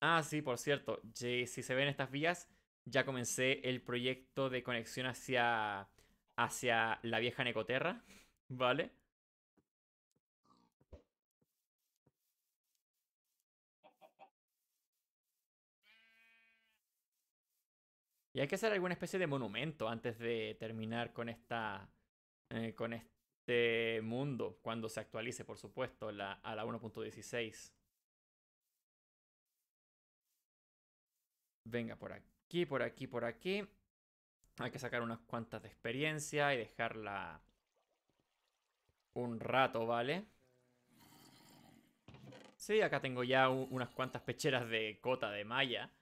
Ah, sí, por cierto. Si se ven estas vías, ya comencé el proyecto de conexión hacia, hacia la vieja Necoterra. ¿Vale? Y hay que hacer alguna especie de monumento antes de terminar con esta. Eh, con este mundo. Cuando se actualice, por supuesto, a la 1.16. Venga, por aquí, por aquí, por aquí. Hay que sacar unas cuantas de experiencia y dejarla un rato, ¿vale? Sí, acá tengo ya unas cuantas pecheras de cota de malla.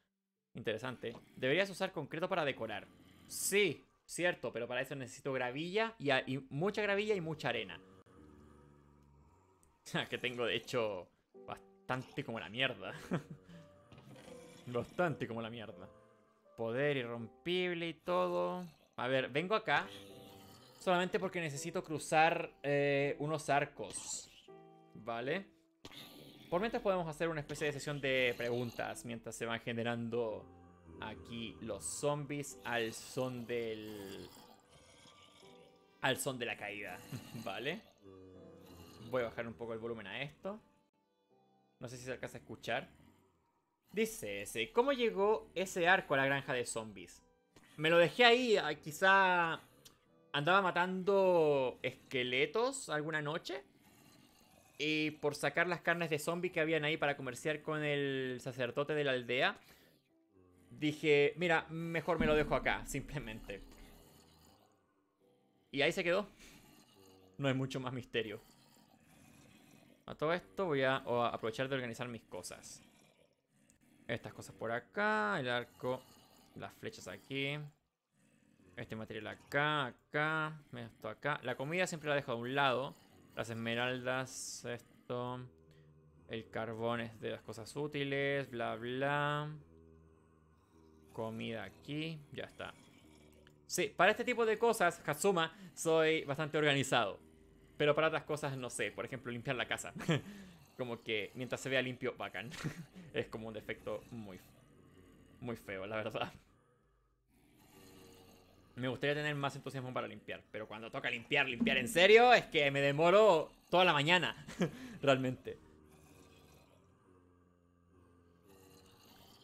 Interesante. Deberías usar concreto para decorar. Sí, cierto, pero para eso necesito gravilla y, mucha gravilla y mucha arena. que tengo de hecho bastante como la mierda. bastante como la mierda. Poder irrompible y todo. A ver, vengo acá. Solamente porque necesito cruzar eh, unos arcos. ¿Vale? Por mientras podemos hacer una especie de sesión de preguntas mientras se van generando aquí los zombies al son del... Al son de la caída, ¿vale? Voy a bajar un poco el volumen a esto. No sé si se alcanza a escuchar. Dice ese, ¿cómo llegó ese arco a la granja de zombies? Me lo dejé ahí, ah, quizá andaba matando esqueletos alguna noche y por sacar las carnes de zombie que habían ahí para comerciar con el sacerdote de la aldea, dije, mira, mejor me lo dejo acá, simplemente. Y ahí se quedó. No hay mucho más misterio. A todo esto voy a, a aprovechar de organizar mis cosas. Estas cosas por acá, el arco, las flechas aquí. Este material acá, acá, esto acá. La comida siempre la dejo a un lado. Las esmeraldas, esto. El carbón es de las cosas útiles, bla, bla. Comida aquí, ya está. Sí, para este tipo de cosas, Hatsuma, soy bastante organizado. Pero para otras cosas, no sé. Por ejemplo, limpiar la casa. como que mientras se vea limpio, bacán. es como un defecto muy, muy feo, la verdad. Me gustaría tener más entusiasmo para limpiar, pero cuando toca limpiar, limpiar en serio, es que me demoro toda la mañana, realmente.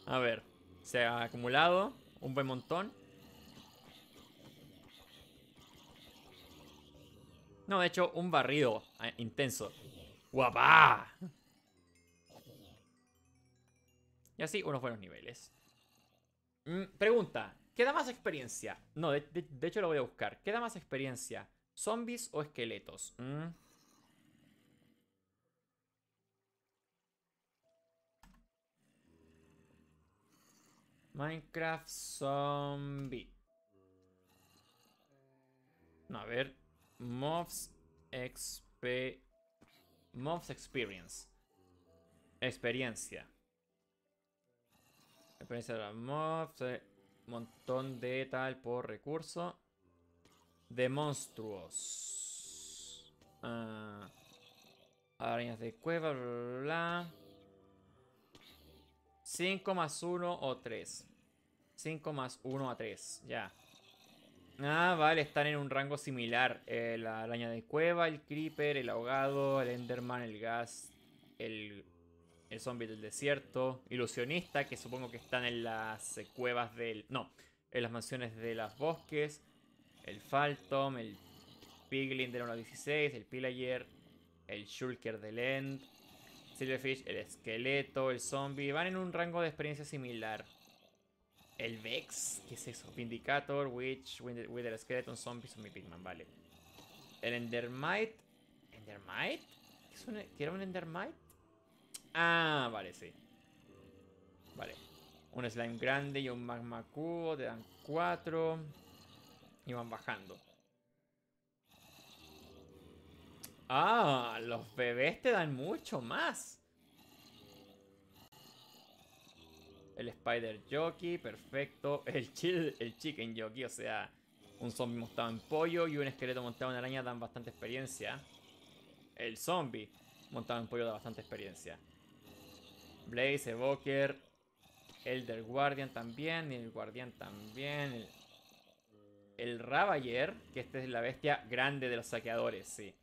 A ver, se ha acumulado un buen montón. No, de hecho, un barrido ah, intenso. ¡Guapá! Y así unos buenos niveles. Mm, pregunta, ¿Qué da más experiencia? No, de, hecho lo voy a buscar. ¿Qué da más experiencia? ¿Zombies o esqueletos? Mm. Minecraft Zombie. No, a ver. Mobs XP. Mobs Experience. Experiencia. Experiencia de la Mobs. Eh, Montón de tal por recurso. De monstruos. Ah, arañas de cueva, bla, bla, bla. 5 más 1 o 3. 5 más 1 a 3, ya. Ah, vale, están en un rango similar. Eh, la araña de cueva, el creeper, el ahogado, el enderman, el gas, el el zombie del desierto, ilusionista, que supongo que están en las cuevas del... No, en las mansiones de los bosques, el Phantom, el Piglin del 1.16, el Pillager, el Shulker del End, Silverfish, el esqueleto, el zombie, van en un rango de experiencia similar. El Vex, ¿qué es eso? Vindicator, Witch, Wither Skeleton, Zombie, Zombie Pigman, vale. El Endermite. ¿Endermite? ¿Quiero un Endermite? Ah, vale, sí. Vale. Un slime grande y un magma cubo. Te dan cuatro. Y van bajando. Ah, los bebés te dan mucho más. El Spider Jockey, perfecto. El, chill, el Chicken Jockey, o sea, un zombie montado en pollo y un esqueleto montado en araña dan bastante experiencia. El zombie montado en pollo da bastante experiencia. Blaze, Evoker, Elder Guardian también, y el Guardián también, el, el Ravager, que esta es la bestia grande de los saqueadores, sí.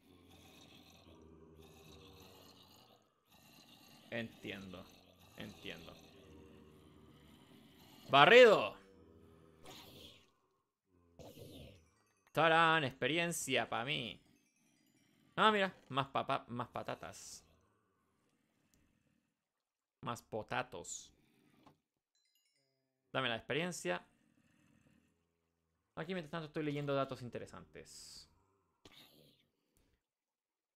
Entiendo, entiendo. ¡Barrido! ¡Tarán! Experiencia para mí. Ah, mira, más, más patatas. Más potatos. Dame la experiencia. Aquí mientras tanto estoy leyendo datos interesantes.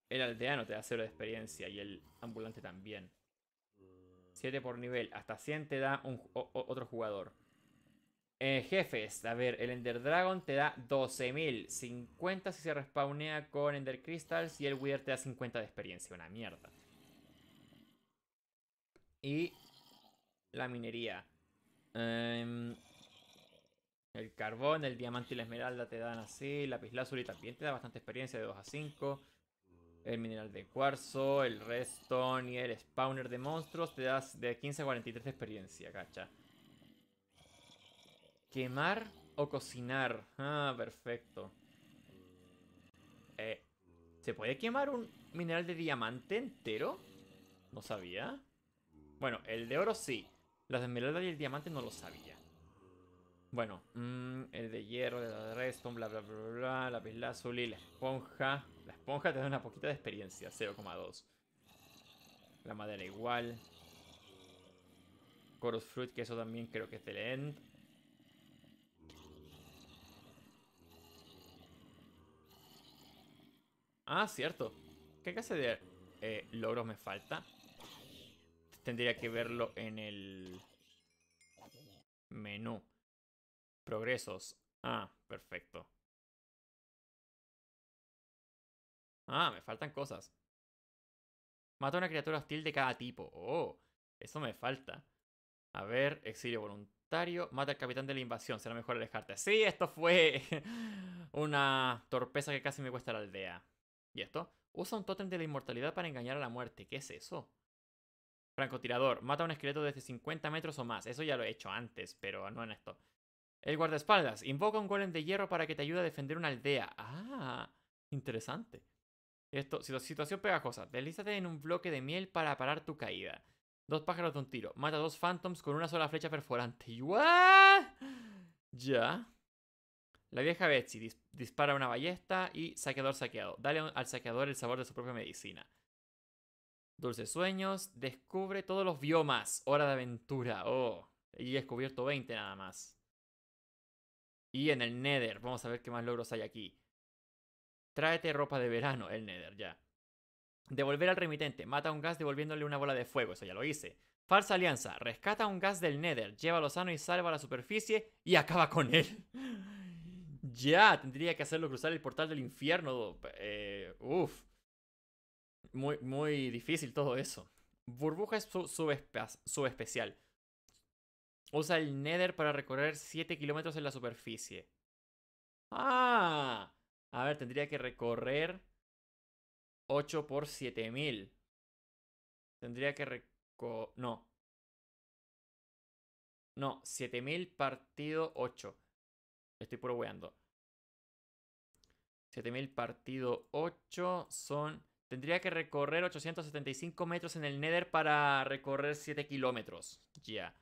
El aldeano te da cero de experiencia y el ambulante también. 7 por nivel. Hasta 100 te da otro jugador. Eh, jefes. A ver, el Ender Dragon te da 12.000. 50 si se respawnea con Ender Crystals y el Wither te da 50 de experiencia. Una mierda y la minería. Em, el carbón, el diamante y la esmeralda te dan así. lazuli también te da bastante experiencia de 2 a 5. El mineral de cuarzo, el redstone y el spawner de monstruos te das de 15 a 43 de experiencia, cacha. Quemar o cocinar. Ah, perfecto. Eh, ¿Se puede quemar un mineral de diamante entero? No sabía. Bueno, el de oro sí. Las de esmeralda y el diamante no lo sabía. Bueno, mm, el de hierro, el de redstone, bla bla bla bla, pila, la y la esponja. La esponja te da una poquita de experiencia, 0,2. La madera igual. Chorus Fruit, que eso también creo que es del End. Ah, cierto. ¿Qué clase de eh, logros me falta? tendría que verlo en el menú. Progresos. Ah, perfecto. Ah, me faltan cosas. Mata una criatura hostil de cada tipo. Oh, eso me falta. A ver, exilio voluntario. Mata al capitán de la invasión. Será mejor alejarte. Sí, esto fue una torpeza que casi me cuesta la aldea. ¿Y esto? Usa un tótem de la inmortalidad para engañar a la muerte. ¿Qué es eso? Francotirador. Mata a un esqueleto desde 50 metros o más. Eso ya lo he hecho antes, pero no en esto. El guardaespaldas. Invoca un golem de hierro para que te ayude a defender una aldea. Ah, interesante. Esto, situación pegajosa. Deslízate en un bloque de miel para parar tu caída. Dos pájaros de un tiro. Mata a dos phantoms con una sola flecha perforante. Ya. La vieja Betsy dispara una ballesta y saqueador saqueado. Dale al saqueador el sabor de su propia medicina. Dulces Sueños, descubre todos los biomas, Hora de Aventura, oh, y he descubierto 20 nada más. Y en el Nether, vamos a ver qué más logros hay aquí. Tráete ropa de verano, el Nether, ya. Devolver al remitente, mata a un gas devolviéndole una bola de fuego, eso ya lo hice. Falsa alianza, rescata a un gas del Nether, llévalo sano y salva la superficie y acaba con él. ya, tendría que hacerlo cruzar el portal del infierno. Eh, uf. Muy, difícil todo eso. Burbuja es subespecial. Usa el Nether para recorrer 7 kilómetros en la superficie. ¡Ah! A ver, tendría que recorrer 8 por 7000. Tendría que recorrer... No. No, 7000 partido 8. Estoy puro weando. 7000 partido 8 son Tendría que recorrer 875 metros en el Nether para recorrer 7 kilómetros. Ya.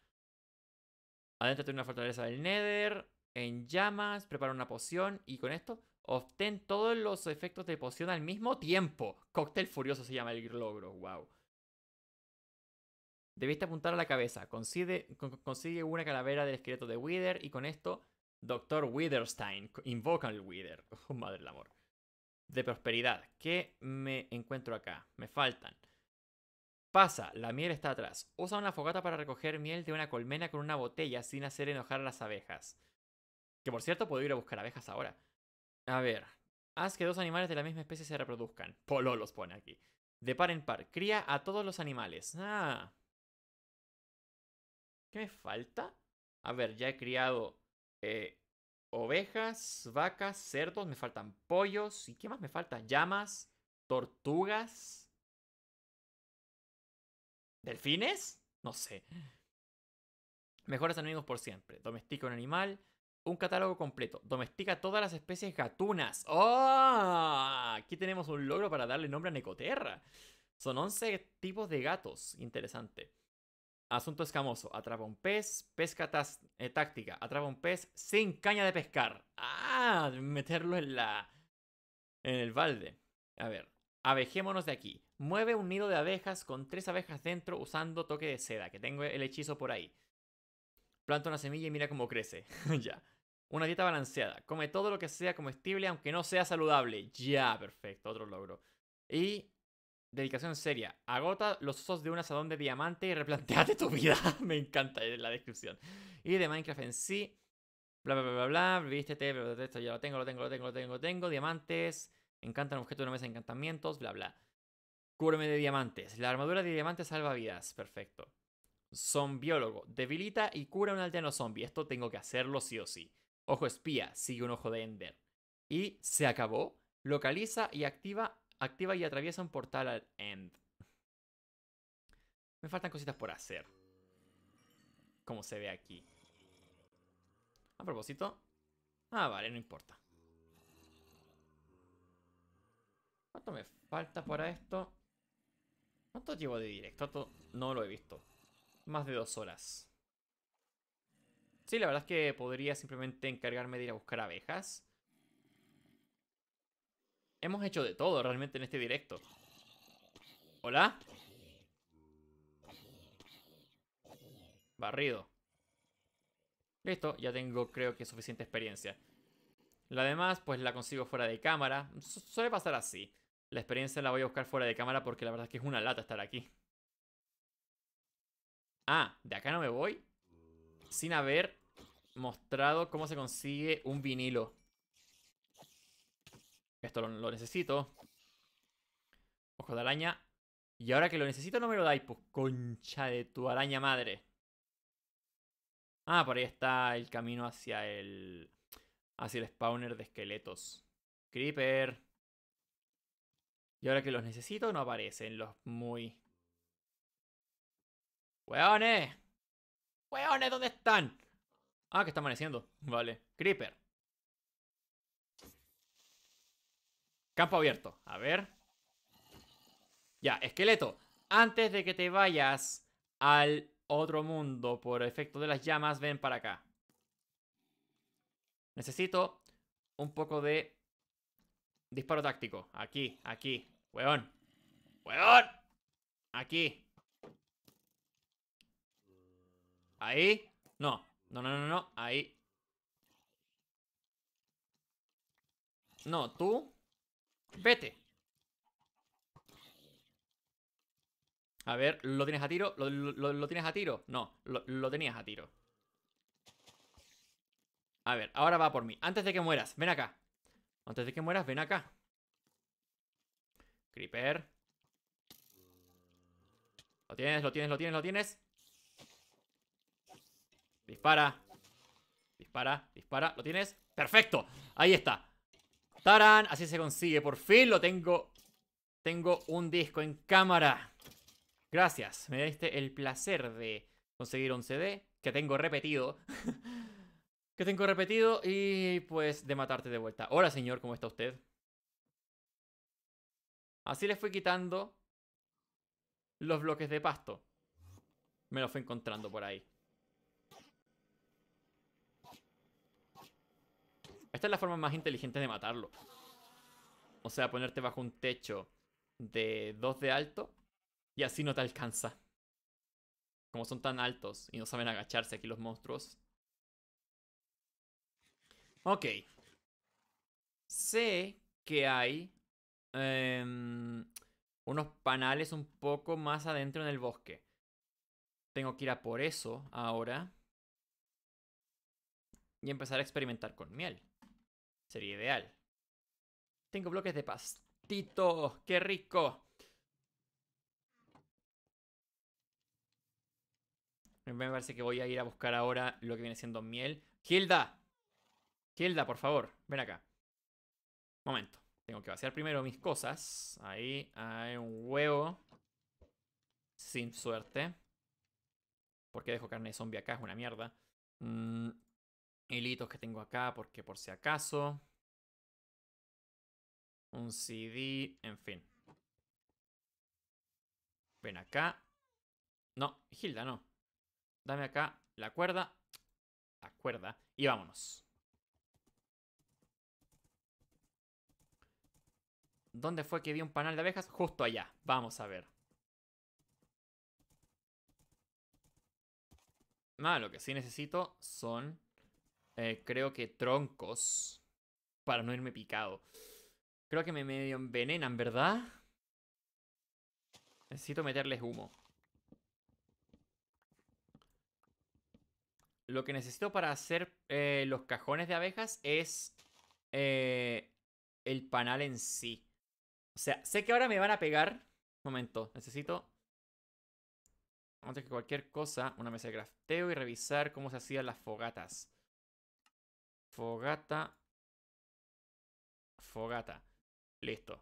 adentro de una fortaleza del Nether, en llamas, prepara una poción y con esto obtén todos los efectos de poción al mismo tiempo. Cóctel furioso se llama el logro, wow. Debiste apuntar a la cabeza. Consigue, una calavera del esqueleto de Wither y con esto, Doctor Witherstein. Invoca al Wither. Oh, madre del amor de prosperidad. ¿Qué me encuentro acá? Me faltan. Pasa, la miel está atrás. Usa una fogata para recoger miel de una colmena con una botella sin hacer enojar a las abejas. Que por cierto, puedo ir a buscar abejas ahora. A ver. Haz que dos animales de la misma especie se reproduzcan. Polo los pone aquí. De par en par. Cría a todos los animales. Ah. ¿Qué me falta? A ver, ya he criado eh, ovejas, vacas, cerdos, me faltan pollos. ¿Y qué más me faltan? Llamas, tortugas. ¿Delfines? No sé. Mejores amigos por siempre. Domestica un animal. Un catálogo completo. Domestica todas las especies gatunas. ¡Oh! Aquí tenemos un logro para darle nombre a Necoterra. Son 11 tipos de gatos. Interesante. Asunto escamoso. Atrapa un pez. Pesca eh, táctica. Atrapa un pez sin caña de pescar. Ah, meterlo en la... En el balde. A ver. Abejémonos de aquí. Mueve un nido de abejas con tres abejas dentro usando toque de seda, que tengo el hechizo por ahí. Planta una semilla y mira cómo crece. ya. Una dieta balanceada. Come todo lo que sea comestible, aunque no sea saludable. Ya, perfecto, otro logro. Y Dedicación seria. Agota los osos de un asadón de diamante y replanteate tu vida. Me encanta la descripción. Y de Minecraft en sí. Bla, bla, bla, bla, bla. Vístete, bla, esto ya lo tengo, lo tengo, lo tengo, lo tengo, tengo. Diamantes. Encantan objetos de una mesa de encantamientos. Bla, bla. Cúbreme de diamantes. La armadura de diamantes salva vidas. Perfecto. Zombiólogo. Debilita y cura un aldeano zombie. Esto tengo que hacerlo sí o sí. Ojo espía. Sigue un ojo de Ender. Y se acabó. Localiza y activa Activa y atraviesa un portal al End. Me faltan cositas por hacer. Como se ve aquí. A propósito. Ah, vale, no importa. ¿Cuánto me falta para esto? ¿Cuánto llevo de directo? No lo he visto. Más de dos horas. Sí, la verdad es que podría simplemente encargarme de ir a buscar abejas. Hemos hecho de todo realmente en este directo. ¿Hola? Barrido. Listo, ya tengo creo que suficiente experiencia. La demás, pues la consigo fuera de cámara. suele pasar así. La experiencia la voy a buscar fuera de cámara porque la verdad es que es una lata estar aquí. Ah, de acá no me voy sin haber mostrado cómo se consigue un vinilo. Esto lo, necesito. Ojo de araña. Y ahora que lo necesito no me lo dais, pues concha de tu araña madre. Ah, por ahí está el camino hacia el... Hacia el spawner de esqueletos. Creeper. Y ahora que los necesito no aparecen los muy... ¡Hueones! ¡Hueones, ¿dónde están? Ah, que está amaneciendo. Vale. Creeper. Campo abierto, a ver Ya, esqueleto Antes de que te vayas al otro mundo por efecto de las llamas, ven para acá Necesito un poco de disparo táctico Aquí, aquí, weón Weón Aquí Ahí No, no, no, no, no, ahí No, tú Vete. A ver, ¿lo tienes a tiro? ¿Lo, tienes a tiro? No, lo, lo tenías a tiro. A ver, ahora va por mí. Antes de que mueras, ven acá. Antes de que mueras, ven acá. Creeper. Lo tienes, lo tienes, lo tienes, lo tienes. Dispara. Dispara, dispara. ¿Lo tienes? ¡Perfecto! Ahí está. Tarán, así se consigue. Por fin lo tengo. Tengo un disco en cámara. Gracias, me diste el placer de conseguir un CD que tengo repetido. que tengo repetido y pues de matarte de vuelta. Hola señor, ¿cómo está usted? Así le fui quitando los bloques de pasto. Me los fui encontrando por ahí. Esta es la forma más inteligente de matarlo. O sea, ponerte bajo un techo de 2 de alto y así no te alcanza. Como son tan altos y no saben agacharse aquí los monstruos. Ok. Sé que hay em, unos panales un poco más adentro en el bosque. Tengo que ir a por eso ahora. Y empezar a experimentar con miel. Sería ideal. Tengo bloques de pastito. ¡Qué rico! Me parece que voy a ir a buscar ahora lo que viene siendo miel. ¡Gilda! ¡Hilda, por favor, ven acá. Momento. Tengo que vaciar primero mis cosas. Ahí hay un huevo. Sin suerte. ¿Por qué dejo carne de zombie acá? Es una mierda. Mm, hilitos que tengo acá porque por si acaso. Un CD, en fin. Ven acá. No, Hilda, no. Dame acá la cuerda. La cuerda. Y vámonos. ¿Dónde fue que vi un panal de abejas? Justo allá. Vamos a ver. Ah, lo que sí necesito son eh, creo que troncos, para no irme picado. Creo que me medio envenenan, ¿verdad? Necesito meterles humo. Lo que necesito para hacer eh, los cajones de abejas es eh, el panal en sí. O sea, sé que ahora me van a pegar. Momento, necesito. Antes que cualquier cosa, una mesa de grafteo y revisar cómo se hacían las fogatas. Fogata. Fogata. Listo.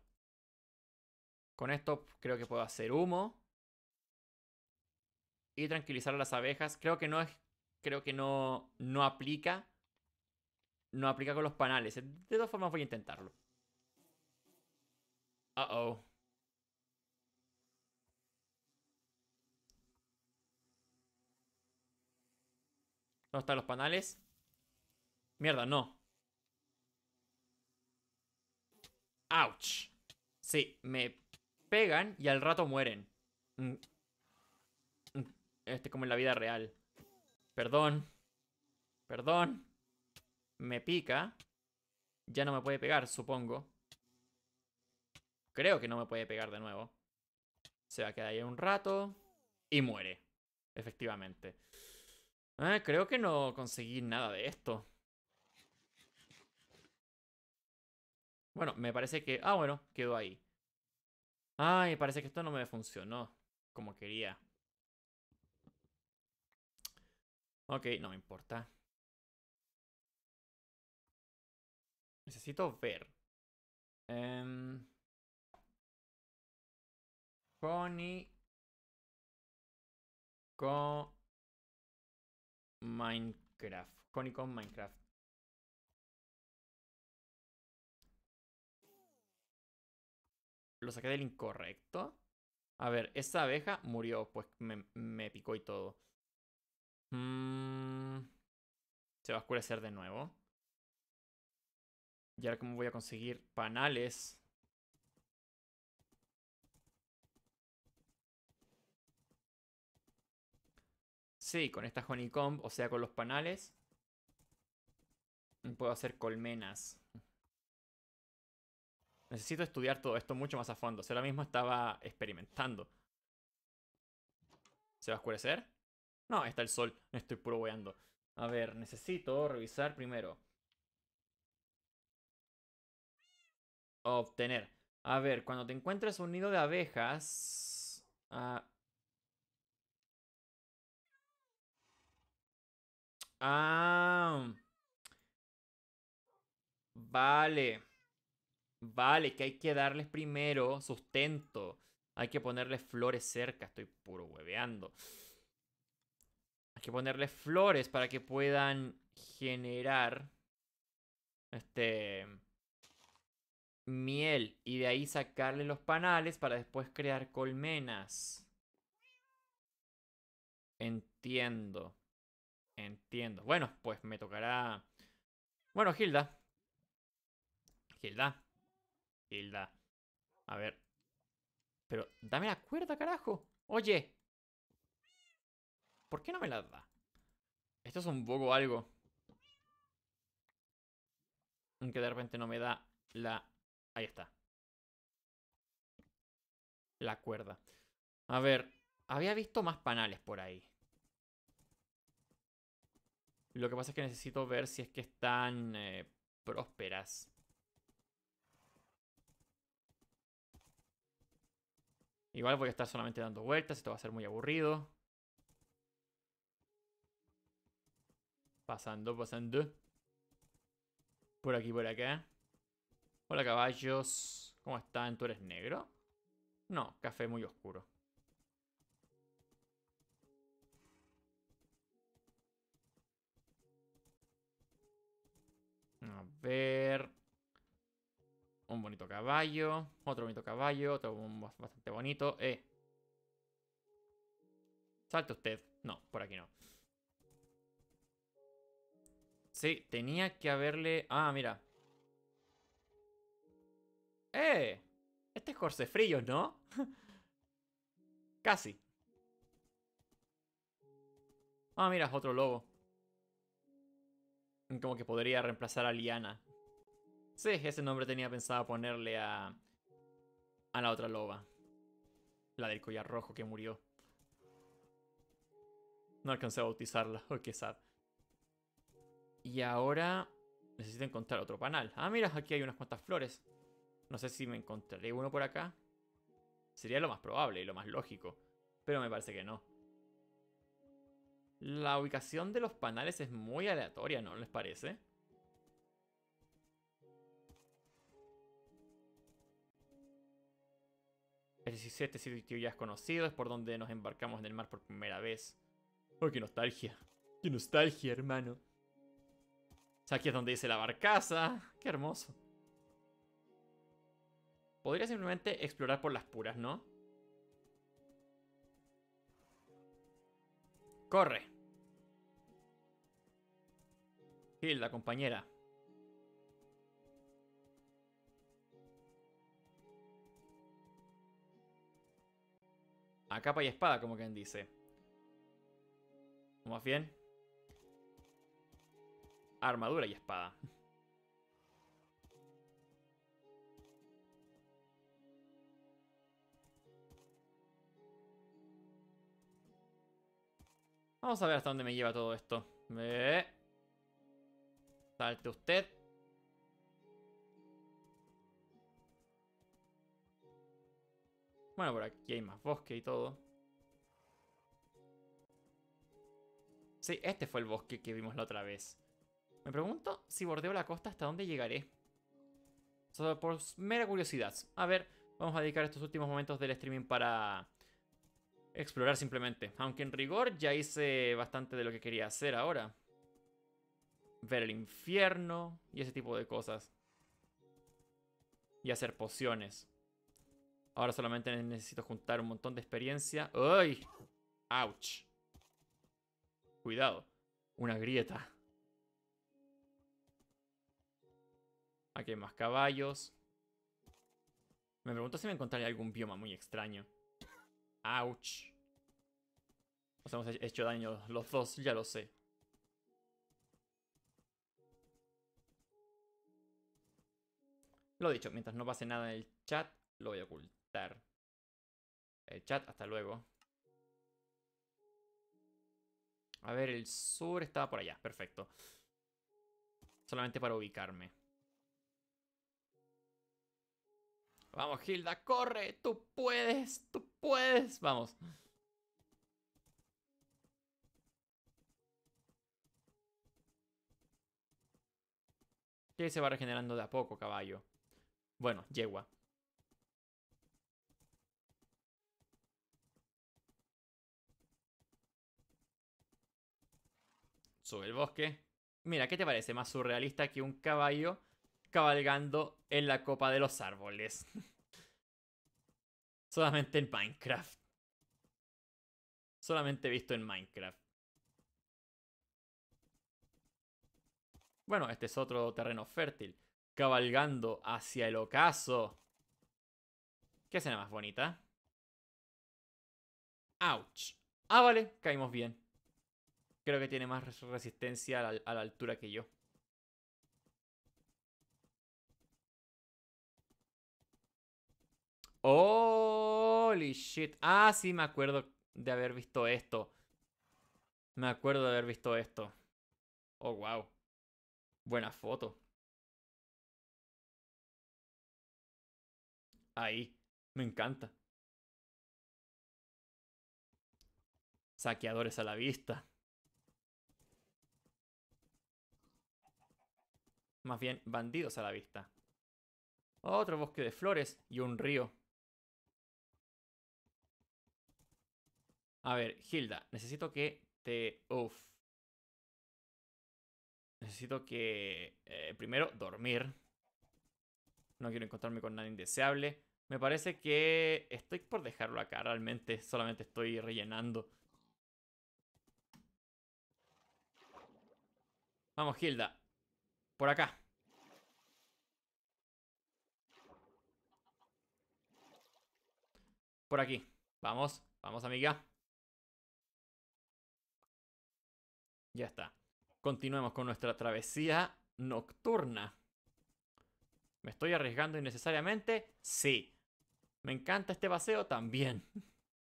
Con esto creo que puedo hacer humo. Y tranquilizar a las abejas. Creo que no es. Creo que no. No aplica. No aplica con los panales. De todas formas voy a intentarlo. Uh oh. ¿Dónde están los panales? Mierda, no. Ouch. Sí, me pegan y al rato mueren. Mm. Mm. Este como en la vida real. Perdón. Perdón. Me pica. Ya no me puede pegar, supongo. Creo que no me puede pegar de nuevo. Se va a quedar ahí un rato. Y muere. Efectivamente. Eh, creo que no conseguí nada de esto. Bueno, me parece que... Ah, bueno, quedó ahí. Ay, parece que esto no me funcionó como quería. Ok, no me importa. Necesito ver. Em, con Minecraft. Honey con Minecraft. lo saqué del incorrecto. A ver, esta abeja murió, pues me, picó y todo. Mm, se va a oscurecer de nuevo. ¿Y ahora cómo voy a conseguir panales? Sí, con esta honeycomb, o sea, con los panales. Puedo hacer colmenas necesito estudiar todo esto mucho más a fondo. O ahora mismo estaba experimentando. ¿Se va a oscurecer? No, está el sol. Estoy puro A ver, necesito revisar primero. Obtener. A ver, cuando te encuentres un nido de abejas... Ah... ah vale. Vale, que hay que darles primero sustento. Hay que ponerles flores cerca. Estoy puro hueveando. Hay que ponerles flores para que puedan generar. Este. Miel. Y de ahí sacarle los panales para después crear colmenas. Entiendo. Entiendo. Bueno, pues me tocará. Bueno, Gilda Hilda. Hilda. A ver. Pero dame la cuerda, carajo. Oye. ¿Por qué no me la da? Esto es un poco algo. Aunque de repente no me da la... Ahí está. La cuerda. A ver. Había visto más panales por ahí. Lo que pasa es que necesito ver si es que están eh, prósperas. Igual voy a estar solamente dando vueltas, esto va a ser muy aburrido. Pasando, pasando. Por aquí, por acá. Hola caballos. ¿Cómo están? ¿Tú eres negro? No, café muy oscuro. A ver. Un bonito caballo. Otro bonito caballo. Otro bastante bonito. Eh. Salte usted. No, por aquí no. Sí, tenía que haberle... Ah, mira. ¡Eh! Este es frío ¿no? Casi. Ah, mira, otro lobo. Como que podría reemplazar a Liana. Sí, ese nombre tenía pensado ponerle a. a la otra loba. La del collar rojo que murió. No alcancé a bautizarla, o oh, qué sad. Y ahora necesito encontrar otro panal. Ah, mira, aquí hay unas cuantas flores. No sé si me encontraré uno por acá. Sería lo más probable y lo más lógico. Pero me parece que no. La ubicación de los panales es muy aleatoria, ¿no les parece? El 17 sitio ya es conocido, es por donde nos embarcamos en el mar por primera vez. ¡Oh, qué nostalgia! ¡Qué nostalgia, hermano! O sea, aquí es donde dice la barcaza. ¡Qué hermoso! Podría simplemente explorar por las puras, ¿no? ¡Corre! Hilda, compañera. A capa y espada, como quien dice. Más bien. Armadura y espada. Vamos a ver hasta dónde me lleva todo esto. Eh. Salte usted. Bueno, por aquí hay más bosque y todo. Sí, este fue el bosque que vimos la otra vez. Me pregunto si bordeo la costa hasta dónde llegaré. Solo por mera curiosidad. A ver, vamos a dedicar estos últimos momentos del streaming para explorar simplemente. Aunque en rigor ya hice bastante de lo que quería hacer ahora. Ver el infierno y ese tipo de cosas. Y hacer pociones. Ahora solamente necesito juntar un montón de experiencia. ¡Ay! ¡Auch! Cuidado. Una grieta. Aquí hay más caballos. Me pregunto si me encontraré algún bioma muy extraño. ¡Auch! Nos hemos hecho daño los dos, ya lo sé. Lo dicho, mientras no pase nada en el chat, lo voy a ocultar. Eh, chat, hasta luego. A ver, el sur estaba por allá, perfecto. Solamente para ubicarme. Vamos, Hilda, corre, tú puedes, tú puedes. Vamos. Que se va regenerando de a poco, caballo. Bueno, yegua. sube el bosque. Mira, ¿qué te parece más surrealista que un caballo cabalgando en la copa de los árboles? Solamente en Minecraft. Solamente visto en Minecraft. Bueno, este es otro terreno fértil. Cabalgando hacia el ocaso. ¿Qué escena más bonita? ¡Auch! Ah, vale, caímos bien creo que tiene más resistencia a la, altura que yo. Holy shit. Ah, sí, me acuerdo de haber visto esto. Me acuerdo de haber visto esto. Oh, wow. Buena foto. Ahí. Me encanta. Saqueadores a la vista. más bien bandidos a la vista. Otro bosque de flores y un río. A ver, Hilda, necesito que te... Necesito que... Eh, primero, dormir. No quiero encontrarme con nadie indeseable. Me parece que estoy por dejarlo acá, realmente. Solamente estoy rellenando. Vamos, Hilda. Por acá. Por aquí. Vamos, vamos amiga. Ya está. Continuemos con nuestra travesía nocturna. ¿Me estoy arriesgando innecesariamente? Sí. ¿Me encanta este paseo? También.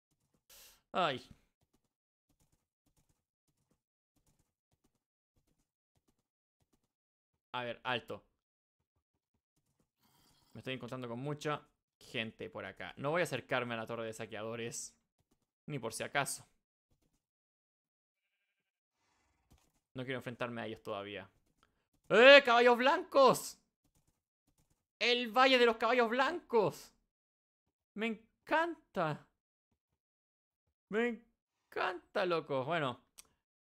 Ay, A ver, alto. Me estoy encontrando con mucha gente por acá. No voy a acercarme a la torre de saqueadores. Ni por si acaso. No quiero enfrentarme a ellos todavía. ¡Eh, caballos blancos! ¡El Valle de los Caballos Blancos! ¡Me encanta! ¡Me encanta, loco! Bueno,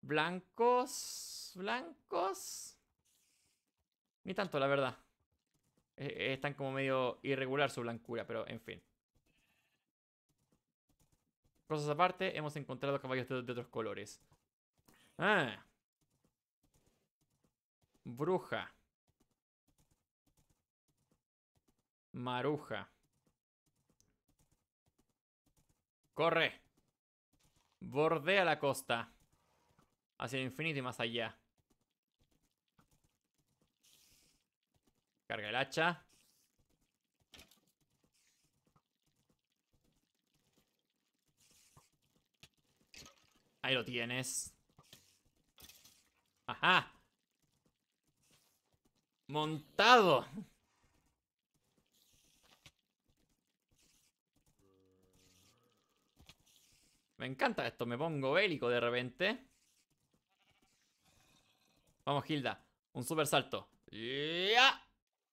blancos... blancos... Ni tanto, la verdad. E-, e-, están como medio irregular su blancura, pero en fin. Cosas aparte, hemos encontrado caballos de, de otros colores. Ah. Bruja. Maruja. Corre. Bordea la costa. Hacia el infinito y más allá. Carga el hacha. Ahí lo tienes. Ajá. Montado. Me encanta esto, me pongo bélico de repente. Vamos, Hilda. Un super salto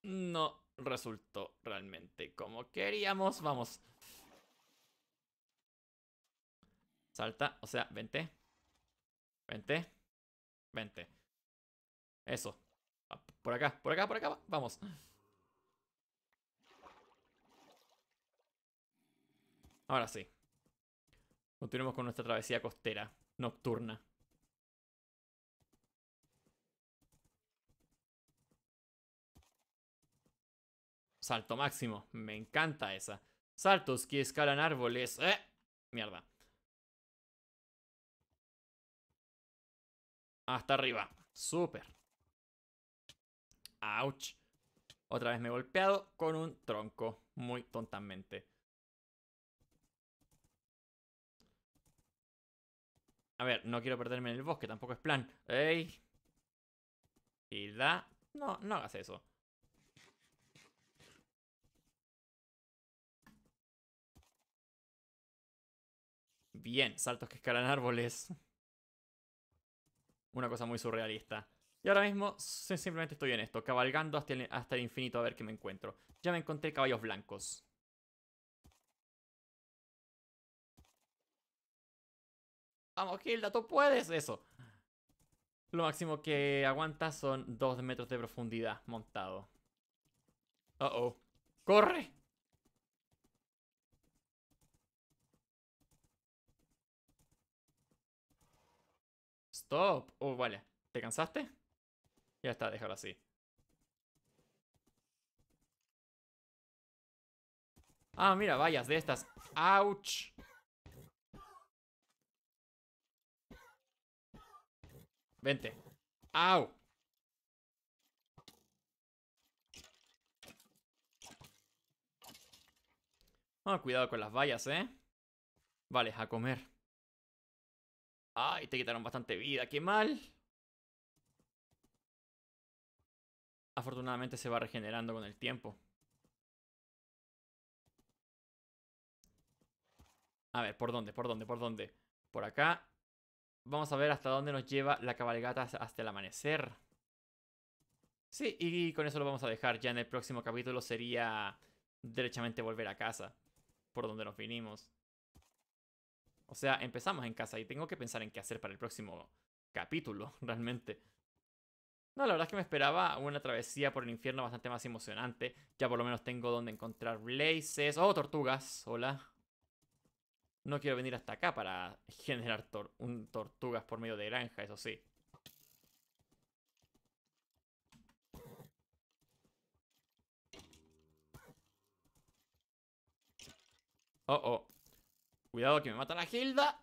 no resultó realmente como queríamos. Vamos. Salta, o sea, vente. Vente. Vente. Eso. Ah, por acá, por acá, por acá. Vamos. Ahora sí. Continuemos con nuestra travesía costera nocturna. Salto máximo. Me encanta esa. Saltos que escalan árboles. ¡Eh! Mierda. Hasta arriba. Súper. Ouch. Otra vez me he golpeado con un tronco. Muy tontamente. A ver, no quiero perderme en el bosque, tampoco es plan. ¡Ey! Y da. No, no hagas eso. Bien, saltos que escalan árboles. Una cosa muy surrealista. Y ahora mismo simplemente estoy en esto, cabalgando hasta el, infinito a ver qué me encuentro. Ya me encontré caballos blancos. Vamos, Hilda, tú puedes eso. Lo máximo que aguanta son dos metros de profundidad montado. Uh oh. ¡Corre! Stop. Oh, vale. ¿Te cansaste? Ya está, déjalo así. Ah, mira, vallas de estas. ¡Auch! Vente. ¡Au! Ah, cuidado con las vallas, ¿eh? Vale, a comer. Ay, te quitaron bastante vida, qué mal. Afortunadamente se va regenerando con el tiempo. A ver, ¿por dónde? ¿Por dónde? ¿Por dónde? Por acá. Vamos a ver hasta dónde nos lleva la cabalgata hasta el amanecer. Sí, y con eso lo vamos a dejar. Ya en el próximo capítulo sería derechamente volver a casa. Por donde nos vinimos. O sea, empezamos en casa y tengo que pensar en qué hacer para el próximo capítulo, realmente. No, la verdad es que me esperaba una travesía por el infierno bastante más emocionante. Ya por lo menos tengo donde encontrar blazes. ¡Oh, tortugas! Hola. No quiero venir hasta acá para generar un tortugas por medio de granja, eso sí. Oh, oh. Cuidado que me mata la Hilda.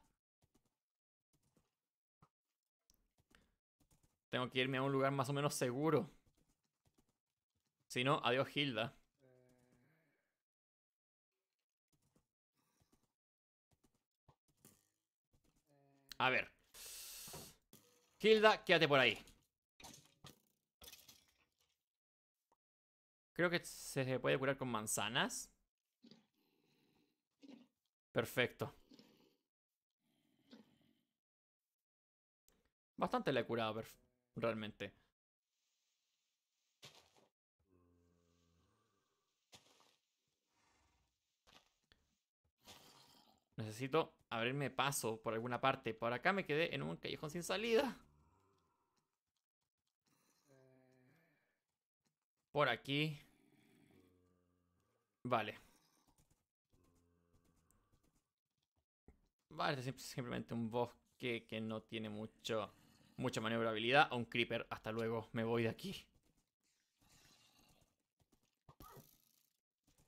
Tengo que irme a un lugar más o menos seguro. Si no, adiós Hilda. A ver. Hilda, quédate por ahí. Creo que se puede curar con manzanas. Perfecto. Bastante le he curado, realmente. Necesito abrirme paso por alguna parte. Por acá me quedé en un callejón sin salida. Por aquí. Vale. Vale, es simplemente un bosque que no tiene mucho, mucha maniobrabilidad. O un creeper, hasta luego, me voy de aquí.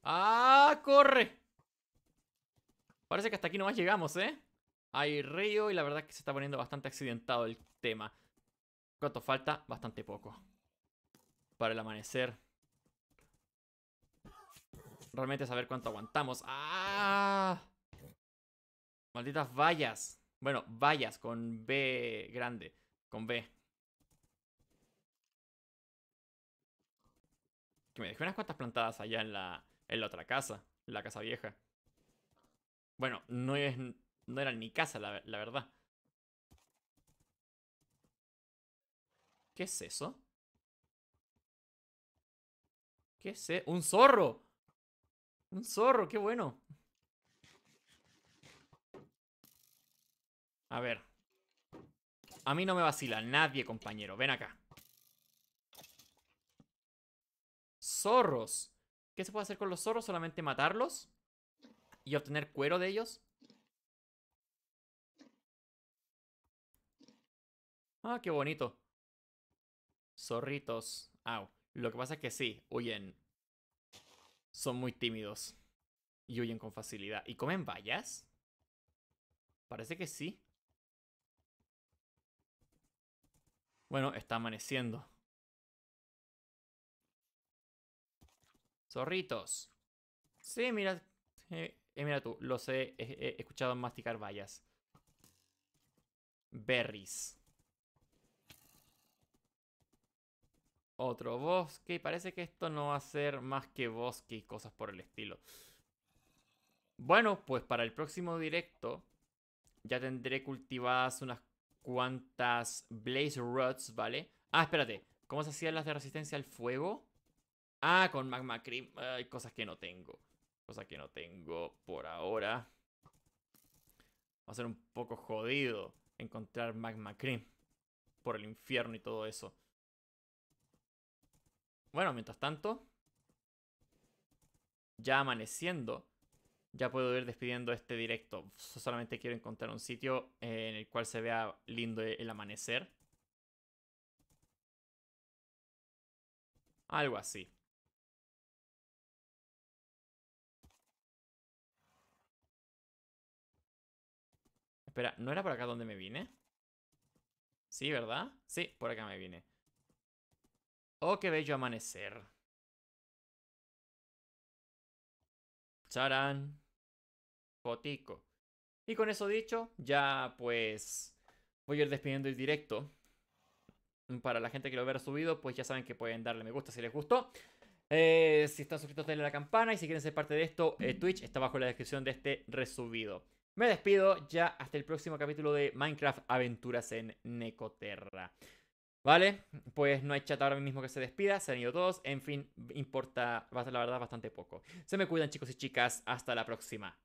¡Ah, corre! Parece que hasta aquí nomás llegamos, ¿eh? Hay río y la verdad que se está poniendo bastante accidentado el tema. ¿Cuánto falta? Bastante poco. Para el amanecer. Realmente saber cuánto aguantamos. ¡Ah! Malditas vallas. Bueno, vallas con B grande. Con B. Que me dejó unas cuantas plantadas allá en la, en la otra casa. En la casa vieja. Bueno, no, es, no era ni casa, la, la verdad. ¿Qué es eso? ¿Qué es eso? ¡Un zorro! ¡Un zorro! ¡Qué bueno! A ver. A mí no me vacila nadie, compañero. Ven acá. Zorros. ¿Qué se puede hacer con los zorros? ¿Solamente matarlos? ¿Y obtener cuero de ellos? Ah, qué bonito. Zorritos. Au. Lo que pasa es que sí, huyen. Son muy tímidos. Y huyen con facilidad. ¿Y comen vallas? Parece que sí. Bueno, está amaneciendo. Zorritos. Sí, mira. Eh, mira tú, los he, escuchado masticar vallas. Berries. Otro bosque. parece que esto no va a ser más que bosque y cosas por el estilo. Bueno, pues para el próximo directo ya tendré cultivadas unas cuántas Blaze Rods, ¿vale? Ah, espérate. ¿Cómo se hacían las de resistencia al fuego? Ah, con Magma Cream. Hay cosas que no tengo. Cosas que no tengo por ahora. Va a ser un poco jodido encontrar Magma Cream. Por el infierno y todo eso. Bueno, mientras tanto. Ya amaneciendo ya puedo ir despidiendo este directo. Solamente quiero encontrar un sitio eh, en el cual se vea lindo el amanecer. Algo así. Espera, ¿no era por acá donde me vine? Sí, ¿verdad? Sí, por acá me vine. Oh, qué bello amanecer. Charan. Y con eso dicho, ya pues voy a ir despidiendo el directo. Para la gente que lo hubiera subido, pues ya saben que pueden darle me gusta si les gustó. Eh, si están suscritos, denle a la campana. Y si quieren ser parte de esto, eh, Twitch está bajo la descripción de este resubido. Me despido ya hasta el próximo capítulo de Minecraft Aventuras en Necoterra. ¿Vale? Pues no hay chat ahora mismo que se despida, se han ido todos, en fin, importa, la verdad, bastante poco. Se me cuidan chicos y chicas, hasta la próxima.